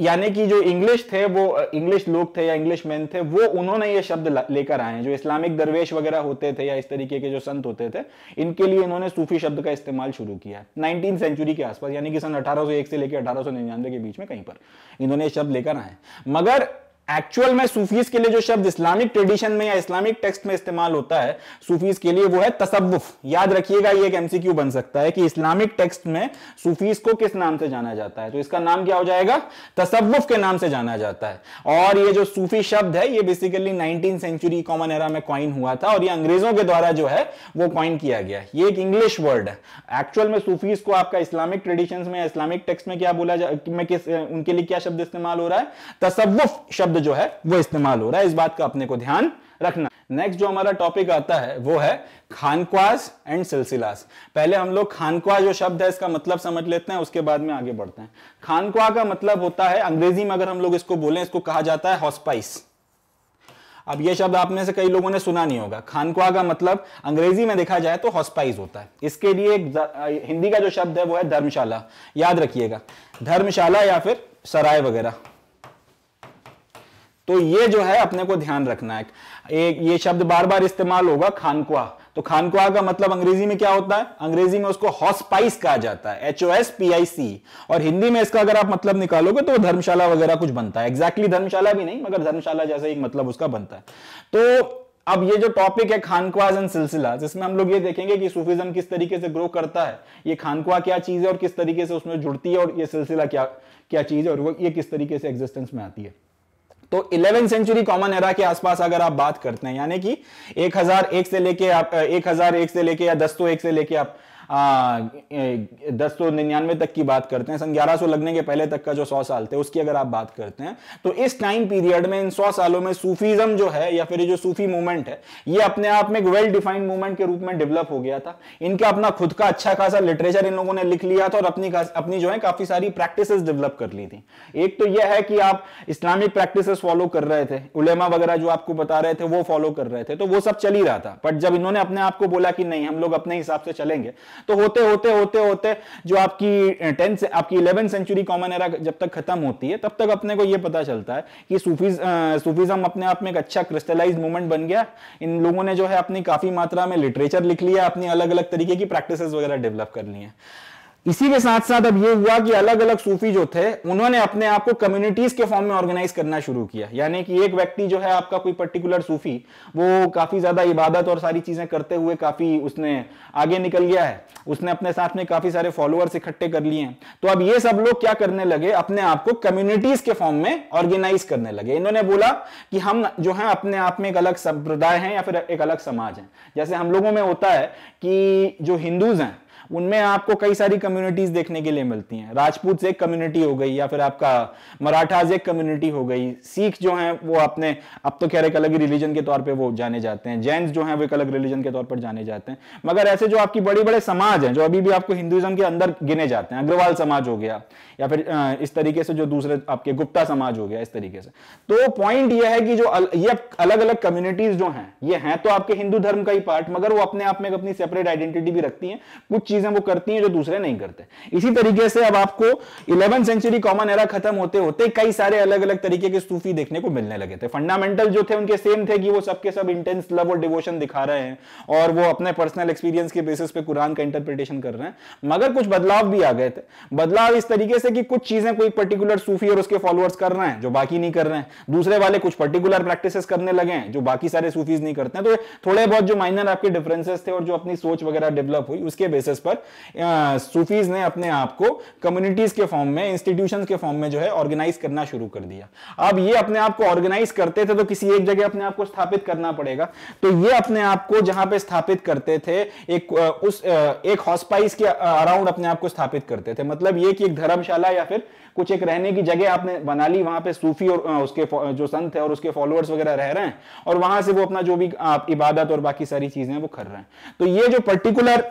यानी कि जो इंग्लिश थे वो इंग्लिश लोग थे या इंग्लिश मैन थे वो उन्होंने ये शब्द लेकर आए हैं जो इस्लामिक दरवेश वगैरह होते थे या इस तरीके के जो संत होते थे इनके लिए इन्होंने सूफी शब्द का इस्तेमाल शुरू किया नाइनटीन सेंचुरी के आसपास यानी कि सन 1801 से लेकर 1899 के बीच में कहीं पर इन्होंने ये शब्द लेकर आए मगर एक्चुअल में सूफीज के लिए जो शब्द इस्लामिक ट्रेडिशन में या इस्लामिक टेक्स्ट में इस्तेमाल होता है सूफीज के लिए वो है तसव्वुफ याद रखिएगा ये एक एमसीक्यू बन सकता है कि इस्लामिक टेक्स्ट में सूफीज को किस नाम से जाना जाता है तो इसका नाम क्या हो जाएगा तसव्वुफ के नाम से जाना जाता है और ये जो सूफी शब्द है ये basically nineteen century common era में क्वाइन हुआ था और ये अंग्रेजों के द्वारा जो है वो क्वाइन किया गया ये एक इंग्लिश वर्ड है एक्चुअल में सूफीज को आपका इस्लामिक ट्रेडिशन में इस्लामिक टेक्स्ट में क्या बोला जा उनके लिए क्या शब्द इस्तेमाल हो रहा है तसव्वुफ शब्द शब्द जो है वो इस्तेमाल हो रहा है इस बात का अपने को ध्यान रखना नेक्स्ट जो हमारा टॉपिक आता है वो है खानक्वास एंड सिलसिलास पहले हम लोग खानक्वा जो शब्द है इसका मतलब समझ लेते हैं उसके बाद में आगे बढ़ते हैं खानक्वा का मतलब होता है अंग्रेजी में अगर हम लोग इसको बोले इसको कहा जाता है हॉस्पाइस अब ये शब्द आप में से कई लोगों ने सुना नहीं होगा खानकुआ का मतलब अंग्रेजी में देखा जाए तो हॉस्पाइज होता है इसके लिए एक हिंदी का जो शब्द है वो है धर्मशाला याद रखिएगा धर्मशाला या फिर सराय वगैरह तो ये जो है अपने को ध्यान रखना है एक ये शब्द बार बार इस्तेमाल होगा खानकुआ तो खानकुआ का मतलब अंग्रेजी में क्या होता है अंग्रेजी में उसको हॉस्पाइस कहा जाता है H O S P I C और हिंदी में इसका अगर आप मतलब निकालोगे तो धर्मशाला वगैरह कुछ बनता है एग्जैक्टली धर्मशाला भी नहीं मगर धर्मशाला जैसा एक मतलब उसका बनता है तो अब ये जो टॉपिक है खानकुआज एंड सिलसिला जिसमें हम लोग ये देखेंगे कि सूफिज्म किस तरीके से ग्रो करता है ये खानकुआ क्या चीज है और किस तरीके से उसमें जुड़ती है और ये सिलसिला क्या क्या चीज है और वो ये किस तरीके से एग्जिस्टेंस में आती है तो इलेवन सेंचुरी कॉमन एरा के आसपास अगर आप बात करते हैं यानी कि 1001 से लेके आप 1001 से लेके या एक से लेके आप दस सौ निन्यानवे तक की बात करते हैं सन ग्यारह सौ लगने के पहले तक का जो सौ साल थे उसकी अगर आप बात करते हैं तो इस टाइम पीरियड में इन सौ सालों में सूफीज्म जो है या फिर जो सूफी मूवमेंट है ये अपने आप में एक वेल डिफाइंड मूवमेंट के रूप में डेवलप हो गया था इनका अपना खुद का अच्छा खासा लिटरेचर इन लोगों ने लिख लिया था और अपनी अपनी जो है काफी सारी प्रैक्टिस डेवलप कर ली थी एक तो यह है कि आप इस्लामिक प्रैक्टिस फॉलो कर रहे थे उलेमा वगैरह जो आपको बता रहे थे वो फॉलो कर रहे थे तो वो सब चल ही रहा था बट जब इन्होंने अपने आप को बोला कि नहीं हम लोग अपने हिसाब से चलेंगे तो होते होते होते होते जो आपकी टेंथ आपकी इलेवन सेंचुरी कॉमन एरा जब तक खत्म होती है तब तक अपने को यह पता चलता है कि सूफीज सूफीज़म अपने आप में एक अच्छा क्रिस्टलाइज मूवमेंट बन गया इन लोगों ने जो है अपनी काफ़ी मात्रा में लिटरेचर लिख लिया अपनी अलग अलग तरीके की प्रैक्टिस वगैरह डेवलप कर ली है इसी के साथ साथ अब ये हुआ कि अलग अलग सूफी जो थे उन्होंने अपने आप को कम्युनिटीज के फॉर्म में ऑर्गेनाइज करना शुरू किया यानी कि एक व्यक्ति जो है आपका कोई पर्टिकुलर सूफी वो काफी ज्यादा इबादत और सारी चीजें करते हुए काफी उसने आगे निकल गया है उसने अपने साथ में काफी सारे फॉलोअर्स इकट्ठे कर लिए हैं तो अब ये सब लोग क्या करने लगे अपने आप को कम्युनिटीज के फॉर्म में ऑर्गेनाइज करने लगे इन्होंने बोला कि हम जो है अपने आप में एक अलग संप्रदाय है या फिर एक अलग समाज है जैसे हम लोगों में होता है कि जो हिंदूज हैं उनमें आपको कई सारी कम्युनिटीज देखने के लिए मिलती हैं राजपूत एक कम्युनिटी हो गई या फिर आपका मराठाज एक कम्युनिटी हो गई सिख जो हैं वो अपने अब तो खैर एक अलग ही रिलीजन के तौर पे वो जाने जाते हैं जैन जो हैं वो एक अलग रिलीजन के तौर पर जाने जाते हैं मगर ऐसे जो आपकी बड़े बड़े समाज हैं जो अभी भी आपको हिंदुइज्म के अंदर गिने जाते हैं अग्रवाल समाज हो गया या फिर इस तरीके से जो दूसरे आपके गुप्ता समाज हो गया इस तरीके से तो पॉइंट यह है कि जो अल, ये अलग अलग कम्युनिटीज जो हैं ये हैं तो आपके हिंदू धर्म का ही पार्ट मगर वो अपने आप में अपनी सेपरेट आइडेंटिटी भी रखती हैं कुछ चीजें वो करती हैं जो दूसरे नहीं करते इसी तरीके से अब आपको इलेवन सेंचुरी कॉमन एरा खत्म होते होते कई सारे अलग अलग तरीके के सूफी देखने को मिलने लगे थे फंडामेंटल जो थे उनके सेम थे कि वो सबके सब इंटेंस लव और डिवोशन दिखा रहे हैं और वो अपने पर्सनल एक्सपीरियंस के बेसिस पे कुरान का इंटरप्रिटेशन कर रहे हैं मगर कुछ बदलाव भी आ गए थे बदलाव इस तरीके से कि कुछ चीजें कोई पर्टिकुलर सूफी और उसके फॉलोअर्स कर रहे हैं जो बाकी नहीं कर रहे हैं दूसरे वाले कुछ पर्टिकुलर प्रैक्टिस करने लगे हैं जो बाकी सारे सूफीज नहीं करते हैं तो थोड़े बहुत जो माइनर आपके डिफरेंसेस थे और जो अपनी सोच वगैरह डेवलप हुई उसके बेसिस पर सूफीज ने अपने आप को कम्युनिटीज के फॉर्म में इंस्टीट्यूशन के फॉर्म में जो है ऑर्गेनाइज करना शुरू कर दिया अब ये अपने आप को ऑर्गेनाइज करते थे तो किसी एक जगह अपने आप को स्थापित करना पड़ेगा तो ये अपने आप को जहां पर स्थापित करते थे एक उस एक हॉस्पाइस के अराउंड अपने आप को स्थापित करते थे मतलब ये कि एक धर्मशाला या फिर कुछ एक रहने की जगह आपने बना ली वहां पे सूफी और उसके जो संत है और उसके फॉलोअर्स वगैरह रह रहे हैं और वहां से वो अपना जो भी आप इबादत और बाकी सारी चीजें वो कर रहे हैं तो ये जो पर्टिकुलर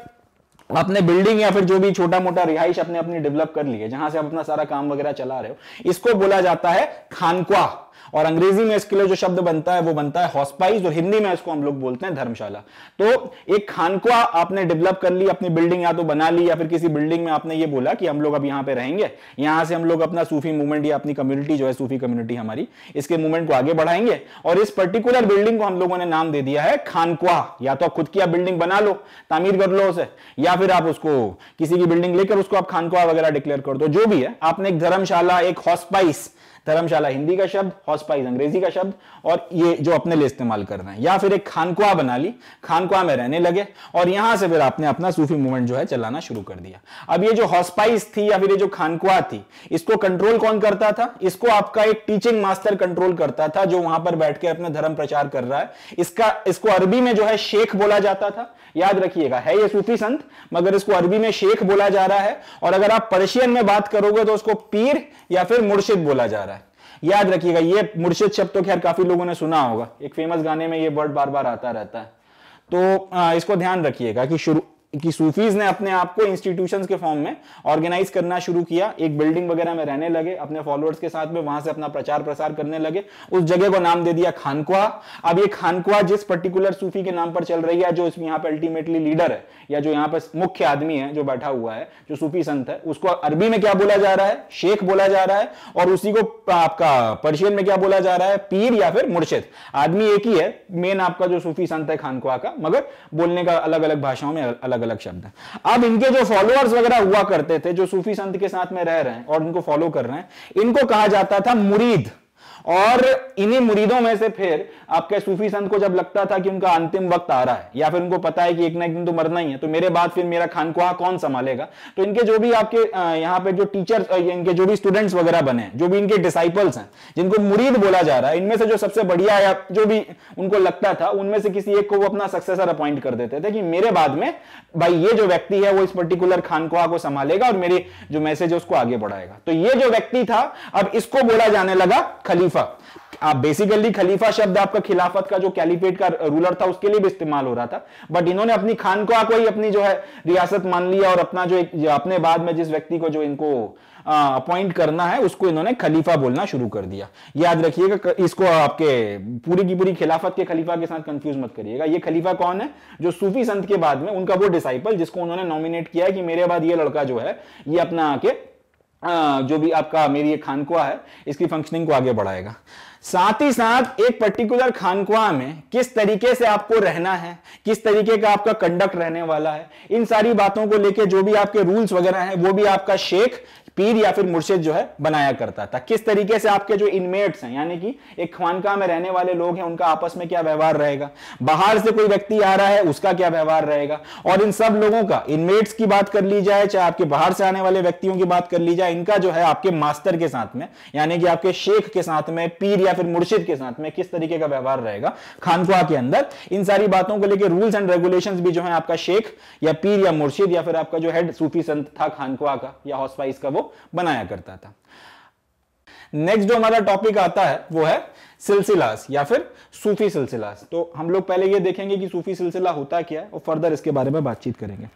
अपने बिल्डिंग या फिर जो भी छोटा मोटा रिहाइश अपने अपनी डेवलप कर ली है जहां से आप अपना सारा काम वगैरह चला रहे हो इसको बोला जाता है खानकुआ और अंग्रेजी में इसके लिए जो शब्द बनता है वो बनता है हॉस्पाइज और हिंदी में इसको हम लोग बोलते हैं धर्मशाला तो एक खानकुआ आपने डेवलप कर ली अपनी बिल्डिंग या तो बना ली या फिर किसी बिल्डिंग में आपने ये बोला कि हम लोग अब यहाँ पे रहेंगे यहां से हम लोग अपना सूफी मूवमेंट या अपनी कम्युनिटी जो है सूफी कम्युनिटी हमारी इसके मूवमेंट को आगे बढ़ाएंगे और इस पर्टिकुलर बिल्डिंग को हम लोगों ने नाम दे दिया है खानकुआ या तो खुद की आप बिल्डिंग बना लो तामीर कर लो उसे या फिर आप उसको किसी की बिल्डिंग लेकर उसको आप खानकुआ वगैरह डिक्लेयर कर दो जो भी है आपने एक धर्मशाला एक हॉस्पाइस धर्मशाला हिंदी का शब्द हॉस्पाइस अंग्रेजी का शब्द और ये जो अपने लिए इस्तेमाल कर रहे हैं या फिर एक खानकुआ बना ली खानकुआ में रहने लगे और यहां से फिर आपने अपना सूफी मूवमेंट जो है चलाना शुरू कर दिया अब ये जो हॉस्पाइस थी या फिर ये जो खानकुआ थी इसको कंट्रोल कौन करता था इसको आपका एक टीचिंग मास्टर कंट्रोल करता था जो वहां पर बैठ के अपना धर्म प्रचार कर रहा है इसका इसको अरबी में जो है शेख बोला जाता था याद रखिएगा है ये सूफी संत मगर इसको अरबी में शेख बोला जा रहा है और अगर आप पर्शियन में बात करोगे तो उसको पीर या फिर मुर्शिद बोला जा रहा है याद रखिएगा ये मुर्शिद शब्द तो खैर काफी लोगों ने सुना होगा एक फेमस गाने में ये वर्ड बार बार आता रहता है तो इसको ध्यान रखिएगा कि शुरू कि सूफीज ने अपने आप को इंस्टीट्यूशन के फॉर्म में ऑर्गेनाइज करना शुरू किया एक बिल्डिंग वगैरह में रहने लगे अपने फॉलोअर्स के साथ में वहां से अपना प्रचार प्रसार करने लगे उस जगह को नाम दे दिया खानकुआ अब ये खानकुआ जिस पर्टिकुलर सूफी के नाम पर चल रही है जो यहाँ पर अल्टीमेटली लीडर है या जो यहाँ पर मुख्य आदमी है जो बैठा हुआ है जो सूफी संत है उसको अरबी में क्या बोला जा रहा है शेख बोला जा रहा है और उसी को आपका पर्शियन में क्या बोला जा रहा है पीर या फिर मुर्शिद आदमी एक ही है मेन आपका जो सूफी संत है खानकुआ का मगर बोलने का अलग अलग भाषाओं में अलग अलग शब्द है अब इनके जो फॉलोअर्स वगैरह हुआ करते थे जो सूफी संत के साथ में रह रहे हैं और इनको फॉलो कर रहे हैं इनको कहा जाता था मुरीद और इन्हीं मुरीदों में से फिर आपके सूफी संत को जब लगता था कि उनका अंतिम वक्त आ रहा है या फिर उनको पता है कि एक ना एक दिन तो मरना ही है तो मेरे बाद फिर मेरा खानकुआ कौन संभालेगा तो इनके जो भी आपके यहाँ पे जो टीचर्स इनके जो भी स्टूडेंट्स वगैरह बने हैं जो भी इनके डिसाइपल्स हैं जिनको मुरीद बोला जा रहा है इनमें से जो सबसे बढ़िया या जो भी उनको लगता था उनमें से किसी एक को वो अपना सक्सेसर अपॉइंट कर देते थे कि मेरे बाद में भाई ये जो व्यक्ति है वो इस पर्टिकुलर खानकुआ को संभालेगा और मेरी जो मैसेज है उसको आगे बढ़ाएगा तो ये जो व्यक्ति था अब इसको बोला जाने लगा खलीफा खलीफा आप बेसिकली खलीफा शब्द आपका खिलाफत का जो कैलिफेट का रूलर था उसके लिए भी इस्तेमाल हो रहा था बट इन्होंने अपनी खान को ही अपनी जो है रियासत मान लिया और अपना जो एक अपने बाद में जिस व्यक्ति को जो इनको अपॉइंट करना है उसको इन्होंने खलीफा बोलना शुरू कर दिया याद रखिएगा इसको आपके पूरी की पूरी खिलाफत के खलीफा के साथ कंफ्यूज मत करिएगा ये खलीफा कौन है जो सूफी संत के बाद में उनका वो डिसाइपल जिसको उन्होंने नॉमिनेट किया है कि मेरे बाद ये लड़का जो है ये अपना आके जो भी आपका मेरी ये खानकुआ है इसकी फंक्शनिंग को आगे बढ़ाएगा साथ ही साथ एक पर्टिकुलर खानकुआ में किस तरीके से आपको रहना है किस तरीके का आपका कंडक्ट रहने वाला है इन सारी बातों को लेके जो भी आपके रूल्स वगैरह हैं वो भी आपका शेख पीर या फिर मुर्शिद जो है बनाया करता था किस तरीके से आपके जो इनमेट्स हैं यानी कि एक खानका में रहने वाले लोग हैं उनका आपस में क्या व्यवहार रहेगा बाहर से कोई व्यक्ति आ रहा है उसका क्या व्यवहार रहेगा और इन सब लोगों का इनमेट्स की बात कर ली जाए चाहे आपके बाहर से आने वाले व्यक्तियों की बात कर ली जाए इनका जो है आपके मास्टर के साथ में यानी कि आपके शेख के साथ में पीर या फिर मुर्शिद के साथ में किस तरीके का व्यवहार रहेगा खानकुआ के अंदर इन सारी बातों को लेकर रूल्स एंड रेगुलेशन भी जो है आपका शेख या पीर या मुर्शिद या फिर आपका जो हेड सूफी संत था खानकुआ का या हॉस्पाइस का वो बनाया करता था नेक्स्ट जो हमारा टॉपिक आता है वो है सिलसिलास या फिर सूफी सिलसिलास तो हम लोग पहले ये देखेंगे कि सूफी सिलसिला होता क्या है और फर्दर इसके बारे में बातचीत करेंगे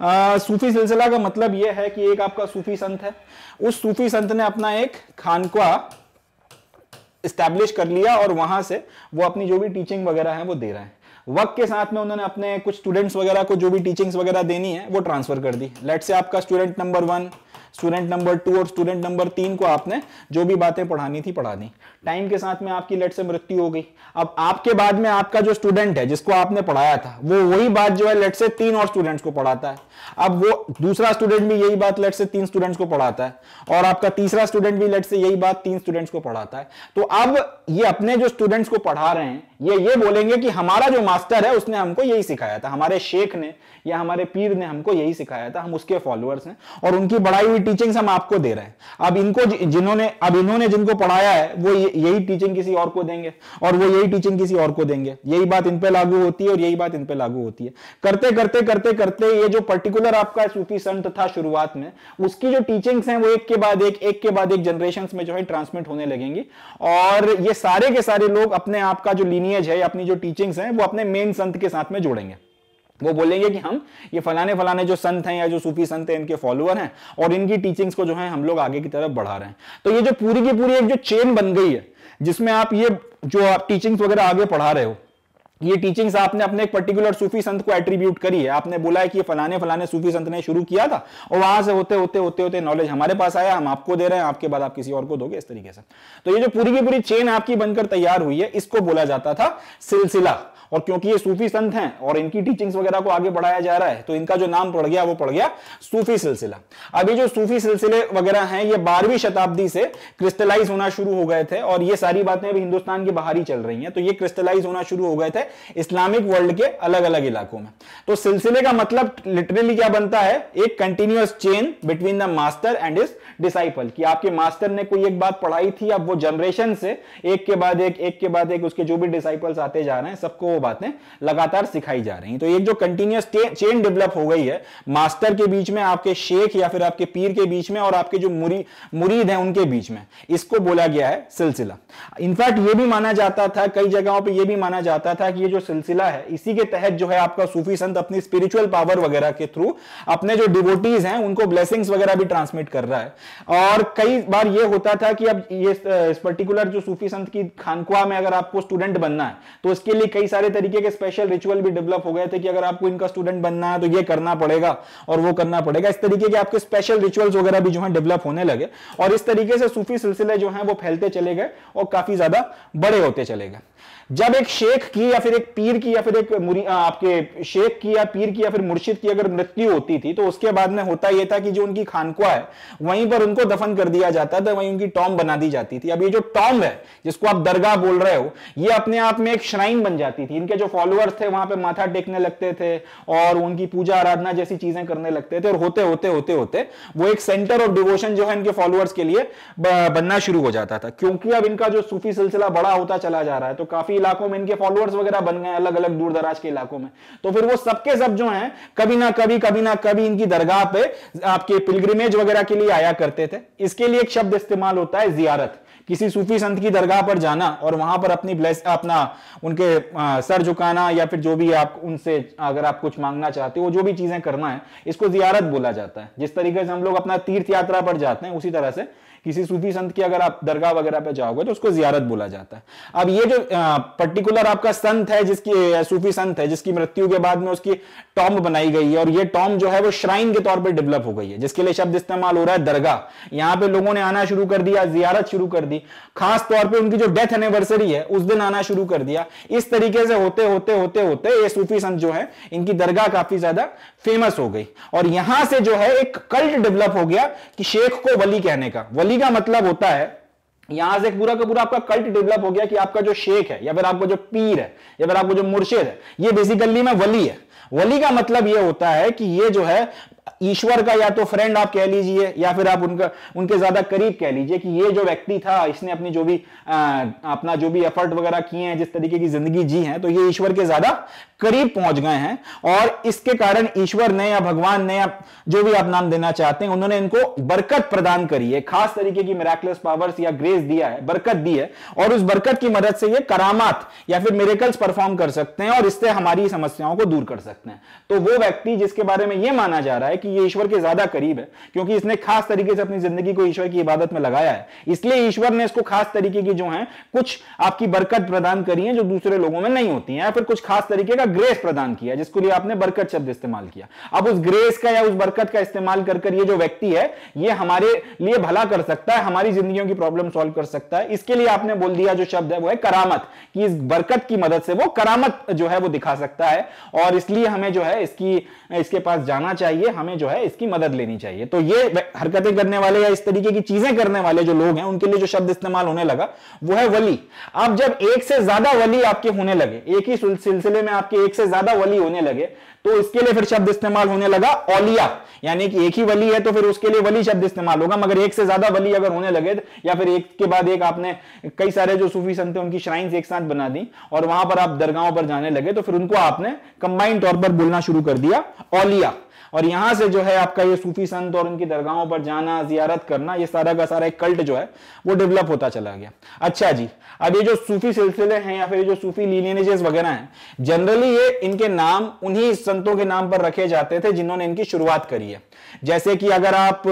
आ, सूफी सिलसिला का मतलब यह है कि एक आपका सूफी संत है उस सूफी संत ने अपना एक खानकुआ स्टैब्लिश कर लिया और वहां से वो अपनी जो भी टीचिंग वगैरह है वो दे रहा है वक्त के साथ में उन्होंने अपने कुछ स्टूडेंट्स वगैरह को जो भी टीचिंग्स वगैरह देनी है वो ट्रांसफर कर दी लेट से आपका student number one student number two और स्टूडेंट नंबर तीन को आपने जो भी बातें पढ़ानी थी पढ़ा दी टाइम के साथ में आपकी लेट से मृत्यु हो गई अब आपके बाद में आपका जो स्टूडेंट है जिसको आपने पढ़ाया था वो वही बात जो है लेट से तीन और स्टूडेंट्स को पढ़ाता है अब वो दूसरा स्टूडेंट भी यही बात लेट से तीन स्टूडेंट्स को पढ़ाता है और आपका तीसरा स्टूडेंट भी लेट से यही बात तीन स्टूडेंट्स को पढ़ाता है तो अब ये अपने जो स्टूडेंट्स को पढ़ा रहे हैं ये ये बोलेंगे कि हमारा जो मास्टर है उसने हमको यही सिखाया था हमारे शेख ने या हमारे पीर ने हमको यही सिखाया था हम उसके फॉलोअर्स हैं और उनकी बढ़ाई हुई टीचिंग्स हम आपको दे रहे हैं अब इनको जिन्होंने अब इन्होंने जिनको पढ़ाया है वो यही टीचिंग किसी और को देंगे और वो यही टीचिंग किसी और को देंगे यही बात इन पर लागू होती है और यही बात इन पर लागू होती है करते करते करते करते ये जो पर्टिकुलर आपका सूफी संत था शुरुआत में उसकी जो टीचिंग्स हैं वो एक के बाद एक एक के बाद एक जनरेशन में जो है ट्रांसमिट होने लगेंगी और ये सारे के सारे लोग अपने आप का जो लीन लीनियज है या अपनी जो टीचिंग्स हैं वो अपने मेन संत के साथ में जोड़ेंगे वो बोलेंगे कि हम ये फलाने फलाने जो संत हैं या जो सूफी संत हैं इनके फॉलोअर हैं और इनकी टीचिंग्स को जो है हम लोग आगे की तरफ बढ़ा रहे हैं तो ये जो पूरी की पूरी एक जो चेन बन गई है जिसमें आप ये जो आप टीचिंग्स वगैरह आगे पढ़ा रहे हो ये टीचिंग्स आपने अपने एक पर्टिकुलर सूफी संत को एट्रीब्यूट करी है आपने बोला है कि फलाने फलाने सूफी संत ने शुरू किया था और वहां से होते होते होते होते नॉलेज हमारे पास आया हम आपको दे रहे हैं आपके बाद आप किसी और को दोगे इस तरीके से तो ये जो पूरी की पूरी चेन आपकी बनकर तैयार हुई है इसको बोला जाता था सिलसिला और क्योंकि ये सूफी संत हैं और इनकी टीचिंग्स वगैरह को आगे बढ़ाया जा रहा है तो इनका जो नाम पड़ गया वो पड़ गया सूफी सिलसिला अभी जो सूफी सिलसिले वगैरह हैं ये बारहवीं शताब्दी से क्रिस्टलाइज होना शुरू हो गए थे और ये सारी बातें अभी हिंदुस्तान के बाहर ही चल रही हैं तो ये क्रिस्टलाइज होना शुरू हो गए थे इस्लामिक वर्ल्ड के अलग अलग इलाकों में तो सिलसिले का मतलब लिटरली क्या बनता है एक continuous chain between the master and is disciple कि आपके मास्टर ने कोई एक बात पढ़ाई थी अब वो जनरेशन से एक के बाद एक एक के बाद एक उसके जो भी डिसाइपल्स आते जा रहे हैं सबको बातें लगातार सिखाई जा रही हैं तो एक जो कंटिन्यूस चेन डेवलप हो गई है मास्टर के बीच में आपके शेख या फिर आपके पीर के बीच में और आपके जो मुरी मुरीद हैं उनके बीच में इसको बोला गया है सिलसिला इनफैक्ट ये भी माना जाता था कई जगहों पर यह भी माना जाता था कि ये जो सिलसिला है इसी के तहत जो है आपका सूफी संत अपनी स्पिरिचुअल पावर वगैरह के थ्रू अपने जो डिवोटीज हैं उनको ब्लेसिंग्स वगैरह भी ट्रांसमिट कर रहा है और कई बार ये होता था कि अब ये इस पर्टिकुलर जो सूफी संत की खानकुआ में अगर आपको स्टूडेंट बनना है तो इसके लिए कई सारे तरीके के स्पेशल रिचुअल भी डेवलप हो गए थे कि अगर आपको इनका स्टूडेंट बनना है तो ये करना पड़ेगा और वो करना पड़ेगा इस तरीके के आपके स्पेशल रिचुअल्स वगैरह भी जो है डेवलप होने लगे और इस तरीके से सूफी सिलसिले जो है वो फैलते चले गए और काफी ज्यादा बड़े होते चले गए जब एक शेख की या फिर एक पीर की या फिर एक आपके शेख की या पीर की या फिर मुर्शिद की अगर मृत्यु होती थी तो उसके बाद में होता यह था कि जो उनकी खानकुआ है वहीं पर उनको दफन कर दिया जाता था वहीं उनकी टॉम बना दी जाती थी अब ये जो टॉम है जिसको आप दरगाह बोल रहे हो ये अपने आप में एक श्राइन बन जाती थी इनके जो फॉलोअर्स थे वहां पर माथा टेकने लगते थे और उनकी पूजा आराधना जैसी चीजें करने लगते थे और होते होते होते होते वो एक सेंटर ऑफ डिवोशन जो है इनके फॉलोअर्स के लिए बनना शुरू हो जाता था क्योंकि अब इनका जो सूफी सिलसिला बड़ा होता चला जा रहा है तो काफी काफी इलाकों में इनके फॉलोअर्स वगैरह बन गए अलग अलग दूर दराज के इलाकों में तो फिर वो सबके सब जो हैं कभी ना कभी कभी ना कभी इनकी दरगाह पे आपके पिलग्रिमेज वगैरह के लिए आया करते थे इसके लिए एक शब्द इस्तेमाल होता है जियारत किसी सूफी संत की दरगाह पर जाना और वहां पर अपनी ब्लेस अपना उनके आ, सर झुकाना या फिर जो भी आप उनसे अगर आप कुछ मांगना चाहते हो जो भी चीजें करना है इसको जियारत बोला जाता है जिस तरीके से हम लोग अपना तीर्थ यात्रा पर जाते हैं उसी तरह से किसी सूफी संत की अगर आप दरगाह वगैरह पे जाओगे तो उसको जियारत बोला जाता है अब ये जो पर्टिकुलर आपका संत है जिसकी सूफी संत है जिसकी मृत्यु के बाद में उसकी टॉम बनाई गई है और ये टॉम जो है वो श्राइन के तौर पर डेवलप हो गई है जिसके लिए शब्द इस्तेमाल हो रहा है दरगाह यहाँ पे लोगों ने आना शुरू कर दिया जियारत शुरू कर दी खास तौर पर उनकी जो डेथ एनिवर्सरी है उस दिन आना शुरू कर दिया इस तरीके से होते होते होते होते ये सूफी संत जो है इनकी दरगाह काफी ज्यादा फेमस हो गई और यहां से जो है एक कल्ट डेवलप हो गया कि शेख को वली कहने का वली शादी का मतलब होता है यहां से पूरा का पूरा आपका कल्ट डेवलप हो गया कि आपका जो शेख है या फिर आपका जो पीर है या फिर आपका जो मुर्शिद है ये बेसिकली में वली है वली का मतलब ये होता है कि ये जो है ईश्वर का या तो फ्रेंड आप कह लीजिए या फिर आप उनका उनके ज्यादा करीब कह लीजिए कि ये जो व्यक्ति था इसने अपनी जो भी आ, अपना जो भी एफर्ट वगैरह किए हैं जिस तरीके की जिंदगी जी है तो ये ईश्वर के ज्यादा करीब पहुंच गए हैं और इसके कारण ईश्वर ने या भगवान ने या जो भी आप नाम देना चाहते हैं उन्होंने इनको बरकत प्रदान करी है खास तरीके की मेराकुलस पावर्स या ग्रेस दिया है बरकत दी है और उस बरकत की मदद से ये करामात या फिर मेरेकल्स परफॉर्म कर सकते हैं और इससे हमारी समस्याओं को दूर कर सकते हैं तो वो व्यक्ति जिसके बारे में यह माना जा रहा है है कि ये ईश्वर के ज्यादा करीब है क्योंकि इसने खास तरीके से अपनी जिंदगी को ईश्वर की इबादत में लगाया है इसलिए ईश्वर ने इसको खास तरीके की जो है कुछ आपकी बरकत प्रदान करी है जो दूसरे लोगों में नहीं होती है या फिर कुछ खास तरीके का ग्रेस प्रदान किया जिसको लिए आपने बरकत शब्द इस्तेमाल किया अब उस ग्रेस का या उस बरकत का इस्तेमाल कर कर ये जो व्यक्ति है ये हमारे लिए भला कर सकता है हमारी जिंदगी की प्रॉब्लम सॉल्व कर सकता है इसके लिए आपने बोल दिया जो शब्द है वो है करामत कि इस बरकत की मदद से वो करामत जो है वो दिखा सकता है और इसलिए हमें जो है इसकी इसके पास जाना चाहिए हमें जो है इसकी मदद लेनी चाहिए तो ये हरकतें करने वाले या इस तरीके की चीजें करने वाले जो लोग हैं उनके लिए जो शब्द इस्तेमाल होने लगा वो है वली अब जब एक से ज्यादा वली आपके होने लगे एक ही सिलसिले में आपके एक से ज्यादा वली होने लगे तो इसके लिए फिर शब्द इस्तेमाल होने लगा ओलिया यानी कि एक ही वली है तो फिर उसके लिए वली शब्द इस्तेमाल होगा मगर एक से ज्यादा वली अगर होने लगे या फिर एक के बाद एक आपने कई सारे जो सूफी संत उनकी श्राइन एक साथ बना दी और वहां पर आप दरगाहों पर जाने लगे तो फिर उनको आपने कंबाइंड तौर पर बोलना शुरू कर दिया ओलिया और यहां से जो है आपका ये सूफी संत और उनकी दरगाहों पर जाना जियारत करना ये सारा का सारा एक कल्ट जो है वो डेवलप होता चला गया अच्छा जी अब ये जो सूफी सिलसिले हैं या फिर ये जो सूफी लीनियनेजेस वगैरह हैं जनरली ये इनके नाम उन्हीं संतों के नाम पर रखे जाते थे जिन्होंने इनकी शुरुआत करी है जैसे कि अगर आप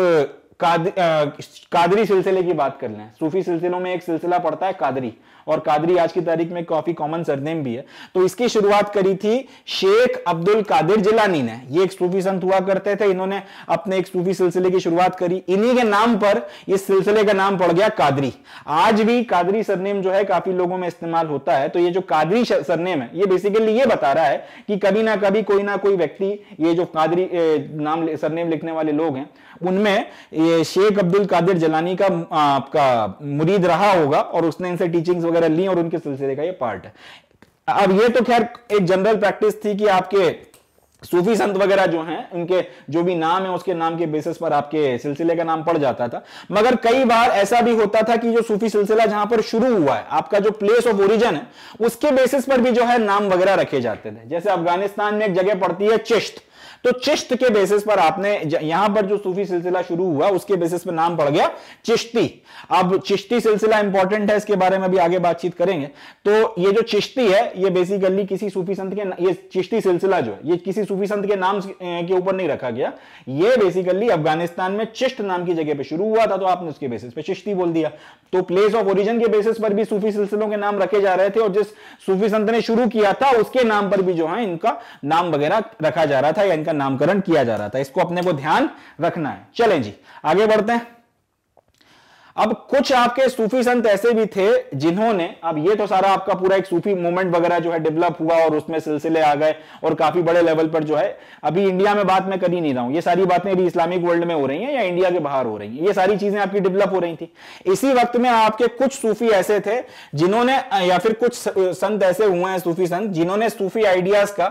कादरी सिलसिले की बात कर लें सूफी सिलसिलों में एक सिलसिला पड़ता है कादरी और कादरी आज की तारीख में काफी कॉमन सरनेम भी है तो इसकी शुरुआत करी थी शेख अब्दुल कादिर जिलानी ने ये एक सूफी संत हुआ करते थे इन्होंने अपने एक सूफी सिलसिले की शुरुआत करी इन्हीं के नाम पर इस सिलसिले का नाम पड़ गया कादरी आज भी कादरी सरनेम जो है काफी लोगों में इस्तेमाल होता है तो ये जो कादरी सरनेम है ये बेसिकली ये बता रहा है कि कभी ना कभी कोई ना कोई व्यक्ति ये जो कादरी नाम सरनेम लिखने वाले लोग हैं उनमें शेख अब्दुल कादिर जलानी का आपका मुरीद रहा होगा और उसने इनसे टीचिंग्स वगैरह ली और उनके सिलसिले का ये पार्ट है अब ये तो खैर एक जनरल प्रैक्टिस थी कि आपके सूफी संत वगैरह जो हैं उनके जो भी नाम है उसके नाम के बेसिस पर आपके सिलसिले का नाम पड़ जाता था मगर कई बार ऐसा भी होता था कि जो सूफी सिलसिला जहां पर शुरू हुआ है आपका जो प्लेस ऑफ ओरिजिन है उसके बेसिस पर भी जो है नाम वगैरह रखे जाते थे जैसे अफगानिस्तान में एक जगह पड़ती है चिश्त तो चिश्त के बेसिस पर आपने यहां पर जो सूफी सिलसिला शुरू हुआ उसके बेसिस पर नाम पड़ गया चिश्ती अब चिश्ती सिलसिला इंपॉर्टेंट है इसके बारे में भी आगे बातचीत करेंगे तो ये जो चिश्ती है ये बेसिकली किसी सूफी संत के ये चिश्ती सिलसिला जो है ये किसी सूफी संत के नाम के ऊपर नहीं रखा गया ये बेसिकली अफगानिस्तान में चिश्त नाम की जगह पर शुरू हुआ था तो आपने उसके बेसिस पे चिश्ती बोल दिया तो प्लेस ऑफ ओरिजिन के बेसिस पर भी सूफी सिलसिलों के नाम रखे जा रहे थे और जिस सूफी संत ने शुरू किया था उसके नाम पर भी जो है इनका नाम वगैरह रखा जा रहा था या इनका नामकरण किया जा रहा था इसको अपने को ध्यान रखना है चलें जी आगे बढ़ते हैं अब कुछ आपके सूफी संत ऐसे भी थे जिन्होंने अब ये तो सारा आपका पूरा एक सूफी मूवमेंट वगैरह जो है डेवलप हुआ और उसमें सिलसिले आ गए और काफी बड़े लेवल पर जो है अभी इंडिया में बात मैं कर ही नहीं रहा हूं ये सारी बातें अभी इस्लामिक वर्ल्ड में हो रही हैं या इंडिया के बाहर हो रही हैं ये सारी चीजें आपकी डेवलप हो रही थी इसी वक्त में आपके कुछ सूफी ऐसे थे जिन्होंने या फिर कुछ संत ऐसे हुए हैं सूफी संत जिन्होंने सूफी आइडियाज का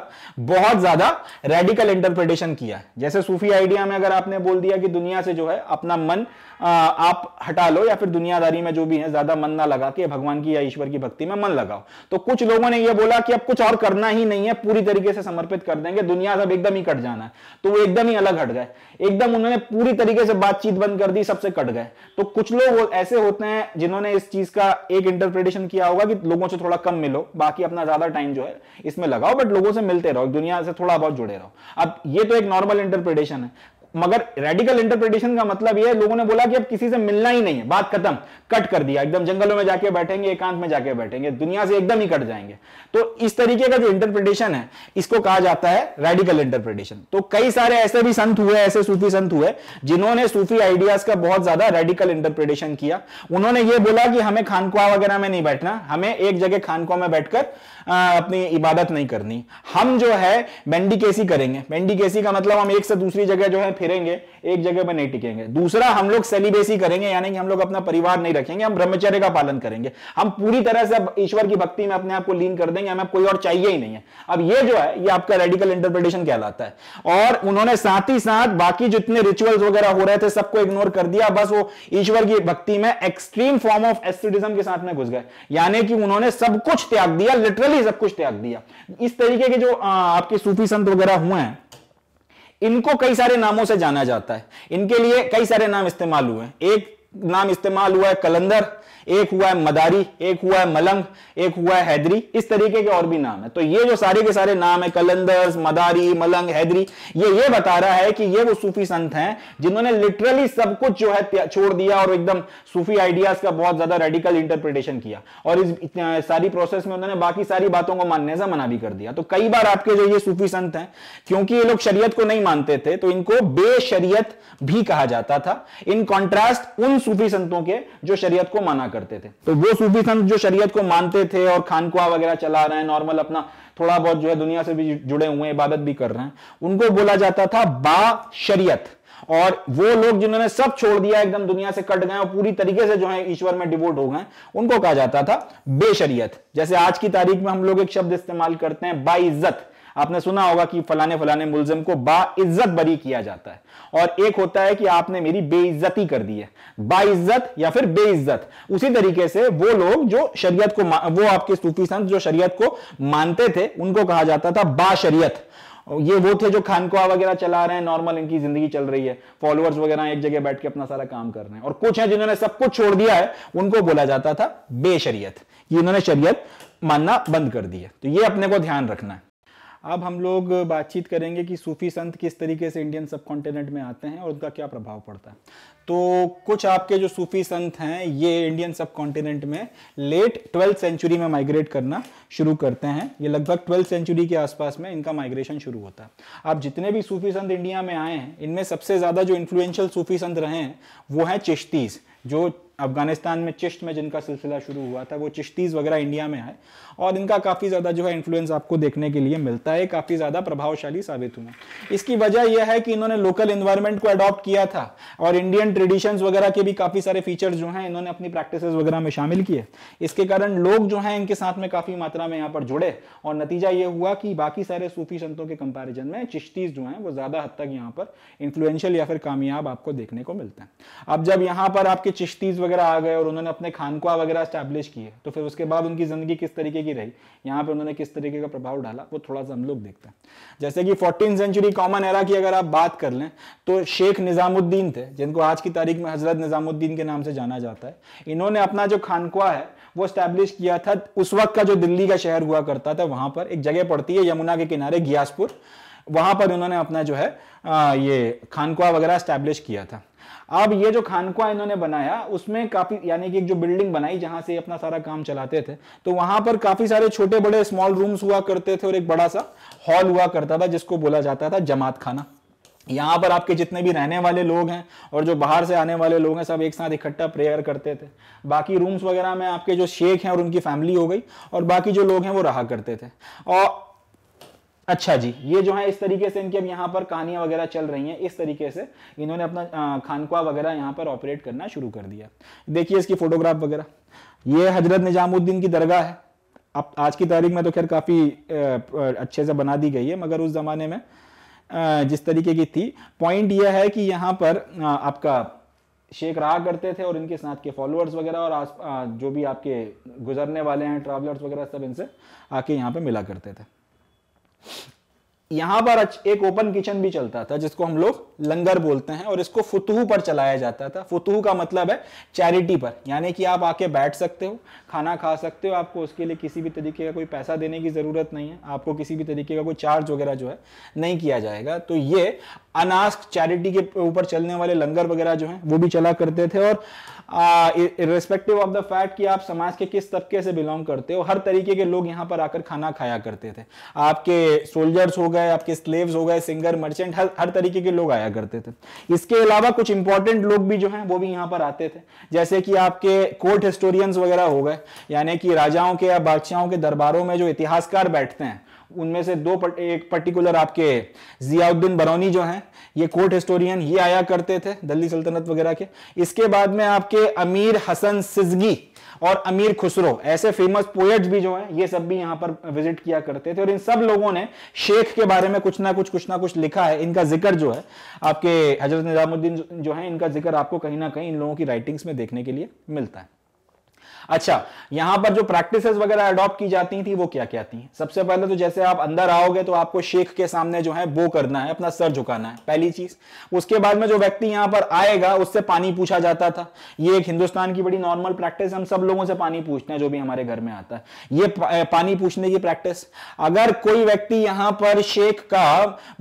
बहुत ज्यादा रेडिकल इंटरप्रिटेशन किया जैसे सूफी आइडिया में अगर आपने बोल दिया कि दुनिया से जो है अपना मन आप हटा लो या फिर दुनियादारी में जो भी है ज्यादा मन ना लगा के भगवान की या ईश्वर की भक्ति में मन लगाओ तो कुछ लोगों ने यह बोला कि अब कुछ और करना ही नहीं है पूरी तरीके से समर्पित कर देंगे दुनिया सब एकदम ही कट जाना है तो वो एकदम ही अलग हट गए एकदम उन्होंने पूरी तरीके से बातचीत बंद कर दी सबसे कट गए तो कुछ लोग ऐसे होते हैं जिन्होंने इस चीज का एक इंटरप्रिटेशन किया होगा कि लोगों से थोड़ा कम मिलो बाकी अपना ज्यादा टाइम जो है इसमें लगाओ बट लोगों से मिलते रहो दुनिया से थोड़ा बहुत जुड़े रहो अब ये तो एक नॉर्मल इंटरप्रिटेशन है मगर रेडिकल इंटरप्रिटेशन का मतलब यह लोगों ने बोला कि अब किसी से मिलना ही नहीं है बात खत्म कट कर दिया एकदम जंगलों में जाके बैठेंगे एकांत में जाके बैठेंगे दुनिया से एकदम ही कट जाएंगे तो इस तरीके का जो इंटरप्रिटेशन है इसको कहा जाता है रेडिकल इंटरप्रिटेशन तो कई सारे ऐसे भी संत हुए ऐसे सूफी संत हुए जिन्होंने सूफी आइडियाज का बहुत ज्यादा रेडिकल इंटरप्रिटेशन किया उन्होंने यह बोला कि हमें खानकुआ वगैरह में नहीं बैठना हमें एक जगह खानकुआ में बैठकर अपनी इबादत नहीं करनी हम जो है केसी करेंगे केसी का मतलब हम एक से दूसरी जगह जो है फिरेंगे एक जगह पर नहीं टिकेंगे दूसरा हम लोग सेलिबेसी करेंगे यानी कि हम लोग अपना परिवार नहीं रखेंगे हम ब्रह्मचर्य का पालन करेंगे हम पूरी तरह से ईश्वर की भक्ति में अपने आप को लीन कर देंगे हमें कोई और चाहिए ही नहीं है अब ये जो है ये आपका रेडिकल इंटरप्रिटेशन कहलाता है और उन्होंने साथ ही साथ बाकी जितने रिचुअल्स वगैरह हो रहे थे सबको इग्नोर कर दिया बस वो ईश्वर की भक्ति में एक्सट्रीम फॉर्म ऑफ एस्टिडिज्म के साथ में घुस गए यानी कि उन्होंने सब कुछ त्याग दिया लिटरल टोटली सब कुछ त्याग दिया इस तरीके के जो आपके सूफी संत वगैरह हुए हैं इनको कई सारे नामों से जाना जाता है इनके लिए कई सारे नाम इस्तेमाल हुए हैं एक नाम इस्तेमाल हुआ है कलंदर एक हुआ है मदारी एक हुआ है मलंग एक हुआ है हैदरी इस तरीके के और भी नाम है तो ये जो सारे के सारे नाम है कलंदर्स मदारी मलंग हैदरी ये ये बता रहा है कि ये वो सूफी संत हैं जिन्होंने लिटरली सब कुछ जो है छोड़ दिया और एकदम सूफी आइडियाज का बहुत ज्यादा रेडिकल इंटरप्रिटेशन किया और इस सारी प्रोसेस में उन्होंने बाकी सारी बातों को मानने से मना भी कर दिया तो कई बार आपके जो ये सूफी संत हैं क्योंकि ये लोग शरीयत को नहीं मानते थे तो इनको बेशरियत भी कहा जाता था इन कॉन्ट्रास्ट उन सूफी संतों के जो शरीयत को माना करते थे तो वो सूफी संत जो शरीयत को मानते थे और खानकुआ वगैरह चला रहे हैं नॉर्मल अपना थोड़ा बहुत जो है दुनिया से भी जुड़े हुए हैं इबादत भी कर रहे हैं उनको बोला जाता था बा शरीयत और वो लोग जिन्होंने सब छोड़ दिया एकदम दुनिया से कट गए और पूरी तरीके से जो है ईश्वर में डिवोट हो गए उनको कहा जाता था बेशरियत जैसे आज की तारीख में हम लोग एक शब्द इस्तेमाल करते हैं बाइज्जत आपने सुना होगा कि फलाने फलाने मुलजिम को बाइज्जत बरी किया जाता है और एक होता है कि आपने मेरी बेइज्जती कर दी है बाइज्जत या फिर बेइज्जत उसी तरीके से वो लोग जो शरीयत को वो आपके सूफी संत जो शरीयत को मानते थे उनको कहा जाता था बाशरीयत ये वो थे जो खानकुआ वगैरह चला रहे हैं नॉर्मल इनकी जिंदगी चल रही है फॉलोअर्स वगैरह एक जगह बैठ के अपना सारा काम कर रहे हैं और कुछ है जिन्होंने सब कुछ छोड़ दिया है उनको बोला जाता था बेशरीयत ये इन्होंने शरीयत मानना बंद कर दिया तो ये अपने को ध्यान रखना है अब हम लोग बातचीत करेंगे कि सूफी संत किस तरीके से इंडियन सब कॉन्टिनेंट में आते हैं और उनका क्या प्रभाव पड़ता है तो कुछ आपके जो सूफी संत हैं ये इंडियन सब कॉन्टिनेंट में लेट ट्वेल्थ सेंचुरी में माइग्रेट करना शुरू करते हैं ये लगभग ट्वेल्थ सेंचुरी के आसपास में इनका माइग्रेशन शुरू होता है आप जितने भी सूफी संत इंडिया में आए हैं इनमें सबसे ज़्यादा जो इन्फ्लुएंशियल सूफी संत रहे हैं वो हैं चिश्तीस जो अफगानिस्तान में चिश्त में जिनका सिलसिला शुरू हुआ था वो चिश्तीस वगैरह इंडिया में आए और इनका काफ़ी ज़्यादा जो है इन्फ्लुएंस आपको देखने के लिए मिलता है काफ़ी ज़्यादा प्रभावशाली साबित हुए इसकी वजह यह है कि इन्होंने लोकल इन्वायरमेंट को अडॉप्ट किया था और इंडियन ट्रेडिशन वगैरह के भी काफ़ी सारे फीचर्स जो है इन्होंने अपनी प्रैक्टिस वगैरह में शामिल किए इसके कारण लोग जो है इनके साथ में काफ़ी मात्रा में यहाँ पर जुड़े और नतीजा ये हुआ कि बाकी सारे सूफी संतों के कंपेरिजन में चिश्तीज जो है वो ज़्यादा हद तक यहाँ पर इन्फ्लुएंशियल या फिर कामयाब आपको देखने को मिलते हैं अब जब यहाँ पर आपके चिश्तीज वगैरह आ गए और उन्होंने अपने खानकुआ वगैरह स्टैब्लिश किए तो फिर उसके बाद उनकी ज़िंदगी किस तरीके की की रही यहाँ पे उन्होंने किस तरीके का प्रभाव डाला वो थोड़ा सा हम लोग देखते हैं जैसे कि फोर्टीन सेंचुरी कॉमन एरा की अगर आप बात कर लें तो शेख निज़ामुद्दीन थे जिनको आज की तारीख में हजरत निज़ामुद्दीन के नाम से जाना जाता है इन्होंने अपना जो खानकुआ है वो स्टैब्लिश किया था उस वक्त का जो दिल्ली का शहर हुआ करता था वहां पर एक जगह पड़ती है यमुना के किनारे गियासपुर वहां पर उन्होंने अपना जो है आ, ये खानकुआ वगैरह स्टैब्लिश किया था अब ये जो खानकुआ इन्होंने बनाया उसमें काफी यानी कि एक जो बिल्डिंग बनाई जहां से अपना सारा काम चलाते थे तो वहां पर काफी सारे छोटे बड़े स्मॉल रूम्स हुआ करते थे और एक बड़ा सा हॉल हुआ करता था जिसको बोला जाता था जमात खाना यहाँ पर आपके जितने भी रहने वाले लोग हैं और जो बाहर से आने वाले लोग हैं सब एक साथ इकट्ठा प्रेयर करते थे बाकी रूम्स वगैरह में आपके जो शेख हैं और उनकी फैमिली हो गई और बाकी जो लोग हैं वो रहा करते थे और अच्छा जी ये जो है इस तरीके से इनकी अब यहाँ पर कहानियाँ वगैरह चल रही हैं इस तरीके से इन्होंने अपना खानकुआ वगैरह यहाँ पर ऑपरेट करना शुरू कर दिया देखिए इसकी फोटोग्राफ वगैरह ये हजरत निजामुद्दीन की दरगाह है अब आज की तारीख में तो खैर काफ़ी अच्छे से बना दी गई है मगर उस ज़माने में जिस तरीके की थी पॉइंट यह है कि यहाँ पर आपका शेख रहा करते थे और इनके साथ के फॉलोअर्स वगैरह और आस जो भी आपके गुजरने वाले हैं ट्रैवलर्स वगैरह सब इनसे आके यहाँ पे मिला करते थे यहां पर एक ओपन किचन भी चलता था जिसको हम लोग लंगर बोलते हैं और इसको फुतहू पर चलाया जाता था फुतहू का मतलब है चैरिटी पर यानी कि आप आके बैठ सकते हो खाना खा सकते हो आपको उसके लिए किसी भी तरीके का कोई पैसा देने की ज़रूरत नहीं है आपको किसी भी तरीके का कोई चार्ज वगैरह जो है नहीं किया जाएगा तो ये अनास्क चैरिटी के ऊपर चलने वाले लंगर वगैरह जो है वो भी चला करते थे और इरेस्पेक्टिव ऑफ द फैक्ट कि आप समाज के किस तबके से बिलोंग करते हो हर तरीके के लोग यहाँ पर आकर खाना खाया करते थे आपके सोल्जर्स हो गए आपके स्लेव्स हो गए सिंगर मर्चेंट हर, हर तरीके के लोग आया करते थे इसके अलावा कुछ इंपॉर्टेंट लोग भी जो हैं वो भी यहाँ पर आते थे जैसे कि आपके कोर्ट हिस्टोरियंस वगैरह हो गए यानी कि राजाओं के या बादशाहों के दरबारों में जो इतिहासकार बैठते हैं उनमें से दो पर, एक पर्टिकुलर आपके जियाउद्दीन बरौनी जो हैं ये कोर्ट हिस्टोरियन ये आया करते थे दिल्ली सल्तनत वगैरह के इसके बाद में आपके अमीर हसन सिजगी और अमीर खुसरो ऐसे फेमस पोएट्स भी जो हैं ये सब भी यहां पर विजिट किया करते थे और इन सब लोगों ने शेख के बारे में कुछ ना कुछ कुछ ना कुछ लिखा है इनका जिक्र जो है आपके हजरत निजामुद्दीन जो है इनका जिक्र आपको कहीं ना कहीं इन लोगों की राइटिंग्स में देखने के लिए मिलता है अच्छा यहां पर जो प्रैक्टिसेस वगैरह अडॉप्ट की जाती थी वो क्या क्या थी सबसे पहले तो जैसे आप अंदर आओगे तो आपको शेख के सामने जो है वो करना है अपना सर झुकाना है पहली चीज उसके बाद में जो व्यक्ति यहां पर आएगा उससे पानी पूछा जाता था ये एक हिंदुस्तान की बड़ी नॉर्मल प्रैक्टिस हम सब लोगों से पानी पूछते हैं जो भी हमारे घर में आता है ये पानी पूछने की प्रैक्टिस अगर कोई व्यक्ति यहां पर शेख का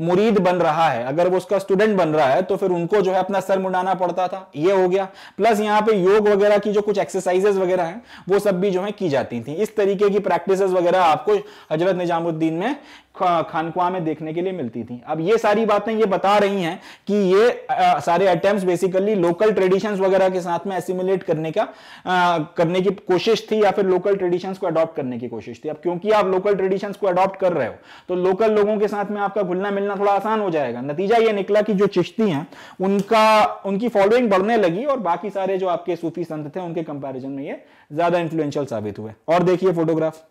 मुरीद बन रहा है अगर वो उसका स्टूडेंट बन रहा है तो फिर उनको जो है अपना सर मुंडाना पड़ता था ये हो गया प्लस यहाँ पे योग वगैरह की जो कुछ एक्सरसाइजेस वगैरह है वो सब भी जो है की जाती थी इस तरीके की प्रैक्टिस वगैरह आपको हजरत निजामुद्दीन में खानकुआ में देखने के लिए मिलती थी अब ये सारी बातें ये बता रही हैं कि ये आ, सारे अटेम्प्ट बेसिकली लोकल ट्रेडिशंस वगैरह के साथ में एसिमुलेट करने का आ, करने की कोशिश थी या फिर लोकल ट्रेडिशंस को अडॉप्ट करने की कोशिश थी अब क्योंकि आप लोकल ट्रेडिशंस को अडॉप्ट कर रहे हो तो लोकल लोगों के साथ में आपका घुलना मिलना थोड़ा आसान हो जाएगा नतीजा ये निकला कि जो चिश्ती हैं उनका उनकी फॉलोइंग बढ़ने लगी और बाकी सारे जो आपके सूफी संत थे उनके कंपेरिजन में ये ज्यादा इन्फ्लुएंशियल साबित हुए और देखिए फोटोग्राफ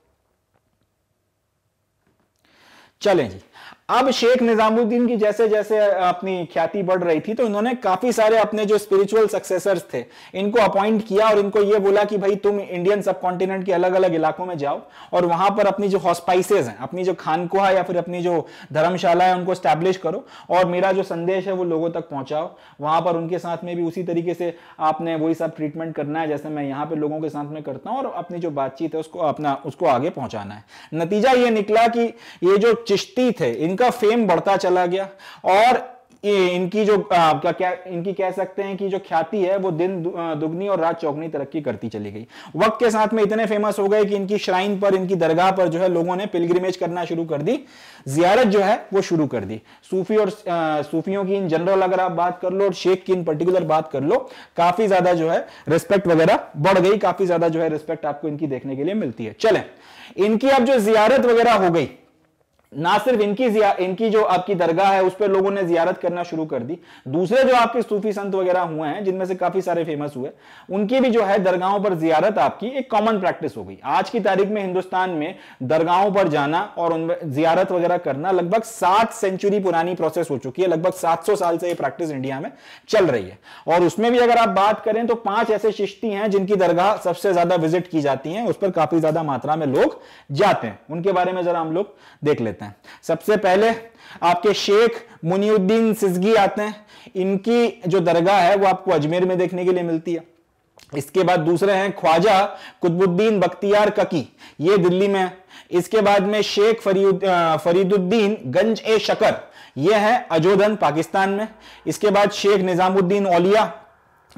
चलें जी अब शेख निजामुद्दीन की जैसे जैसे अपनी ख्याति बढ़ रही थी तो इन्होंने काफी सारे अपने जो स्पिरिचुअल सक्सेसर्स थे इनको अपॉइंट किया और इनको यह बोला कि भाई तुम इंडियन सब कॉन्टिनेंट के अलग अलग इलाकों में जाओ और वहां पर अपनी जो हॉस्पाइसेज हैं अपनी जो खानकुहा या फिर अपनी जो धर्मशाला है उनको स्टैब्लिश करो और मेरा जो संदेश है वो लोगों तक पहुंचाओ वहां पर उनके साथ में भी उसी तरीके से आपने वही सब ट्रीटमेंट करना है जैसे मैं यहाँ पे लोगों के साथ में करता हूँ और अपनी जो बातचीत है उसको अपना उसको आगे पहुंचाना है नतीजा ये निकला कि ये जो चिश्ती थे इन इनका फेम बढ़ता चला गया और ये इनकी जो आपका क्या इनकी कह सकते हैं कि जो ख्याति है वो दिन दुगनी और रात चौगनी तरक्की करती चली गई वक्त के साथ में इतने फेमस हो गए कि इनकी श्राइन पर इनकी दरगाह पर जो है लोगों ने पिलग्रिमेज करना शुरू कर दी जियारत जो है वो शुरू कर दी सूफी और आ, सूफियों की इन जनरल अगर आप बात कर लो और शेख की इन पर्टिकुलर बात कर लो काफी ज्यादा जो है रिस्पेक्ट वगैरह बढ़ गई काफी ज्यादा जो है रिस्पेक्ट आपको इनकी देखने के लिए मिलती है चले इनकी अब जो जियारत वगैरह हो गई ना सिर्फ इनकी इनकी जो आपकी दरगाह है उस पर लोगों ने जियारत करना शुरू कर दी दूसरे जो आपके सूफी संत वगैरह हुए हैं जिनमें से काफी सारे फेमस हुए उनकी भी जो है दरगाहों पर जियारत आपकी एक कॉमन प्रैक्टिस हो गई आज की तारीख में हिंदुस्तान में दरगाहों पर जाना और उनमें जियारत वगैरह करना लगभग सात सेंचुरी पुरानी प्रोसेस हो चुकी है लगभग सात साल से यह प्रैक्टिस इंडिया में चल रही है और उसमें भी अगर आप बात करें तो पांच ऐसे शिश्ती हैं जिनकी दरगाह सबसे ज्यादा विजिट की जाती है उस पर काफी ज्यादा मात्रा में लोग जाते हैं उनके बारे में जरा हम लोग देख लेते हैं लेते हैं सबसे पहले आपके शेख मुनिउद्दीन सिजगी आते हैं इनकी जो दरगाह है वो आपको अजमेर में देखने के लिए मिलती है इसके बाद दूसरे हैं ख्वाजा कुतबुद्दीन बख्तियार ककी ये दिल्ली में है इसके बाद में शेख फरीद फरीदुद्दीन गंज ए शकर ये है अजोधन पाकिस्तान में इसके बाद शेख निजामुद्दीन औलिया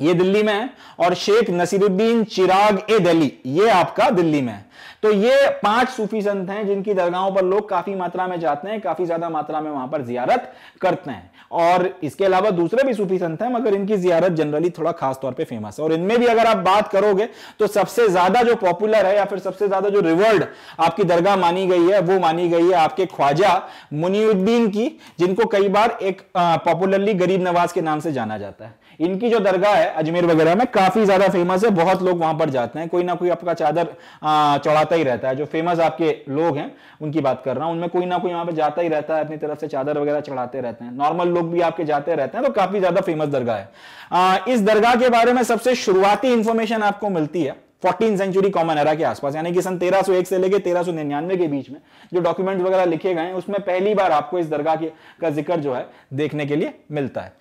ये दिल्ली में है और शेख नसीरुद्दीन चिराग ए दिल्ली ये आपका दिल्ली में है तो ये पांच सूफी संत हैं जिनकी दरगाहों पर लोग काफी मात्रा में जाते हैं काफी ज्यादा मात्रा में वहां पर जियारत करते हैं और इसके अलावा दूसरे भी सूफी संत हैं मगर इनकी जियारत जनरली थोड़ा खास तौर पे फेमस है और इनमें भी अगर आप बात करोगे तो सबसे ज्यादा जो पॉपुलर है या फिर सबसे ज्यादा जो रिवर्ड आपकी दरगाह मानी गई है वो मानी गई है आपके ख्वाजा मुनीउद्दीन की जिनको कई बार एक पॉपुलरली गरीब नवाज के नाम से जाना जाता है इनकी जो दरगाह है अजमेर वगैरह में काफी ज्यादा फेमस है बहुत लोग वहां पर जाते हैं कोई ना कोई आपका चादर चढ़ाता ही रहता है जो फेमस आपके लोग हैं उनकी बात कर रहा हूं उनमें कोई ना कोई वहां पर जाता ही रहता है अपनी तरफ से चादर वगैरह चढ़ाते रहते हैं नॉर्मल लोग भी आपके जाते रहते हैं तो काफी ज्यादा फेमस दरगाह है आ, इस दरगाह के बारे में सबसे शुरुआती इंफॉर्मेशन आपको मिलती है फोर्टीन सेंचुरी कॉमन एरा के आसपास यानी कि सन 1301 से लेकर 1399 के बीच में जो डॉक्यूमेंट्स वगैरह लिखे गए हैं उसमें पहली बार आपको इस दरगाह के का जिक्र जो है देखने के लिए मिलता है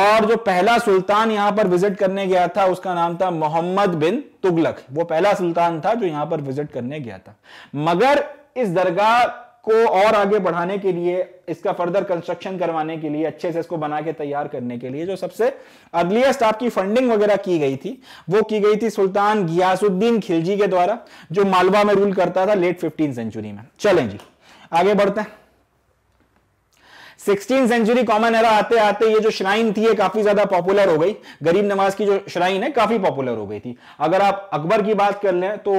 और जो पहला सुल्तान यहाँ पर विजिट करने गया था उसका नाम था मोहम्मद बिन तुगलक वो पहला सुल्तान था जो यहाँ पर विजिट करने गया था मगर इस दरगाह को और आगे बढ़ाने के लिए इसका फर्दर कंस्ट्रक्शन करवाने के लिए अच्छे से इसको बना के तैयार करने के लिए जो सबसे अर्लिएस्ट आपकी फंडिंग वगैरह की गई थी वो की गई थी सुल्तान गियासुद्दीन खिलजी के द्वारा जो मालवा में रूल करता था लेट फिफ्टीन सेंचुरी में चलें जी आगे बढ़ते हैं सिक्सटीन सेंचुरी कॉमन एरा आते आते ये जो श्राइन थी ये काफी ज्यादा पॉपुलर हो गई गरीब नवाज की जो श्राइन है काफी पॉपुलर हो गई थी अगर आप अकबर की बात कर लें तो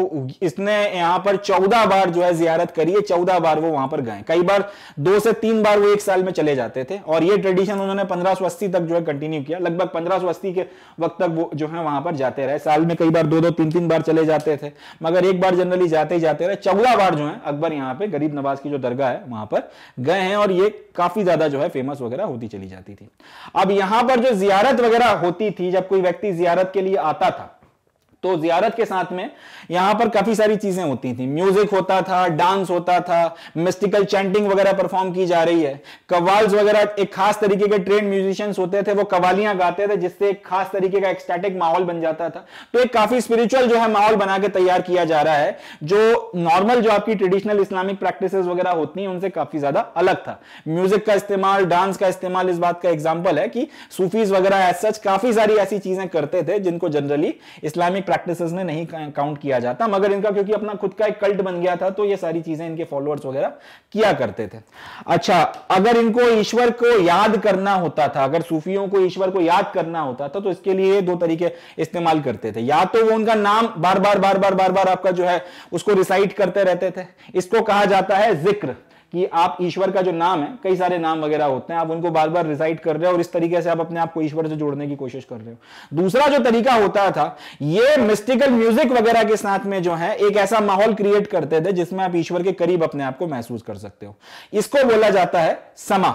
इसने यहां पर चौदह बार जो है जियारत करी है चौदह बार वो वहां पर गए कई बार दो से तीन बार वो एक साल में चले जाते थे और ये ट्रेडिशन उन्होंने पंद्रह तक जो है कंटिन्यू किया लगभग पंद्रह के वक्त तक वो जो है वहां पर जाते रहे साल में कई बार दो दो तीन तीन बार चले जाते थे मगर एक बार जनरली जाते ही जाते रहे चौदह बार जो है अकबर यहाँ पे गरीब नवाज की जो दरगाह है वहां पर गए हैं और ये काफी ज्यादा ज्यादा जो है फेमस वगैरह होती चली जाती थी अब यहां पर जो जियारत वगैरह होती थी जब कोई व्यक्ति जियारत के लिए आता था तो जियारत के साथ में यहां पर काफी सारी चीजें होती थी म्यूजिक होता था डांस होता था मिस्टिकल चैंटिंग वगैरह परफॉर्म की जा रही है कवाल्स वगैरह एक खास तरीके के ट्रेन म्यूजिशियंस होते थे वो कवालियां गाते थे जिससे एक खास तरीके का एक्स्टैटिक माहौल बन जाता था तो एक काफी स्पिरिचुअल जो है माहौल बना के तैयार किया जा रहा है जो नॉर्मल जो आपकी ट्रेडिशनल इस्लामिक प्रैक्टिस वगैरह होती हैं उनसे काफी ज्यादा अलग था म्यूजिक का इस्तेमाल डांस का इस्तेमाल इस बात का एग्जाम्पल है कि सूफीज वगैरह सच काफी सारी ऐसी चीजें करते थे जिनको जनरली इस्लामिक प्रैक्टिस ने नहीं काउंट किया किया जाता मगर इनका क्योंकि अपना खुद का एक कल्ट बन गया था तो ये सारी चीजें इनके फॉलोअर्स वगैरह किया करते थे अच्छा अगर इनको ईश्वर को याद करना होता था अगर सूफियों को ईश्वर को याद करना होता था तो इसके लिए दो तरीके इस्तेमाल करते थे या तो वो उनका नाम बार बार बार बार बार बार आपका जो है उसको रिसाइट करते रहते थे इसको कहा जाता है जिक्र कि आप ईश्वर का जो नाम है कई सारे नाम वगैरह होते हैं आप उनको बार बार रिसाइट कर रहे हो और इस तरीके से आप अपने आप को ईश्वर से जोड़ने की कोशिश कर रहे हो दूसरा जो तरीका होता था ये मिस्टिकल म्यूजिक वगैरह के साथ में जो है एक ऐसा माहौल क्रिएट करते थे जिसमें आप ईश्वर के करीब अपने आप को महसूस कर सकते हो इसको बोला जाता है समा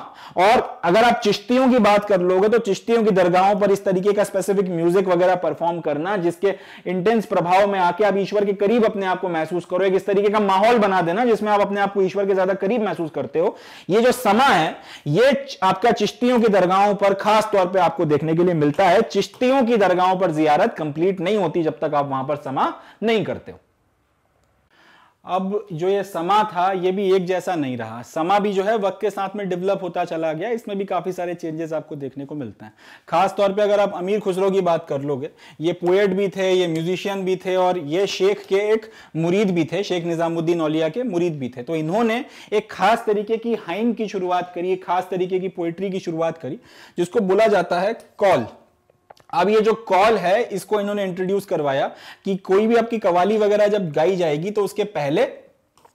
और अगर आप चिश्तियों की बात कर लोगे तो चिश्तियों की दरगाहों पर इस तरीके का स्पेसिफिक म्यूजिक वगैरह परफॉर्म करना जिसके इंटेंस प्रभाव में आके आप ईश्वर के करीब अपने आप को महसूस करो एक इस तरीके का माहौल बना देना जिसमें आप अपने आप को ईश्वर के ज्यादा करीब तकलीफ महसूस करते हो ये जो समा है ये आपका चिश्तियों की दरगाहों पर खास तौर पे आपको देखने के लिए मिलता है चिश्तियों की दरगाहों पर जियारत कंप्लीट नहीं होती जब तक आप वहां पर समा नहीं करते हो अब जो ये समा था ये भी एक जैसा नहीं रहा समा भी जो है वक्त के साथ में डेवलप होता चला गया इसमें भी काफ़ी सारे चेंजेस आपको देखने को मिलते हैं खास तौर पे अगर आप अमीर खुसरो की बात कर लोगे ये पोएट भी थे ये म्यूजिशियन भी थे और ये शेख के एक मुरीद भी थे शेख निज़ामुद्दीन औलिया के मुरीद भी थे तो इन्होंने एक खास तरीके की हाइन की शुरुआत करी एक खास तरीके की पोइट्री की शुरुआत करी जिसको बोला जाता है कॉल अब ये जो कॉल है इसको इन्होंने इंट्रोड्यूस करवाया कि कोई भी आपकी कवाली वगैरह जब गाई जाएगी तो उसके पहले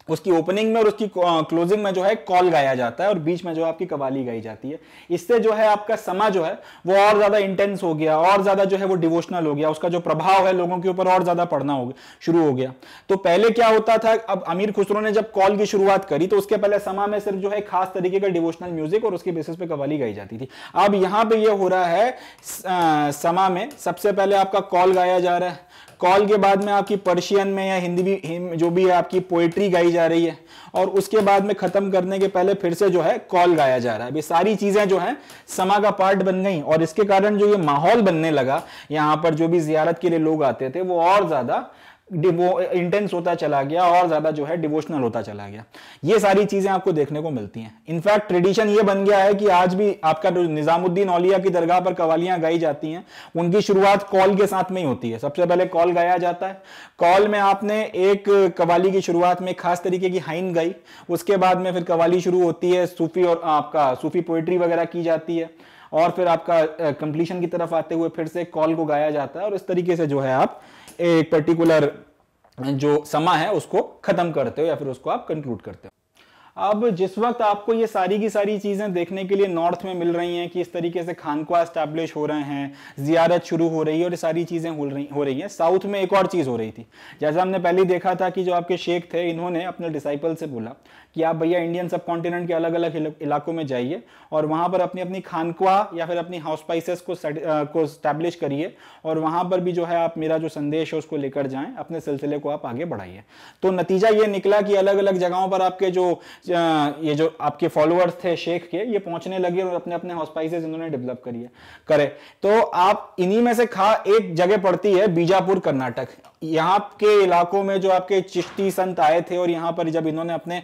उसकी ओपनिंग में और उसकी क्लोजिंग में जो है कॉल गाया जाता है और बीच में जो है आपकी कवाली गाई जाती है इससे जो है आपका समा जो है वो और ज्यादा इंटेंस हो गया और ज्यादा जो है वो डिवोशनल हो गया उसका जो प्रभाव है लोगों के ऊपर और ज्यादा पड़ना हो गया शुरू हो गया तो पहले क्या होता था अब अमीर खुसरो ने जब कॉल की शुरुआत करी तो उसके पहले समा में सिर्फ जो है खास तरीके का डिवोशनल म्यूजिक और उसके बेसिस पे कवाली गाई जाती थी अब यहां पर यह हो रहा है समा में सबसे पहले आपका कॉल गाया जा रहा है कॉल के बाद में आपकी पर्शियन में या हिंदी भी जो भी है आपकी पोइट्री गाई जा रही है और उसके बाद में खत्म करने के पहले फिर से जो है कॉल गाया जा रहा है ये सारी चीजें जो है समा का पार्ट बन गई और इसके कारण जो ये माहौल बनने लगा यहाँ पर जो भी जियारत के लिए लोग आते थे वो और ज्यादा डिवो इंटेंस होता चला गया और ज़्यादा जो है डिवोशनल होता चला गया ये सारी चीज़ें आपको देखने को मिलती हैं इनफैक्ट ट्रेडिशन ये बन गया है कि आज भी आपका जो निज़ामुद्दीन औलिया की दरगाह पर कवालियां गाई जाती हैं उनकी शुरुआत कॉल के साथ में ही होती है सबसे पहले कॉल गाया जाता है कॉल में आपने एक कवाली की शुरुआत में खास तरीके की हाइन गाई उसके बाद में फिर कवाली शुरू होती है सूफी और आपका सूफी पोइट्री वगैरह की जाती है और फिर आपका कंप्लीशन की तरफ आते हुए फिर से कॉल को गाया जाता है और इस तरीके से जो है आप एक पर्टिकुलर जो समा है उसको खत्म करते हो या फिर उसको आप कंक्लूड करते हो अब जिस वक्त आपको ये सारी की सारी चीज़ें देखने के लिए नॉर्थ में मिल रही हैं कि इस तरीके से खानकुआ स्टैब्लिश हो रहे हैं जियारत शुरू हो रही है और ये सारी चीज़ें हो रही हो रही हैं साउथ में एक और चीज़ हो रही थी जैसा हमने पहले देखा था कि जो आपके शेख थे इन्होंने अपने डिसाइपल से बोला कि आप भैया इंडियन सब कॉन्टिनेंट के अलग अलग इलाकों में जाइए और वहां पर अपनी अपनी खानकुआ या फिर अपनी हाउस स्पाइसेस को को स्टैब्लिश करिए और वहां पर भी जो है आप मेरा जो संदेश है उसको लेकर जाएं अपने सिलसिले को आप आगे बढ़ाइए तो नतीजा ये निकला कि अलग अलग जगहों पर आपके जो ये जो आपके फॉलोअर्स थे शेख के ये पहुंचने लगे और अपने अपने हॉस्पाइसेज इन्होंने डेवलप करी है करे तो आप इन्हीं में से खा एक जगह पड़ती है बीजापुर कर्नाटक यहाँ के इलाकों में जो आपके चिश्ती संत आए थे और यहाँ पर जब इन्होंने अपने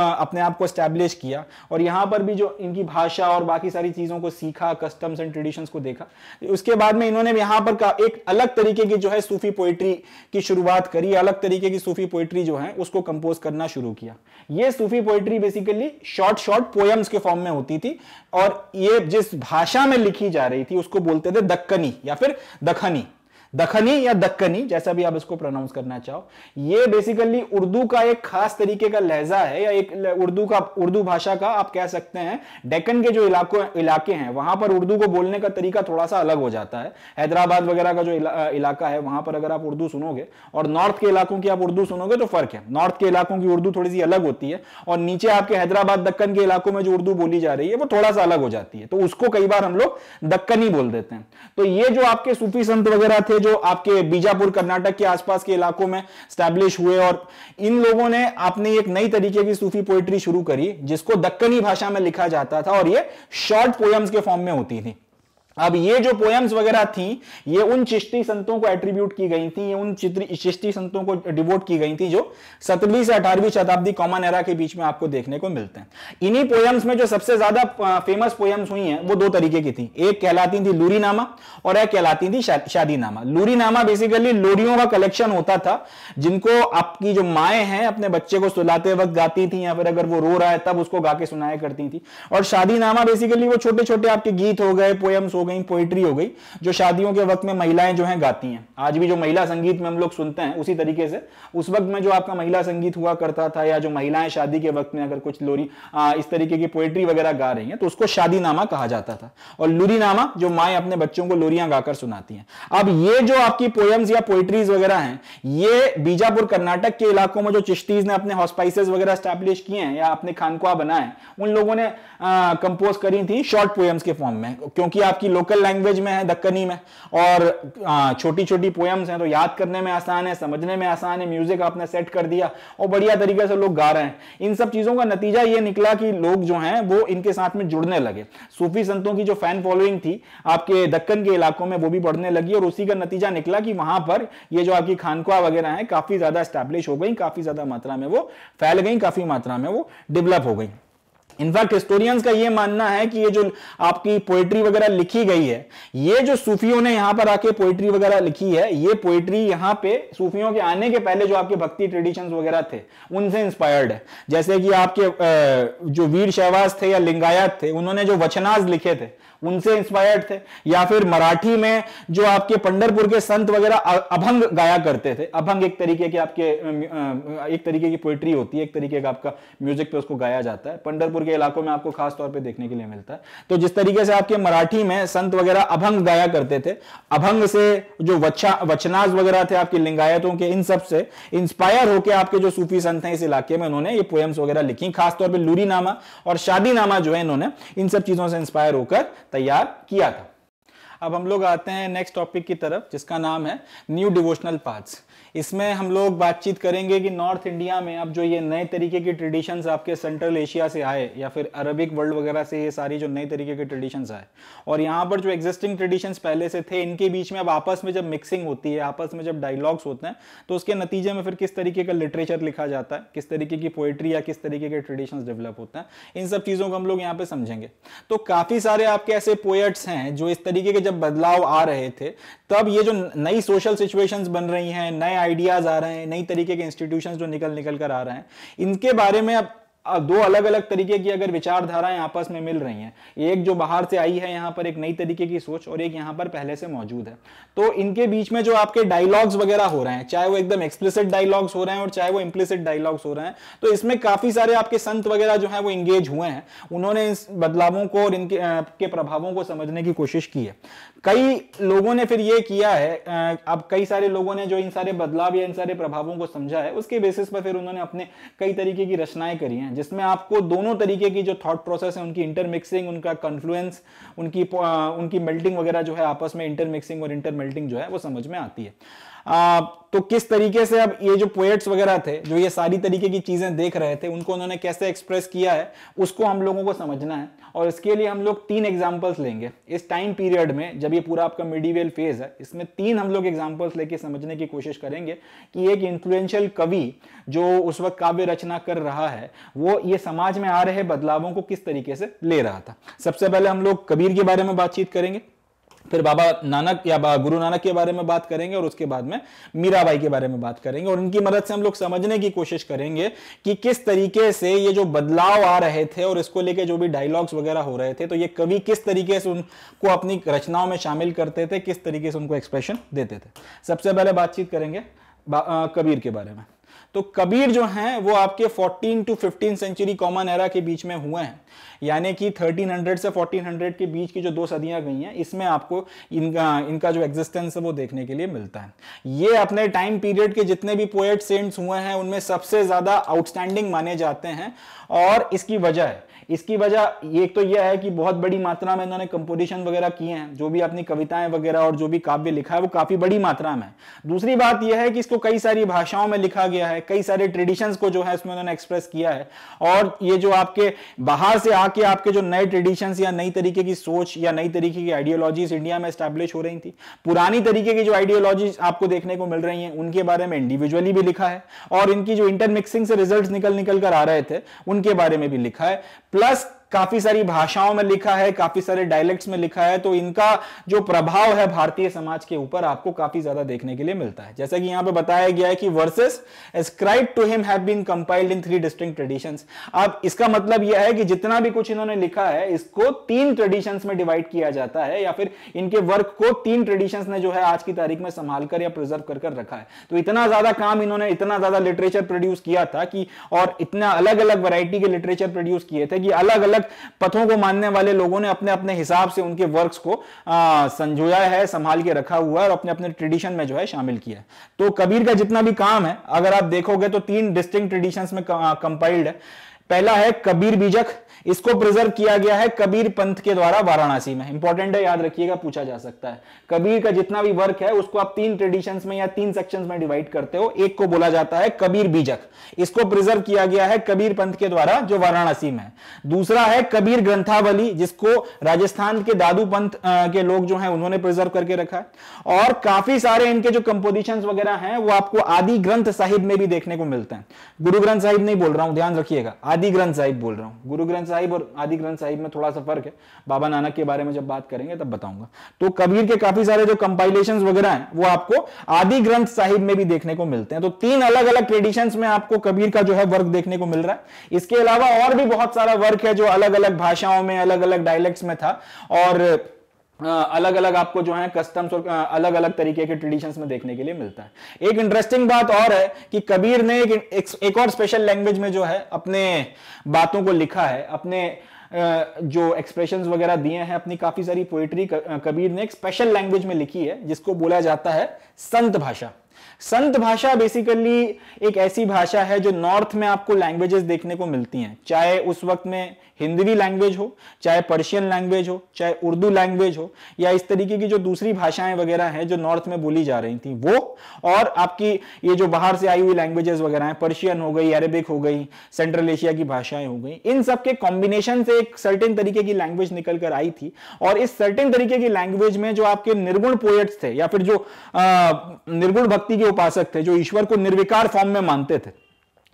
अपने आप को स्टैब्लिश किया और यहाँ पर भी जो इनकी भाषा और बाकी सारी चीज़ों को सीखा कस्टम्स एंड ट्रेडिशंस को देखा उसके बाद में इन्होंने यहाँ पर का एक अलग तरीके की जो है सूफी पोइट्री की शुरुआत करी अलग तरीके की सूफी पोइट्री जो है उसको कंपोज करना शुरू किया ये Sufi poetry poetry basically short short poems के फॉर्म में होती थी और ये जिस भाषा में लिखी जा रही थी उसको बोलते थे दक्कनी या फिर दखनी दखनी या दक्कनी जैसा भी आप इसको प्रोनाउंस करना चाहो ये बेसिकली उर्दू का एक खास तरीके का लहजा है या एक उर्दू का उर्दू भाषा का आप कह सकते हैं डेक्कन के जो इलाकों इलाके हैं वहां पर उर्दू को बोलने का तरीका थोड़ा सा अलग हो जाता है हैदराबाद वगैरह का जो इला, इलाका है वहां पर अगर आप उर्दू सुनोगे और नॉर्थ के इलाकों की आप उर्दू सुनोगे तो फर्क है नॉर्थ के इलाकों की उर्दू थोड़ी सी अलग होती है और नीचे आपके हैदराबाद दक्कन के इलाकों में जो उर्दू बोली जा रही है वो थोड़ा सा अलग हो जाती है तो उसको कई बार हम लोग दक्कनी बोल देते हैं तो ये जो आपके सूफी संत वगैरह थे जो आपके बीजापुर कर्नाटक के आसपास के इलाकों में स्टैब्लिश हुए और इन लोगों ने आपने एक नई तरीके की सूफी पोइट्री शुरू करी जिसको दक्कनी भाषा में लिखा जाता था और ये शॉर्ट पोएम्स के फॉर्म में होती थी अब ये जो पोएम्स वगैरह थी ये उन चिश्ती संतों को एट्रीब्यूट की गई थी ये उन चिश्ती संतों को डिवोट की गई थी जो सत्रहवीं से अठारहवीं शताब्दी कॉमन एरा के बीच में आपको देखने को मिलते हैं इन्हीं पोएम्स में जो सबसे ज्यादा फेमस पोएम्स हुई हैं वो दो तरीके की थी एक कहलाती थी लूरीनामा और एक कहलाती थी शा, शादीनामा लूरीनामा बेसिकली लोरियों का कलेक्शन होता था जिनको आपकी जो माए हैं अपने बच्चे को सुलाते वक्त गाती थी या फिर अगर वो रो रहा है तब उसको गा के सुनाया करती थी और शादीनामा बेसिकली वो छोटे छोटे आपके गीत हो गए पोएम्स हो गई पोइट्री हो गई जो शादियों के वक्त में महिलाएं जो हैं गाती हैं आज भी जो महिला संगीत में हम लोग सुनते हैं उसी तरीके से उस वक्त में जो आपका महिला संगीत हुआ करता था या जो महिलाएं शादी के वक्त में अगर कुछ लोरी आ, इस तरीके की पोइट्री वगैरह गा रही है तो उसको शादी कहा जाता था और लुरी जो माए अपने बच्चों को लोरियां गाकर सुनाती हैं अब ये जो आपकी पोएम्स या पोइट्रीज वगैरह हैं ये बीजापुर कर्नाटक के इलाकों में जो चिश्तीज ने अपने हॉस्पाइसेस वगैरह स्टैब्लिश किए हैं या अपने खानकुआ बनाए उन लोगों ने कंपोज करी थी शॉर्ट पोएम्स के फॉर्म में क्योंकि आपकी लोकल लैंग्वेज में है दक्कनी में और छोटी छोटी पोएम्स हैं तो याद करने में आसान है समझने में आसान है म्यूजिक आपने सेट कर दिया और बढ़िया तरीके से लोग गा रहे हैं इन सब चीजों का नतीजा ये निकला कि लोग जो हैं वो इनके साथ में जुड़ने लगे सूफी संतों की जो फैन फॉलोइंग थी आपके दक्कन के इलाकों में वो भी बढ़ने लगी और उसी का नतीजा निकला कि वहां पर ये जो आपकी खानकुआ वगैरह है काफी ज्यादा स्टैब्लिश हो गई काफी ज्यादा मात्रा में वो फैल गई काफी मात्रा में वो डेवलप हो गई इनफैक्ट हिस्टोरियंस का ये मानना है कि ये जो आपकी पोएट्री वगैरह लिखी गई है ये जो सूफियों ने यहाँ पर आके पोएट्री वगैरह लिखी है ये पोएट्री यहाँ पे सूफियों के आने के पहले जो आपके भक्ति ट्रेडिशन वगैरह थे उनसे इंस्पायर्ड है जैसे कि आपके जो वीर शहवास थे या लिंगायत थे उन्होंने जो वचनाज लिखे थे उनसे इंस्पायर्ड थे या फिर मराठी में जो आपके पंडरपुर के संत वगैरह अभंग गाया करते थे अभंग एक तरीके के आपके एक तरीके की पोइट्री होती है एक तरीके का आपका म्यूजिक पे उसको गाया जाता है पंडरपुर के इलाकों में आपको खास तौर पे देखने के लिए मिलता है तो जिस तरीके से आपके मराठी में संत वगैरह अभंग गाया करते थे अभंग से जो वचा वचनाज वगैरह थे आपके लिंगायतों के इन सब से इंस्पायर होकर आपके जो सूफी संत हैं इस इलाके में उन्होंने ये पोएम्स वगैरह लिखी खासतौर पर लूरी नामा और शादी नामा जो है इन्होंने इन सब चीजों से इंस्पायर होकर तैयार किया था अब हम लोग आते हैं नेक्स्ट टॉपिक की तरफ जिसका नाम है न्यू डिवोशनल पार्ट्स इसमें हम लोग बातचीत करेंगे कि नॉर्थ इंडिया में अब जो ये नए तरीके की ट्रेडिशंस आपके सेंट्रल एशिया से आए या फिर अरबिक वर्ल्ड वगैरह से ये सारी जो नए तरीके के ट्रेडिशंस आए और यहाँ पर जो एग्जिस्टिंग ट्रेडिशंस पहले से थे इनके बीच में अब आपस में जब मिक्सिंग होती है आपस में जब डायलॉग्स होते हैं तो उसके नतीजे में फिर किस तरीके का लिटरेचर लिखा जाता है किस तरीके की पोइट्री या किस तरीके के ट्रेडिशन डेवलप होते हैं इन सब चीज़ों को हम लोग यहाँ पे समझेंगे तो काफ़ी सारे आपके ऐसे पोएट्स हैं जो इस तरीके के जब बदलाव आ रहे थे तो अब ये जो नई सोशल सिचुएशंस बन रही हैं नए आइडियाज आ रहे हैं नई तरीके के इंस्टीट्यूशंस जो निकल निकल कर आ रहे हैं इनके बारे में अब दो अलग अलग तरीके की अगर विचारधाराएं आपस में मिल रही हैं एक जो बाहर से आई है यहाँ पर एक नई तरीके की सोच और एक यहाँ पर पहले से मौजूद है तो इनके बीच में जो आपके डायलॉग्स वगैरह हो रहे हैं चाहे वो एकदम एक्सप्लिसिट डायलॉग्स हो रहे हैं और चाहे वो इम्प्लिसिट डायलॉग्स हो रहे हैं तो इसमें काफी सारे आपके संत वगैरह जो है वो इंगेज हुए हैं उन्होंने इस बदलावों को और इनके प्रभावों को समझने की कोशिश की है कई लोगों ने फिर ये किया है अब कई सारे लोगों ने जो इन सारे बदलाव या इन सारे प्रभावों को समझा है उसके बेसिस पर फिर उन्होंने अपने कई तरीके की रचनाएं करी हैं जिसमें आपको दोनों तरीके की जो थॉट प्रोसेस है उनकी इंटरमिक्सिंग उनका कन्फ्लुएंस उनकी उनकी मेल्टिंग वगैरह जो है आपस में इंटरमिक्सिंग और इंटरमेल्टिंग जो है वो समझ में आती है आ, तो किस तरीके से अब ये जो पोएट्स वगैरह थे जो ये सारी तरीके की चीजें देख रहे थे उनको उन्होंने कैसे एक्सप्रेस किया है उसको हम लोगों को समझना है और इसके लिए हम लोग तीन एग्जाम्पल्स लेंगे इस टाइम पीरियड में जब ये पूरा आपका मिडीवेल फेज है इसमें तीन हम लोग एग्जाम्पल्स लेके समझने की कोशिश करेंगे कि एक इन्फ्लुएंशियल कवि जो उस वक्त काव्य रचना कर रहा है वो ये समाज में आ रहे बदलावों को किस तरीके से ले रहा था सबसे पहले हम लोग कबीर के बारे में बातचीत करेंगे फिर बाबा नानक या गुरु नानक के बारे में बात करेंगे और उसके बाद में मीराबाई के बारे में बात करेंगे और इनकी मदद से हम लोग समझने की कोशिश करेंगे कि किस तरीके से ये जो बदलाव आ रहे थे और इसको लेके जो भी डायलॉग्स वगैरह हो रहे थे तो ये कवि किस तरीके से उनको अपनी रचनाओं में शामिल करते थे किस तरीके से उनको एक्सप्रेशन देते थे सबसे पहले बातचीत करेंगे कबीर के बारे में तो कबीर जो हैं वो आपके 14 टू 15 सेंचुरी कॉमन एरा के बीच में हुए हैं यानी कि 1300 से 1400 के बीच की जो दो सदियां गई हैं इसमें आपको इनका इनका जो एग्जिस्टेंस है वो देखने के लिए मिलता है ये अपने टाइम पीरियड के जितने भी पोएट सेंट्स हुए हैं उनमें सबसे ज़्यादा आउटस्टैंडिंग माने जाते हैं और इसकी वजह है इसकी वजह एक तो यह है कि बहुत बड़ी मात्रा में इन्होंने कंपोजिशन वगैरह किए हैं जो भी अपनी कविताएं वगैरह और जो भी काव्य लिखा है वो काफी बड़ी मात्रा में दूसरी बात यह है कि इसको कई सारी भाषाओं में लिखा गया है कई सारे ट्रेडिशंस को जो है इसमें उन्होंने एक्सप्रेस किया है और ये जो आपके बाहर से आके आपके जो नए ट्रेडिशंस या नई तरीके की सोच या नई तरीके की आइडियोलॉजीज इंडिया में स्टैब्लिश हो रही थी पुरानी तरीके की जो आइडियोलॉजीज आपको देखने को मिल रही है उनके बारे में इंडिविजुअली भी लिखा है और इनकी जो इंटरमिक्सिंग से रिजल्ट निकल निकल कर आ रहे थे उनके बारे में भी लिखा है plus काफी सारी भाषाओं में लिखा है काफी सारे डायलेक्ट्स में लिखा है तो इनका जो प्रभाव है भारतीय समाज के ऊपर आपको काफी ज्यादा देखने के लिए मिलता है जैसा कि यहां पे बताया गया है कि verses ascribe to him have been compiled in three distinct traditions अब इसका मतलब यह है कि जितना भी कुछ इन्होंने लिखा है इसको तीन ट्रेडिशन में डिवाइड किया जाता है या फिर इनके वर्क को तीन ट्रेडिशन ने जो है आज की तारीख में संभाल कर या प्रिजर्व कर कर रखा है तो इतना ज्यादा काम इन्होंने इतना ज्यादा लिटरेचर प्रोड्यूस किया था कि और इतना अलग अलग वैरायटी के लिटरेचर प्रोड्यूस किए थे कि अलग अलग तक पथों को मानने वाले लोगों ने अपने अपने हिसाब से उनके वर्क्स को संजोया है संभाल के रखा हुआ है और अपने अपने ट्रेडिशन में जो है शामिल किया है तो कबीर का जितना भी काम है अगर आप देखोगे तो तीन डिस्टिंग ट्रेडिशन में कंपाइल्ड है पहला है कबीर बीजक इसको प्रिजर्व किया गया है कबीर पंथ के द्वारा वाराणसी में इंपॉर्टेंट है याद रखिएगा पूछा जा सकता है कबीर का जितना भी वर्क है उसको आप तीन ट्रेडिशन में या तीन सेक्शन में डिवाइड करते हो एक को बोला जाता है कबीर बीजक इसको प्रिजर्व किया गया है कबीर पंथ के द्वारा जो वाराणसी में दूसरा है कबीर ग्रंथावली जिसको राजस्थान के दादू पंथ के लोग जो है उन्होंने प्रिजर्व करके रखा है और काफी सारे इनके जो कंपोजिशन वगैरह है वो आपको आदि ग्रंथ साहिब में भी देखने को मिलते हैं गुरु ग्रंथ साहिब नहीं बोल रहा हूं ध्यान रखिएगा आदि ग्रंथ साहिब बोल रहा हूं गुरु ग्रंथ साहिब और आदि ग्रंथ साहिब में थोड़ा सा फर्क है बाबा नानक के बारे में जब बात करेंगे तब बताऊंगा तो कबीर के काफी सारे जो कंपाइलेशन वगैरह हैं वो आपको आदि ग्रंथ साहिब में भी देखने को मिलते हैं तो तीन अलग अलग ट्रेडिशन में आपको कबीर का जो है वर्क देखने को मिल रहा है इसके अलावा और भी बहुत सारा वर्क है जो अलग अलग भाषाओं में अलग अलग डायलेक्ट्स में था और अलग अलग आपको जो है कस्टम्स और अलग अलग तरीके के ट्रेडिशंस में देखने के लिए मिलता है एक इंटरेस्टिंग बात और है कि कबीर ने एक, एक, एक और स्पेशल लैंग्वेज में जो है अपने बातों को लिखा है अपने जो एक्सप्रेशंस वगैरह दिए हैं अपनी काफी सारी पोइट्री कबीर ने एक स्पेशल लैंग्वेज में लिखी है जिसको बोला जाता है संत भाषा संत भाषा बेसिकली एक ऐसी भाषा है जो नॉर्थ में आपको लैंग्वेजेस देखने को मिलती हैं चाहे उस वक्त में हिंदी लैंग्वेज हो चाहे पर्शियन लैंग्वेज हो चाहे उर्दू लैंग्वेज हो या इस तरीके की जो दूसरी भाषाएं वगैरह हैं जो नॉर्थ में बोली जा रही थी वो और आपकी ये जो बाहर से आई हुई लैंग्वेजेस वगैरह हैं पर्शियन हो गई अरेबिक हो गई सेंट्रल एशिया की भाषाएं हो गई इन सब के कॉम्बिनेशन से एक सर्टेन तरीके की लैंग्वेज निकल कर आई थी और इस सर्टेन तरीके की लैंग्वेज में जो आपके निर्गुण पोएट्स थे या फिर जो निर्गुण भक्ति के उपासक थे जो ईश्वर को निर्विकार फॉर्म में मानते थे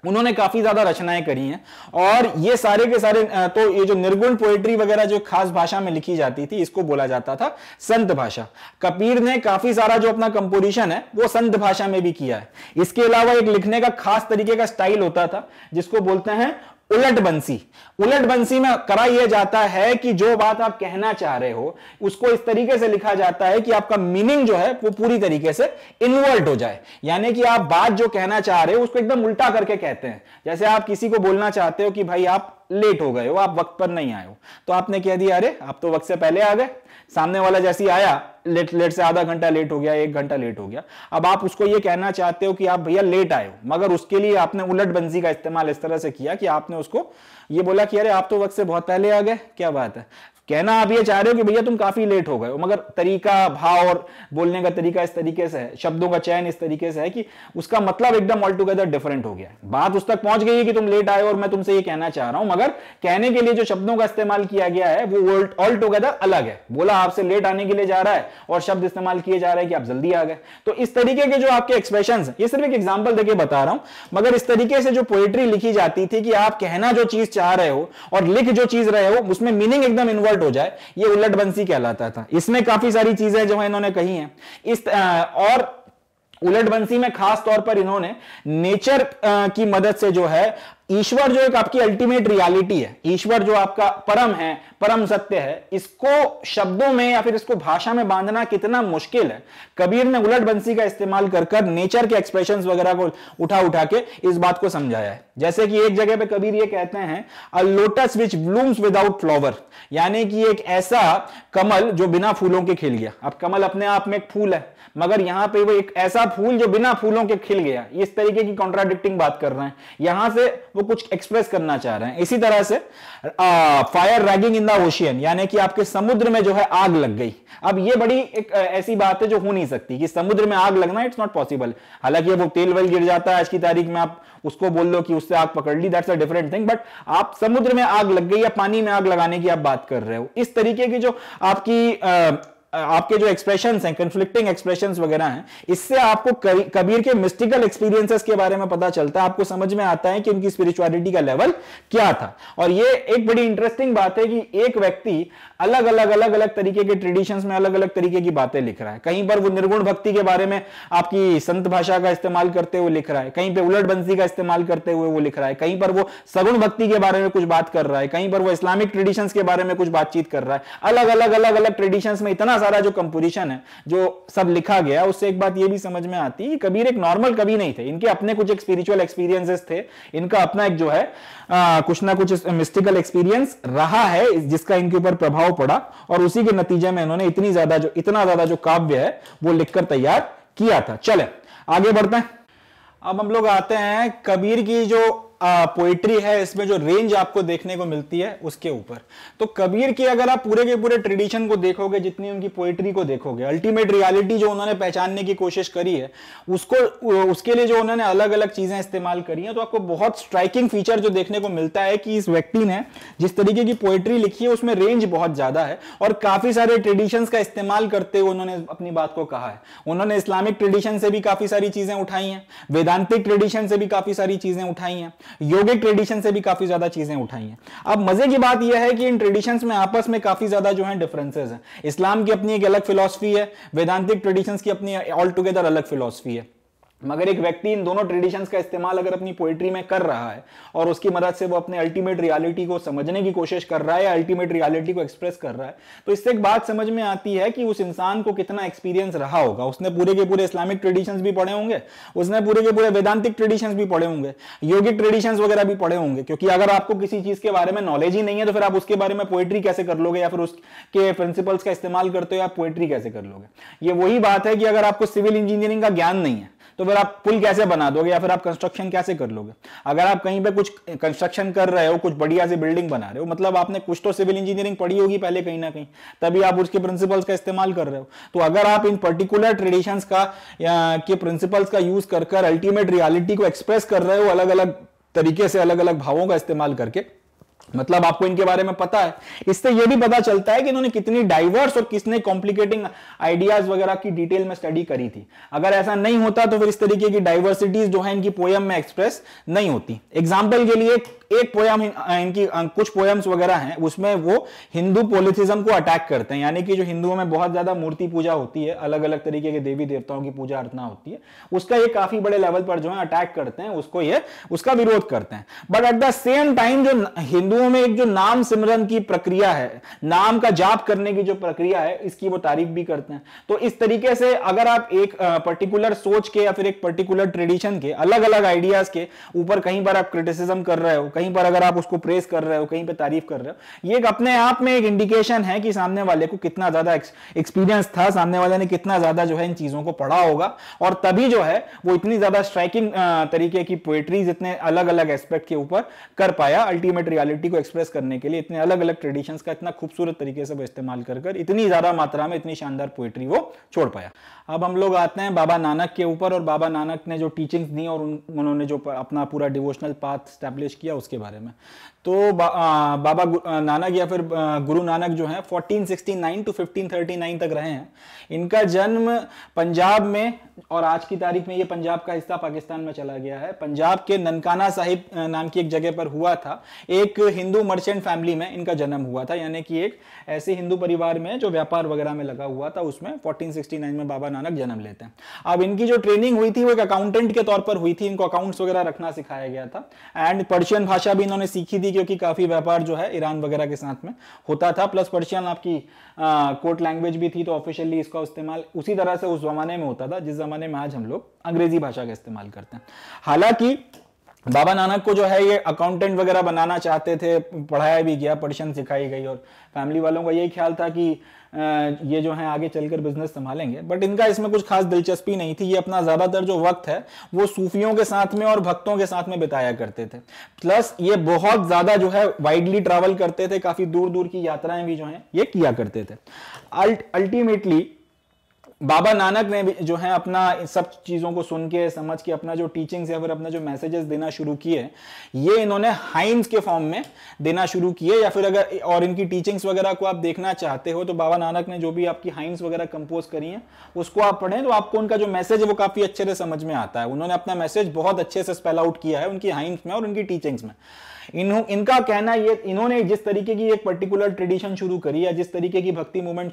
उन्होंने काफी ज्यादा रचनाएं करी हैं और ये सारे के सारे तो ये जो निर्गुण पोएट्री वगैरह जो खास भाषा में लिखी जाती थी इसको बोला जाता था संत भाषा कपीर ने काफी सारा जो अपना कंपोजिशन है वो संत भाषा में भी किया है इसके अलावा एक लिखने का खास तरीके का स्टाइल होता था जिसको बोलते हैं उलट बंसी उलट बंसी में करा यह जाता है कि जो बात आप कहना चाह रहे हो उसको इस तरीके से लिखा जाता है कि आपका मीनिंग जो है वो पूरी तरीके से इन्वर्ट हो जाए यानी कि आप बात जो कहना चाह रहे हो उसको एकदम उल्टा करके कहते हैं जैसे आप किसी को बोलना चाहते हो कि भाई आप लेट हो गए हो आप वक्त पर नहीं आए हो तो आपने कह दिया अरे आप तो वक्त से पहले आ गए सामने वाला जैसे ही आया लेट लेट से आधा घंटा लेट हो गया एक घंटा लेट हो गया अब आप उसको ये कहना चाहते हो कि आप भैया लेट आए हो मगर उसके लिए आपने उलट बंजी का इस्तेमाल इस तरह से किया कि आपने उसको ये बोला कि अरे आप तो वक्त से बहुत पहले आ गए क्या बात है कहना आप ये चाह रहे हो कि भैया तुम काफी लेट हो गए हो मगर तरीका भाव और बोलने का तरीका इस तरीके से है शब्दों का चयन इस तरीके से है कि उसका मतलब एकदम ऑल टुगेदर डिफरेंट हो गया बात उस तक पहुंच गई है कि तुम लेट आए और मैं तुमसे ये कहना चाह रहा हूं मगर कहने के लिए जो शब्दों का इस्तेमाल किया गया है वो ऑल टुगेदर अलग है बोला आपसे लेट आने के लिए जा रहा है और शब्द इस्तेमाल किए जा रहे हैं कि आप जल्दी आ गए तो इस तरीके के जो आपके एक्सप्रेशन ये सिर्फ एक एग्जाम्पल देकर बता रहा हूं मगर इस तरीके से जो पोएट्री लिखी जाती थी कि आप कहना जो चीज चाह रहे हो और लिख जो चीज रहे हो उसमें मीनिंग एकदम इन्वॉल्व उलट हो जाए ये उलट बंसी कहलाता था इसमें काफी सारी चीजें जो है इन्होंने कही हैं इस आ, और उलटबंसी में खास तौर पर इन्होंने नेचर की मदद से जो है ईश्वर जो एक आपकी अल्टीमेट रियलिटी है ईश्वर जो आपका परम है परम सत्य है इसको शब्दों में या फिर इसको भाषा में बांधना कितना मुश्किल है कबीर ने उलट बंसी का इस्तेमाल कर कर नेचर के एक्सप्रेशंस वगैरह को उठा उठा के इस बात को समझाया है जैसे कि एक जगह पे कबीर ये कहते हैं a lotus which blooms without flower यानी कि एक ऐसा कमल जो बिना फूलों के खिल गया अब कमल अपने आप में एक फूल है मगर यहां पे वो एक ऐसा फूल जो बिना फूलों के खिल गया इस तरीके की कॉन्ट्राडिक्टिंग बात कर रहे हैं यहां से वो कुछ एक्सप्रेस करना चाह रहे हैं इसी तरह से ah, fire raging in the ocean यानी कि आपके समुद्र में जो है आग लग गई अब ये बड़ी एक ऐसी बात है जो हो नहीं सकती कि समुद्र में आग लगना इट्स नॉट पॉसिबल हालांकि वो तेल वेल गिर जाता है आज की तारीख में आप उसको बोल लो कि उससे आग पकड़ ली that's a different thing but आप समुद्र में आग लग गई या पानी में आग लगाने की आप बात कर रहे हो इस तरीके की जो आपकी आपके जो एक्सप्रेशन हैं कंफ्लिक्टिंग एक्सप्रेशन वगैरह हैं इससे आपको कबीर के मिस्टिकल एक्सपीरियंसेस के बारे में पता चलता है आपको समझ में आता है कि उनकी स्पिरिचुअलिटी का लेवल क्या था और ये एक बड़ी इंटरेस्टिंग बात है कि एक व्यक्ति अलग अलग अलग अलग तरीके के ट्रेडिशंस में अलग अलग तरीके की बातें लिख रहा है कहीं पर वो निर्गुण भक्ति के बारे में आपकी संत भाषा का इस्तेमाल करते हुए लिख रहा है कहीं पर बंसी का इस्तेमाल करते हुए वो लिख रहा है कहीं पर वो सगुण भक्ति के बारे में कुछ बात कर रहा है कहीं पर वो इस्लामिक ट्रेडिशंस के बारे में कुछ बातचीत कर रहा है अलग अलग अलग अलग ट्रेडिशंस में इतना सारा जो कंपोजिशन है जो सब लिखा गया उससे एक बात ये भी समझ में आती है कबीर एक नॉर्मल कवि नहीं थे इनके अपने कुछ एक स्पिरिचुअल एक्सपीरियंसेस थे इनका अपना एक जो है आ, कुछ ना कुछ मिस्टिकल एक्सपीरियंस रहा है जिसका इनके ऊपर प्रभाव पड़ा और उसी के नतीजे में इन्होंने इतनी ज्यादा जो इतना ज्यादा जो काव्य है वो लिखकर तैयार किया था चले आगे बढ़ते हैं अब हम लोग आते हैं कबीर की जो पोइट्री है इसमें जो रेंज आपको देखने को मिलती है उसके ऊपर तो कबीर की अगर आप पूरे के पूरे ट्रेडिशन को देखोगे जितनी उनकी पोइट्री को देखोगे अल्टीमेट रियलिटी जो उन्होंने पहचानने की कोशिश करी है उसको उसके लिए जो उन्होंने अलग अलग चीजें इस्तेमाल करी हैं तो आपको बहुत स्ट्राइकिंग फीचर जो देखने को मिलता है कि इस व्यक्ति ने जिस तरीके की पोइट्री लिखी है उसमें रेंज बहुत ज्यादा है और काफी सारे ट्रेडिशन का इस्तेमाल करते हुए उन्होंने अपनी बात को कहा है उन्होंने इस्लामिक ट्रेडिशन से भी काफी सारी चीजें उठाई हैं वेदांतिक ट्रेडिशन से भी काफी सारी चीजें उठाई हैं योगिक ट्रेडिशन से भी काफी ज्यादा चीजें उठाई हैं अब मजे की बात यह है कि इन ट्रेडिशन में आपस में काफी ज्यादा जो है डिफरेंसेज हैं इस्लाम की अपनी एक अलग फिलोसफी है वेदांतिक ट्रेडिशन की अपनी ऑल टुगेदर अलग फिलोसफी है मगर एक व्यक्ति इन दोनों ट्रेडिशंस का इस्तेमाल अगर अपनी पोइट्री में कर रहा है और उसकी मदद से वो अपने अल्टीमेट रियलिटी को समझने की कोशिश कर रहा है या अल्टीमेट रियलिटी को एक्सप्रेस कर रहा है तो इससे एक बात समझ में आती है कि उस इंसान को कितना एक्सपीरियंस रहा होगा उसने पूरे के पूरे इस्लामिक ट्रेडिशन भी पढ़े होंगे उसने पूरे के पूरे वेदांतिक ट्रेडिशन भी पढ़े होंगे योगिक ट्रेडिशन वगैरह भी पढ़े होंगे क्योंकि अगर आपको किसी चीज के बारे में नॉलेज ही नहीं है तो फिर आप उसके बारे में पोइट्री कैसे कर लोगे या फिर उसके प्रिंसिपल्स का इस्तेमाल करते हो या पोइट्री कैसे कर लोगे ये वही बात है कि अगर आपको सिविल इंजीनियरिंग का ज्ञान नहीं है तो फिर आप पुल कैसे बना दोगे या फिर आप कंस्ट्रक्शन कैसे कर लोगे अगर आप कहीं पे कुछ कंस्ट्रक्शन कर रहे हो कुछ बढ़िया से बिल्डिंग बना रहे हो मतलब आपने कुछ तो सिविल इंजीनियरिंग पढ़ी होगी पहले कहीं ना कहीं तभी आप उसके प्रिंसिपल्स का इस्तेमाल कर रहे हो तो अगर आप इन पर्टिकुलर ट्रेडिशंस का के प्रिंसिपल्स का यूज कर अल्टीमेट रियालिटी को एक्सप्रेस कर रहे हो अलग अलग तरीके से अलग अलग भावों का इस्तेमाल करके मतलब आपको इनके बारे में पता है इससे यह भी पता चलता है कि इन्होंने कितनी डाइवर्स और किसने कॉम्प्लिकेटिंग आइडियाज वगैरह की डिटेल में स्टडी करी थी अगर ऐसा नहीं होता तो फिर इस तरीके की डाइवर्सिटीज जो है इनकी पोयम में एक्सप्रेस नहीं होती एग्जाम्पल के लिए एक पोयम इनकी कुछ पोयम्स वगैरह हैं उसमें वो हिंदू पोलिथिज्म को अटैक करते हैं यानी कि जो हिंदुओं में बहुत ज्यादा मूर्ति पूजा होती है अलग अलग तरीके के देवी देवताओं की पूजा अर्चना होती है उसका ये काफी बड़े लेवल पर जो है अटैक करते हैं उसको ये उसका विरोध करते हैं but at the same time जो हिंदुओं में एक जो नाम सिमरन की प्रक्रिया है नाम का जाप करने की जो प्रक्रिया है इसकी वो तारीफ भी करते हैं तो इस तरीके से अगर आप एक पर्टिकुलर सोच के या फिर एक पर्टिकुलर ट्रेडिशन के अलग अलग आइडियाज के ऊपर कहीं बार आप क्रिटिसिज्म कर रहे हो कहीं पर अगर आप उसको प्रेस कर रहे हो कहीं पर तारीफ कर रहे हो ये एक अपने आप में एक इंडिकेशन है कि सामने वाले को कितना ज्यादा एक्सपीरियंस था सामने वाले ने कितना ज्यादा जो है इन चीजों को पढ़ा होगा और तभी जो है वो इतनी ज्यादा स्ट्राइकिंग तरीके की पोएट्रीज इतने अलग अलग एस्पेक्ट के ऊपर कर पाया अल्टीमेट रियालिटी को एक्सप्रेस करने के लिए इतने अलग अलग ट्रेडिशन का इतना खूबसूरत तरीके से वो इस्तेमाल कर कर इतनी ज्यादा मात्रा में इतनी शानदार पोएट्री वो छोड़ पाया अब हम लोग आते हैं बाबा नानक के ऊपर और बाबा नानक ने जो टीचिंग्स दी और उन्होंने जो अपना पूरा डिवोशनल पाथ स्टैब्लिश किया उसके इसके बारे में तो बा, आ, बाबा नानक या फिर गुरु नानक जो है 1469 टू 1539 तक रहे हैं इनका जन्म पंजाब में और आज की तारीख में ये पंजाब का हिस्सा पाकिस्तान में चला गया है पंजाब के ननकाना साहिब नाम की एक जगह पर हुआ था एक हिंदू मर्चेंट फैमिली में इनका जन्म हुआ था यानी कि एक ऐसे हिंदू परिवार में जो व्यापार वगैरह में लगा हुआ था उसमें फोर्टीन में बाबा नानक जन्म लेते हैं अब इनकी जो ट्रेनिंग हुई थी वो एक अकाउंटेंट के तौर पर हुई थी इनको अकाउंट्स वगैरह रखना सिखाया गया था एंड पर्शियन भाषा भी इन्होंने सीखी थी क्योंकि काफ़ी व्यापार जो है ईरान वगैरह के साथ में होता था प्लस पर्शियन आपकी कोर्ट लैंग्वेज भी थी तो ऑफिशियली इसका इस्तेमाल उसी तरह से उस ज़माने में होता था जिस ज़माने में आज हम लोग अंग्रेजी भाषा का इस्तेमाल करते हैं हालांकि बाबा नानक को जो है ये अकाउंटेंट वगैरह बनाना चाहते थे पढ़ाया भी गया पर्शियन सिखाई गई और फैमिली वालों का यही ख्याल था कि ये जो है आगे चलकर बिजनेस संभालेंगे बट इनका इसमें कुछ खास दिलचस्पी नहीं थी ये अपना ज़्यादातर जो वक्त है वो सूफियों के साथ में और भक्तों के साथ में बिताया करते थे प्लस ये बहुत ज़्यादा जो है वाइडली ट्रैवल करते थे काफ़ी दूर दूर की यात्राएं भी जो है ये किया करते थे अल्टीमेटली बाबा नानक ने जो है अपना इन सब चीज़ों को सुन के समझ के अपना जो टीचिंग्स या फिर अपना जो मैसेजेस देना शुरू किए ये इन्होंने हाइंस के फॉर्म में देना शुरू किए या फिर अगर और इनकी टीचिंग्स वगैरह को आप देखना चाहते हो तो बाबा नानक ने जो भी आपकी हाइंस वगैरह कंपोज करी है उसको आप पढ़ें तो आपको उनका जो मैसेज है वो काफ़ी अच्छे से समझ में आता है उन्होंने अपना मैसेज बहुत अच्छे से स्पेल आउट किया है उनकी हाइंस में और उनकी टीचिंग्स में इनका कहना ये इन्होंने जिस तरीके की एक पर्टिकुलर ट्रेडिशन शुरू करी है जिस तरीके की भक्ति मूवमेंट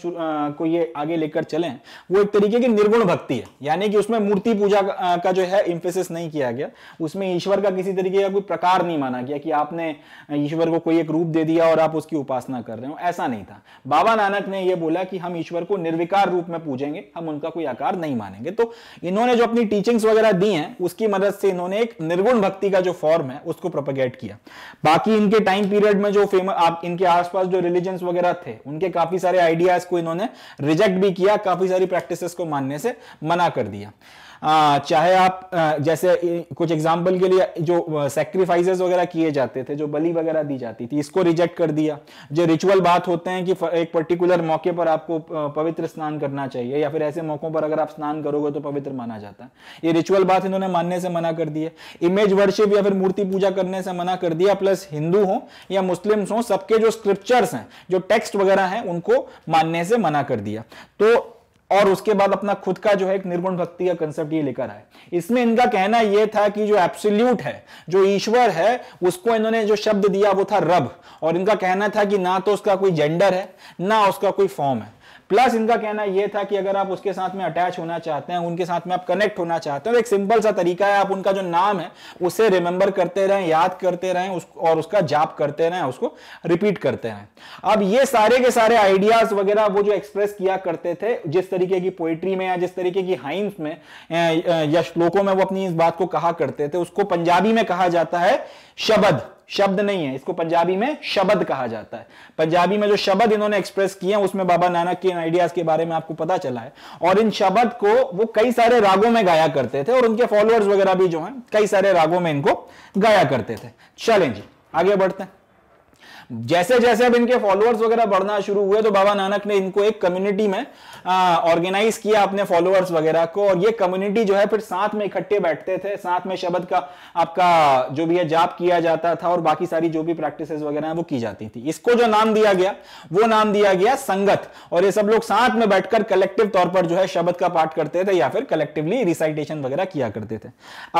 को ये आगे लेकर चले वो एक तरीके की निर्गुण भक्ति है यानी कि उसमें मूर्ति पूजा का, जो है इम्फेसिस नहीं किया गया उसमें ईश्वर का किसी तरीके का कोई प्रकार नहीं माना गया कि आपने ईश्वर को कोई एक रूप दे दिया और आप उसकी उपासना कर रहे हो ऐसा नहीं था बाबा नानक ने यह बोला कि हम ईश्वर को निर्विकार रूप में पूजेंगे हम उनका कोई आकार नहीं मानेंगे तो इन्होंने जो अपनी टीचिंग्स वगैरह दी हैं उसकी मदद से इन्होंने एक निर्गुण भक्ति का जो फॉर्म है उसको प्रोपोगेट किया बाकी इनके टाइम पीरियड में जो फेमस आप इनके आसपास जो रिलीजन वगैरह थे उनके काफी सारे आइडियाज को इन्होंने रिजेक्ट भी किया काफी सारी प्रैक्टिस को मानने से मना कर दिया चाहे आप जैसे कुछ एग्जाम्पल के लिए जो सेक्रीफाइसेस वगैरह किए जाते थे जो बलि वगैरह दी जाती थी इसको रिजेक्ट कर दिया जो रिचुअल बात होते हैं कि एक पर्टिकुलर मौके पर आपको पवित्र स्नान करना चाहिए या फिर ऐसे मौकों पर अगर आप स्नान करोगे तो पवित्र माना जाता है ये रिचुअल बात इन्होंने मानने से मना कर दिया इमेज वर्शिप या फिर मूर्ति पूजा करने से मना कर दिया प्लस हिंदू हो या मुस्लिम्स हो सबके जो स्क्रिप्चर्स हैं जो टेक्स्ट वगैरह हैं उनको मानने से मना कर दिया तो और उसके बाद अपना खुद का जो है एक निर्गुण भक्ति का कंसेप्ट ये लेकर आए इसमें इनका कहना यह था कि जो एप्सोल्यूट है जो ईश्वर है उसको इन्होंने जो शब्द दिया वो था रब और इनका कहना था कि ना तो उसका कोई जेंडर है ना उसका कोई फॉर्म है प्लस इनका कहना यह था कि अगर आप उसके साथ में अटैच होना चाहते हैं उनके साथ में आप कनेक्ट होना चाहते हैं तो एक सिंपल सा तरीका है आप उनका जो नाम है उसे रिमेंबर करते रहें याद करते रहें उस, और उसका जाप करते रहें उसको रिपीट करते रहें अब ये सारे के सारे आइडियाज वगैरह वो जो एक्सप्रेस किया करते थे जिस तरीके की पोइट्री में या जिस तरीके की हाइंस में या श्लोकों में वो अपनी इस बात को कहा करते थे उसको पंजाबी में कहा जाता है शब्द शब्द नहीं है इसको पंजाबी में शब्द कहा जाता है पंजाबी में जो शब्द इन्होंने एक्सप्रेस किए उसमें बाबा नानक के आइडियाज के बारे में आपको पता चला है और इन शब्द को वो कई सारे रागों में गाया करते थे और उनके फॉलोअर्स वगैरह भी जो हैं कई सारे रागों में इनको गाया करते थे चलें जी आगे बढ़ते हैं जैसे जैसे अब इनके फॉलोअर्स वगैरह बढ़ना शुरू हुए तो बाबा नानक ने इनको एक कम्युनिटी में ऑर्गेनाइज किया अपने फॉलोअर्स वगैरह को और ये कम्युनिटी जो है फिर साथ में इकट्ठे बैठते थे साथ में शब्द का आपका जो भी है जाप किया जाता था और बाकी सारी जो भी प्रैक्टिस वगैरह वो की जाती थी इसको जो नाम दिया गया वो नाम दिया गया संगत और ये सब लोग साथ में बैठकर कलेक्टिव तौर पर जो है शब्द का पाठ करते थे या फिर कलेक्टिवली रिसाइटेशन वगैरह किया करते थे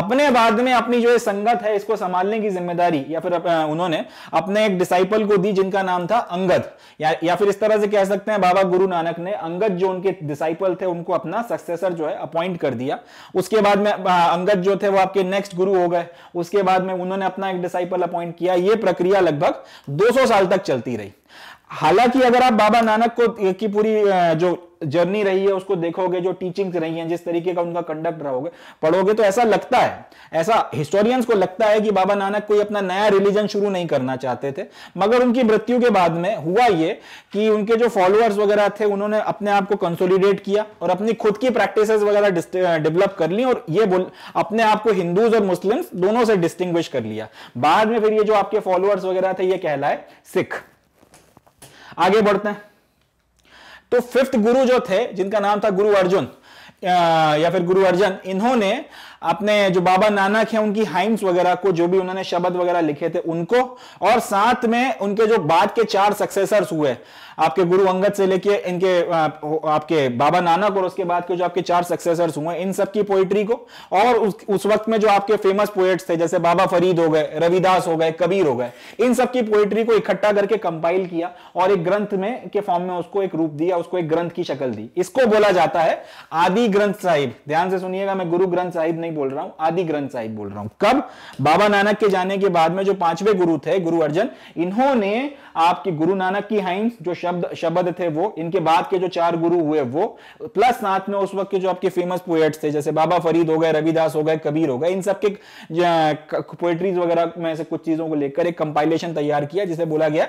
अपने बाद में अपनी जो संगत है इसको संभालने की जिम्मेदारी या फिर उन्होंने अपने एक डिसाइपल पीपल को दी जिनका नाम था अंगद या, या फिर इस तरह से कह सकते हैं बाबा गुरु नानक ने अंगद जो उनके डिसाइपल थे उनको अपना सक्सेसर जो है अपॉइंट कर दिया उसके बाद में अंगद जो थे वो आपके नेक्स्ट गुरु हो गए उसके बाद में उन्होंने अपना एक डिसाइपल अपॉइंट किया ये प्रक्रिया लगभग 200 साल तक चलती रही हालांकि अगर आप बाबा नानक को की पूरी जो जर्नी रही है उसको देखोगे जो टीचिंग रही है जिस तरीके का उनका कंडक्ट रहोगे पढ़ोगे तो ऐसा लगता है ऐसा हिस्टोरियंस को लगता है कि बाबा नानक कोई अपना नया रिलीजन शुरू नहीं करना चाहते थे मगर उनकी मृत्यु के बाद में हुआ ये कि उनके जो फॉलोअर्स वगैरह थे उन्होंने अपने आप को कंसोलिडेट किया और अपनी खुद की प्रैक्टिस वगैरह डेवलप कर ली और ये बोल अपने आप को हिंदूज और मुस्लिम दोनों से डिस्टिंग्विश कर लिया बाद में फिर ये जो आपके फॉलोअर्स वगैरह थे ये कहलाए सिख आगे बढ़ते हैं तो फिफ्थ गुरु जो थे जिनका नाम था गुरु अर्जुन या फिर गुरु अर्जुन इन्होंने अपने जो बाबा नानक है उनकी हाइम्स वगैरह को जो भी उन्होंने शब्द वगैरह लिखे थे उनको और साथ में उनके जो बाद के चार सक्सेसर्स हुए आपके गुरु अंगद से लेके इनके आपके बाबा नानक और उसके बाद के जो आपके चार सक्सेसर्स हुए इन सब की पोइट्री को और उस, उस वक्त में जो आपके फेमस पोएट्स थे जैसे बाबा फरीद हो गए रविदास हो गए कबीर हो गए इन सब की पोइट्री को इकट्ठा करके कंपाइल किया और एक ग्रंथ में के फॉर्म में उसको एक रूप दिया उसको एक ग्रंथ की शक्ल दी इसको बोला जाता है आदि ग्रंथ साहिब ध्यान से सुनिएगा मैं गुरु ग्रंथ साहिब नहीं बोल रहा हूं आदि ग्रंथ साहिब बोल रहा हूं कब बाबा नानक के जाने के बाद में जो पांचवे गुरु थे गुरु अर्जन इन्होंने आपके गुरु नानक की हाइंस जो शब्द शब्द थे वो इनके बाद के जो चार गुरु हुए वो प्लस साथ में उस वक्त के जो आपके फेमस पोएट्स थे जैसे बाबा फरीद हो गए रविदास हो गए कबीर हो गए इन सबके पोएट्रीज वगैरह में से कुछ चीजों को लेकर एक कंपाइलेशन तैयार किया जिसे बोला गया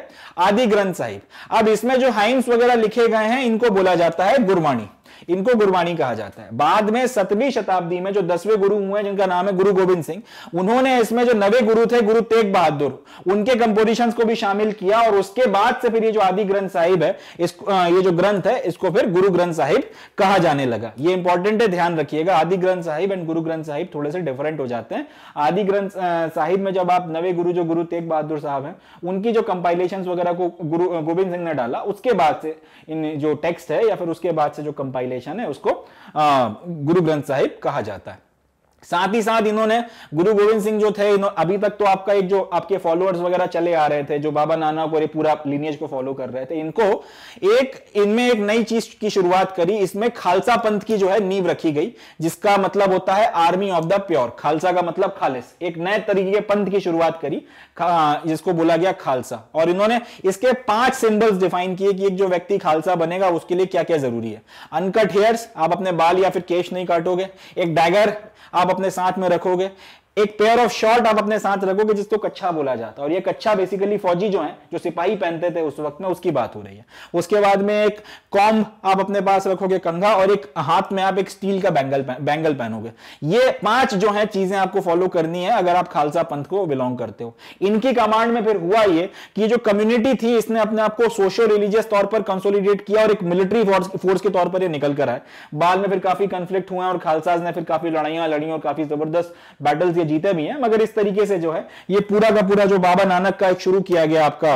आदि ग्रंथ साहिब अब इसमें जो हाइम्स वगैरह लिखे गए हैं इनको बोला जाता है गुरवाणी इनको गुरबाणी कहा जाता है बाद में सतवीं शताब्दी में जो दसवें गुरु हुए जिनका नाम है गुरु गोविंद सिंह उन्होंने इसमें जो नवे गुरु थे गुरु तेग बहादुर उनके कंपोजिशन को भी शामिल किया और उसके बाद से फिर ये जो आदि ग्रंथ साहिब है इसको ये जो ग्रंथ है इसको फिर गुरु ग्रंथ साहिब कहा जाने लगा ये इंपॉर्टेंट है ध्यान रखिएगा आदि ग्रंथ साहिब एंड गुरु ग्रंथ साहिब थोड़े से डिफरेंट हो जाते हैं आदि ग्रंथ साहिब में जब आप नवे गुरु जो गुरु तेग बहादुर साहब हैं उनकी जो कंपाइलेशन वगैरह को गुरु गोविंद सिंह ने डाला उसके बाद से इन जो टेक्स्ट है या फिर उसके बाद से जो कंपाइल डायलेशन है उसको गुरु ग्रंथ साहिब कहा जाता है साथ ही साथ इन्होंने गुरु गोविंद सिंह जो थे अभी तक तो आपका एक जो आपके फॉलोअर्स वगैरह चले आ रहे थे जो बाबा नाना को पूरा लिनियज को फॉलो कर रहे थे इनको एक इनमें एक नई चीज की शुरुआत करी इसमें खालसा पंथ की जो है नींव रखी गई जिसका मतलब होता है army of the pure Khalsa का मतलब खालिस एक नए तरीके के पंथ की शुरुआत करी हाँ, जिसको बोला गया खालसा और इन्होंने इसके पांच सिंबल्स डिफाइन किए कि एक जो व्यक्ति खालसा बनेगा उसके लिए क्या क्या जरूरी है अनकट हेयर्स आप अपने बाल या फिर केश नहीं काटोगे एक डैगर आप आप अपने साथ में रखोगे एक पेयर ऑफ शॉर्ट आप अपने साथ रखोगे जिसको कच्छा बोला जाता है और ये कच्छा बेसिकली फौजी जो है जो सिपाही पहनते थे उस वक्त में उसकी बात हो रही है उसके बाद में एक कॉम आप अपने पास रखोगे कंघा और एक हाथ में आप एक स्टील का बैंगल बैंगल पहनोगे ये पांच जो है चीजें आपको फॉलो करनी है अगर आप खालसा पंथ को बिलोंग करते हो इनकी कमांड में फिर हुआ ये कि जो कम्युनिटी थी इसने अपने आप को सोशो रिलीजियस तौर पर कंसोलिडेट किया और एक मिलिट्री फोर्स के तौर पर ये निकल कर आए बाद में फिर काफी कंफ्लिक्ट हुए और खालसाज ने फिर काफी लड़ाइयां लड़ी और काफी जबरदस्त बैटल्स जीते भी हैं मगर इस तरीके से जो है ये पूरा का पूरा जो बाबा नानक का एक शुरू किया गया आपका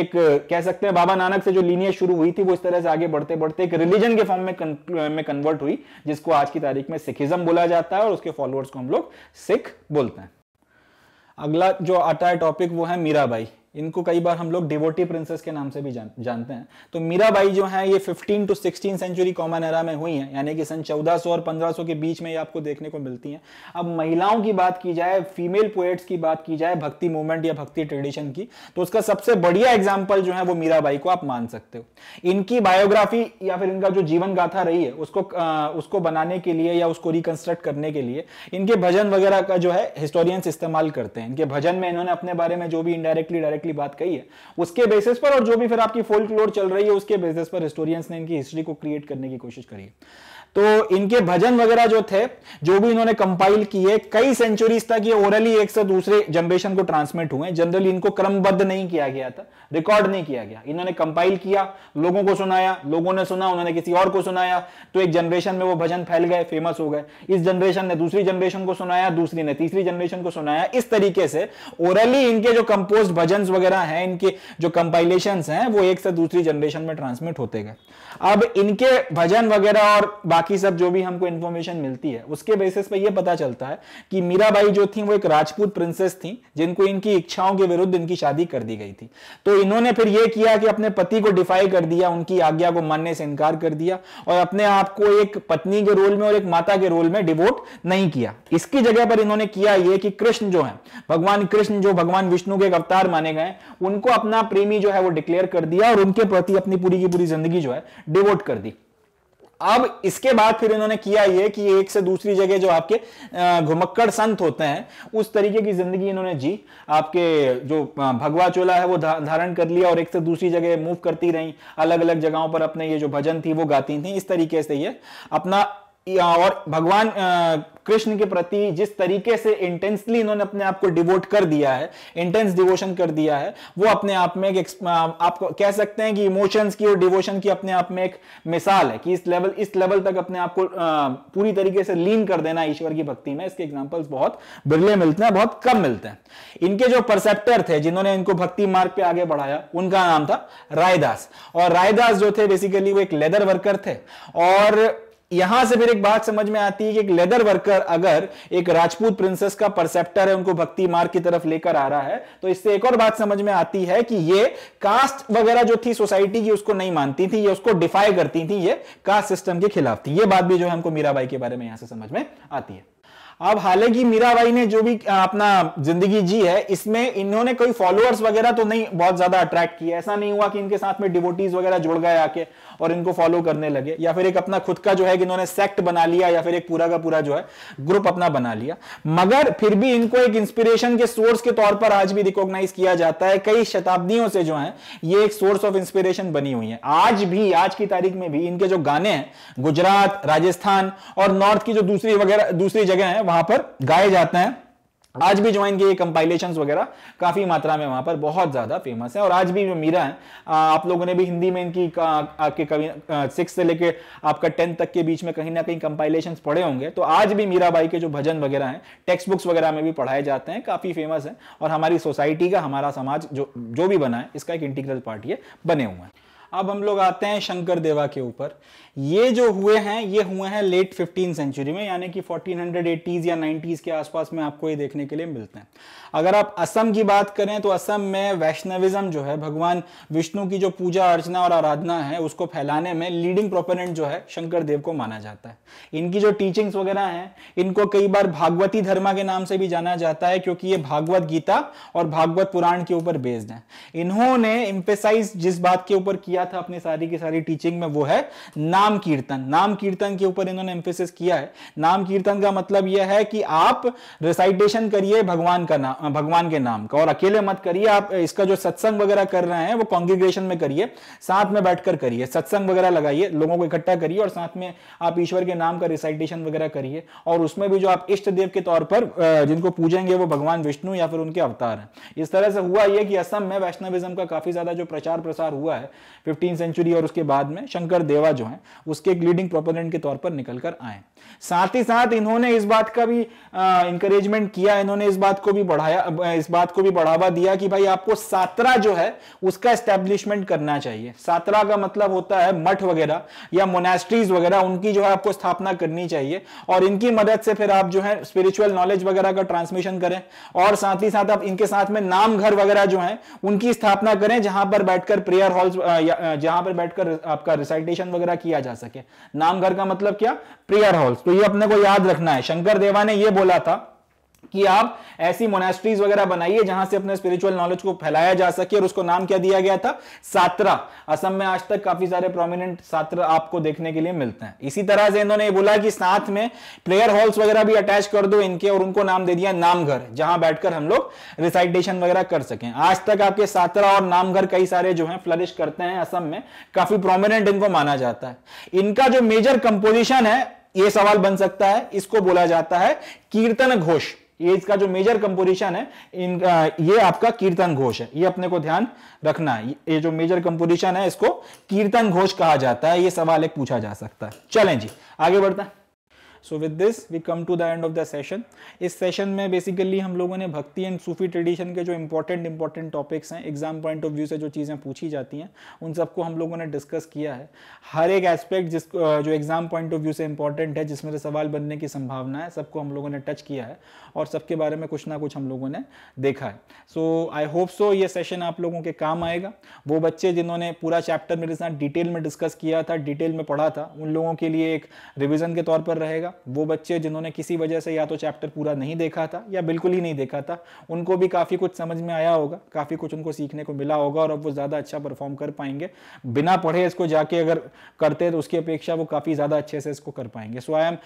एक कह सकते हैं बाबा नानक से जो लीनियज शुरू हुई थी वो इस तरह से आगे बढ़ते बढ़ते एक रिलीजन के फॉर्म में कन्वर्ट हुई जिसको आज की तारीख में सिखिज्म बोला जाता है और उसके फॉलोअर्स को हम लोग सिख बोलते हैं अगला जो आता है टॉपिक वो है मीराबाई इनको कई बार हम लोग डिवोटी प्रिंसेस के नाम से भी जान, जानते हैं तो मीराबाई जो है ये 15 टू 16 सेंचुरी कॉमन एरा में हुई है यानी कि सन 1400 और 1500 के बीच में ये आपको देखने को मिलती हैं अब महिलाओं की बात की जाए फीमेल पोएट्स की बात की जाए भक्ति मूवमेंट या भक्ति ट्रेडिशन की तो उसका सबसे बढ़िया एग्जाम्पल जो है वो मीराबाई को आप मान सकते हो इनकी बायोग्राफी या फिर इनका जो जीवन गाथा रही है उसको आ, उसको बनाने के लिए या उसको रिकंस्ट्रक्ट करने के लिए इनके भजन वगैरह का जो है हिस्टोरियंस इस्तेमाल करते हैं इनके भजन में इन्होंने अपने बारे में जो भी इनडायरेक्टली डायरेक्ट डायरेक्टली बात कही है उसके बेसिस पर और जो भी फिर आपकी फोल्ड लोड चल रही है उसके बेसिस पर हिस्टोरियंस ने इनकी हिस्ट्री को क्रिएट करने की कोशिश करी है तो इनके भजन वगैरह जो थे जो भी इन्होंने कंपाइल किए कई सेंचुरीज तक ये ओरली एक से दूसरे जनरेशन को ट्रांसमिट हुए जनरली इनको क्रमबद्ध नहीं किया गया था रिकॉर्ड नहीं किया गया इन्होंने कंपाइल किया लोगों को सुनाया लोगों ने सुना उन्होंने किसी और को सुनाया तो एक जनरेशन में वो भजन फैल गए फेमस हो गए इस जनरेशन ने दूसरी जनरेशन को सुनाया दूसरी ने तीसरी जनरेशन को सुनाया इस तरीके से ओरली इनके जो कंपोज भजन वगैरह हैं इनके जो कंपाइलेशन हैं वो एक से दूसरी जनरेशन में ट्रांसमिट होते गए अब इनके भजन वगैरह और बाकी सब जो भी हमको इन्फॉर्मेशन मिलती है उसके बेसिस पे ये पता चलता है कि मीराबाई जो थी वो एक राजपूत प्रिंसेस थी जिनको इनकी इच्छाओं के विरुद्ध इनकी शादी कर दी गई थी तो इन्होंने फिर ये किया कि अपने पति को डिफाई कर दिया उनकी आज्ञा को मानने से इनकार कर दिया और अपने आप को एक पत्नी के रोल में और एक माता के रोल में डिवोट नहीं किया इसकी जगह पर इन्होंने किया ये कि कृष्ण जो है भगवान कृष्ण जो भगवान विष्णु के अवतार माने गए उनको अपना प्रेमी जो है वो डिक्लेयर कर दिया और उनके प्रति अपनी पूरी की पूरी जिंदगी जो है डिवोट कर दी अब इसके बाद फिर इन्होंने किया ये कि एक से दूसरी जगह जो आपके घुमक्कड़ संत होते हैं उस तरीके की जिंदगी इन्होंने जी आपके जो भगवा चोला है वो धारण कर लिया और एक से दूसरी जगह मूव करती रही अलग अलग जगहों पर अपने ये जो भजन थी वो गाती थी इस तरीके से ये अपना और भगवान कृष्ण के प्रति जिस तरीके से इंटेंसली इन्होंने अपने आप को डिवोट कर दिया है इंटेंस डिवोशन कर दिया है वो अपने आप में एक आप कह सकते हैं कि इमोशंस की और डिवोशन की अपने आप में एक मिसाल है कि इस लेवल इस लेवल तक अपने आप को पूरी तरीके से लीन कर देना ईश्वर की भक्ति में इसके एग्जाम्पल्स बहुत बिरले मिलते हैं बहुत कम मिलते हैं इनके जो परसेप्टर थे जिन्होंने इनको भक्ति मार्ग पर आगे बढ़ाया उनका नाम था रायदास और रायदास जो थे बेसिकली वो एक लेदर वर्कर थे और यहां से फिर एक बात समझ में आती है कि एक लेदर वर्कर अगर एक राजपूत प्रिंसेस का परसेप्टर है उनको भक्ति मार्ग की तरफ लेकर आ रहा है तो इससे एक और बात समझ में आती है कि ये कास्ट वगैरह जो थी सोसाइटी की उसको नहीं मानती थी ये उसको डिफाई करती थी ये कास्ट सिस्टम के खिलाफ थी ये बात भी जो है हमको मीराबाई के बारे में यहां से समझ में आती है अब हालांकि मीराबाई ने जो भी अपना जिंदगी जी है इसमें इन्होंने कोई फॉलोअर्स वगैरह तो नहीं बहुत ज्यादा अट्रैक्ट किया ऐसा नहीं हुआ कि इनके साथ में डिवोटीज वगैरह जुड़ गए आके और इनको फॉलो करने लगे या फिर एक अपना खुद का जो है इन्होंने सेक्ट बना लिया या फिर एक पूरा का पूरा जो है ग्रुप अपना बना लिया मगर फिर भी इनको एक इंस्पिरेशन के सोर्स के तौर पर आज भी रिकॉग्नाइज किया जाता है कई शताब्दियों से जो है ये एक सोर्स ऑफ इंस्पिरेशन बनी हुई है आज भी आज की तारीख में भी इनके जो गाने हैं गुजरात राजस्थान और नॉर्थ की जो दूसरी वगैरह दूसरी जगह है वहां पर गाए जाते हैं आज भी ज्वाइन किए कंपाइलेशंस वगैरह काफ़ी मात्रा में वहां पर बहुत ज़्यादा फेमस है और आज भी जो मीरा है आप लोगों ने भी हिंदी में इनकी आपके कवि सिक्स से लेके आपका टेंथ तक के बीच में कहीं ना कहीं कंपाइलेशंस पढ़े होंगे तो आज भी मीराबाई के जो भजन वगैरह हैं टेक्स्ट बुक्स वगैरह में भी पढ़ाए जाते हैं काफ़ी फेमस है और हमारी सोसाइटी का हमारा समाज जो जो भी बना है इसका एक इंटीग्रल पार्ट ये बने हुए हैं अब हम लोग आते हैं शंकर देवा के ऊपर ये जो हुए हैं ये हुए हैं लेट फिफ्टीन सेंचुरी में यानी कि फोर्टीन हंड्रेड एटीज या नाइन्टीज के आसपास में आपको ये देखने के लिए मिलते हैं अगर आप असम की बात करें तो असम में वैष्णविज्म जो है भगवान विष्णु की जो पूजा अर्चना और आराधना है उसको फैलाने में लीडिंग प्रोपोनेंट जो है शंकर देव को माना जाता है इनकी जो टीचिंग्स वगैरह हैं इनको कई बार भागवती धर्मा के नाम से भी जाना जाता है क्योंकि ये भागवत गीता और भागवत पुराण के ऊपर बेस्ड है इन्होंने इम्पेसाइज जिस बात के ऊपर किया था अपनी सारी की सारी टीचिंग में वो है ना नाम कीर्तन नाम कीर्तन के ऊपर इन्होंने एम्फेसिस किया है नाम कीर्तन का मतलब यह है कि आप रिसाइटेशन करिए भगवान का नाम भगवान के नाम का और अकेले मत करिए आप इसका जो सत्संग वगैरह कर रहे हैं वो कॉन्ग्रीग्रेशन में करिए साथ में बैठकर करिए सत्संग वगैरह लगाइए लोगों को इकट्ठा करिए और साथ में आप ईश्वर के नाम का रिसाइटेशन वगैरह करिए और उसमें भी जो आप इष्ट देव के तौर पर जिनको पूजेंगे वो भगवान विष्णु या फिर उनके अवतार हैं इस तरह से हुआ यह कि असम में वैष्णविज्म का काफी ज्यादा जो प्रचार प्रसार हुआ है फिफ्टीन सेंचुरी और उसके बाद में शंकर देवा जो है उसके एक लीडिंग प्रोपोनेंट के तौर पर निकल कर आए साथ ही साथ इन्होंने इस बात का भी इंकरेजमेंट किया इन्होंने इस बात को भी बढ़ाया इस बात को भी बढ़ावा दिया कि भाई आपको सातरा जो है उसका एस्टेब्लिशमेंट करना चाहिए सातरा का मतलब होता है मठ वगैरह या मोनेस्ट्रीज वगैरह उनकी जो है आपको स्थापना करनी चाहिए और इनकी मदद से फिर आप जो है स्पिरिचुअल नॉलेज वगैरह का ट्रांसमिशन करें और साथ ही साथ आप इनके साथ में नाम घर वगैरह जो है उनकी स्थापना करें जहां पर बैठकर प्रेयर हॉल्स जहां पर बैठकर आपका रिसाइटेशन वगैरह किया किया जा सके नामघर का मतलब क्या प्रेयर हॉल्स तो ये अपने को याद रखना है शंकर देवा ने यह बोला था कि आप ऐसी मोनेस्ट्रीज वगैरह बनाइए जहां से अपने स्पिरिचुअल नॉलेज को फैलाया जा सके और उसको नाम क्या दिया गया था सात्रा असम में आज तक काफी सारे प्रोमिनेंट सात्र आपको देखने के लिए मिलते हैं इसी तरह से इन्होंने बोला कि साथ में प्लेयर हॉल्स वगैरह भी अटैच कर दो इनके और उनको नाम दे दिया नामघर जहां बैठकर हम लोग रिसाइटेशन वगैरह कर सके आज तक आपके सात्रा और नामघर कई सारे जो है फ्लरिश करते हैं असम में काफी प्रोमिनेंट इनको माना जाता है इनका जो मेजर कंपोजिशन है यह सवाल बन सकता है इसको बोला जाता है कीर्तन घोष ये इसका जो मेजर कंपोजिशन है इन ये आपका कीर्तन घोष है ये अपने को ध्यान रखना है ये जो मेजर कंपोजिशन है इसको कीर्तन घोष कहा जाता है ये सवाल एक पूछा जा सकता है चलें जी आगे बढ़ता है so with this we come to the end of the session इस सेशन में बेसिकली हम लोगों ने भक्ति एंड सूफी ट्रेडिशन के जो इंपॉर्टेंट इंपॉर्टेंट टॉपिक्स हैं एग्जाम पॉइंट ऑफ व्यू से जो चीज़ें पूछी जाती हैं उन सबको हम लोगों ने डिस्कस किया है हर एक एस्पेक्ट जिस जो एग्जाम पॉइंट ऑफ व्यू से इंपॉर्टेंट है जिसमें से सवाल बनने की संभावना है सबको हम लोगों ने टच किया है और सबके बारे में कुछ ना कुछ हम लोगों ने देखा है सो आई होप सो ये सेशन आप लोगों के काम आएगा वो बच्चे जिन्होंने पूरा चैप्टर मेरे साथ डिटेल में डिस्कस किया था डिटेल में पढ़ा था उन लोगों के लिए एक रिविजन के तौर पर रहेगा जाएगा वो बच्चे जिन्होंने किसी वजह से या तो चैप्टर पूरा नहीं देखा था या बिल्कुल ही नहीं देखा था उनको भी काफ़ी कुछ समझ में आया होगा काफ़ी कुछ उनको सीखने को मिला होगा और अब वो ज़्यादा अच्छा परफॉर्म कर पाएंगे बिना पढ़े इसको जाके अगर करते तो उसकी अपेक्षा वो काफ़ी ज़्यादा अच्छे से इसको कर पाएंगे सो आई एम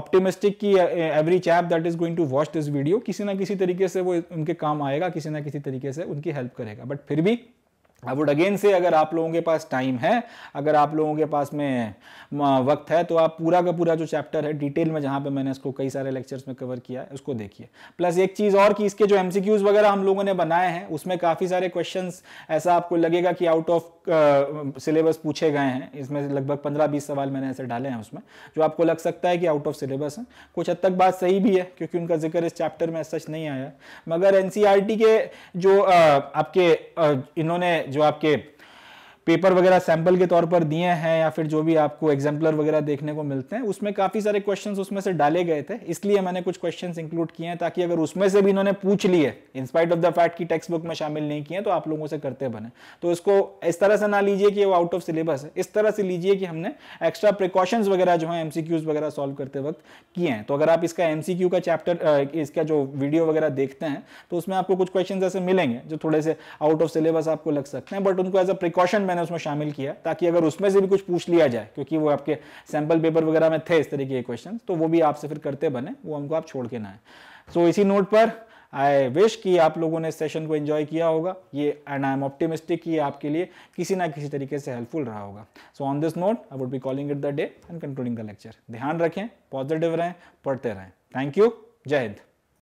ऑप्टिमिस्टिक की every chap that is going to watch this video किसी ना किसी तरीके से वो उनके काम आएगा किसी ना किसी तरीके से उनकी हेल्प करेगा बट फिर भी आई वुड अगेन से अगर आप लोगों के पास टाइम है अगर आप लोगों के पास में वक्त है तो आप पूरा का पूरा जो चैप्टर है डिटेल में जहाँ पे मैंने इसको कई सारे लेक्चर्स में कवर किया है उसको देखिए प्लस एक चीज़ और कि इसके जो एम वगैरह हम लोगों ने बनाए हैं उसमें काफ़ी सारे क्वेश्चन ऐसा आपको लगेगा कि आउट ऑफ सिलेबस पूछे गए हैं इसमें लगभग पंद्रह बीस सवाल मैंने ऐसे डाले हैं उसमें जो आपको लग सकता है कि आउट ऑफ सिलेबस है कुछ हद तक बात सही भी है क्योंकि उनका जिक्र इस चैप्टर में सच नहीं आया मगर एन e के जो आपके इन्होंने जो आपके पेपर वगैरह सैंपल के तौर पर दिए हैं या फिर जो भी आपको एग्जाम्पलर वगैरह देखने को मिलते हैं उसमें काफी सारे क्वेश्चंस उसमें से डाले गए थे इसलिए मैंने कुछ क्वेश्चंस इंक्लूड किए हैं ताकि अगर उसमें से भी इन्होंने पूछ लिए इंस्पाइट ऑफ द फैक्ट की टेक्स्ट बुक में शामिल नहीं किए तो आप लोगों से करते बने तो इसको इस तरह से ना लीजिए कि वो आउट ऑफ सिलेबस है इस तरह से लीजिए कि हमने एक्स्ट्रा प्रिकॉशंस वगैरह जो है एमसीक्यूज वगैरह सॉल्व करते वक्त किए हैं तो अगर आप इसका एमसीक्यू का चैप्टर इसका जो वीडियो वगैरह देखते हैं तो उसमें आपको कुछ क्वेश्चन ऐसे मिलेंगे जो थोड़े से आउट ऑफ सिलेबस आपको लग सकते हैं बट उनको एज अ प्रिकॉशन मैंने उसमें शामिल किया ताकि अगर उसमें से भी कुछ पूछ लिया जाए क्योंकि वो आपके सैंपल पेपर वगैरह में थे इस तरीके के क्वेश्चन तो वो भी आपसे फिर करते बने वो हमको आप छोड़ के ना आए सो इसी नोट पर आई विश कि आप लोगों ने सेशन को एंजॉय किया होगा ये एंड आई एम ऑप्टिमिस्टिक कि आपके लिए किसी ना किसी तरीके से हेल्पफुल रहा होगा so on this note I would be calling it the day and concluding the lecture ध्यान रखें पॉजिटिव रहें पढ़ते रहें थैंक यू जय हिंद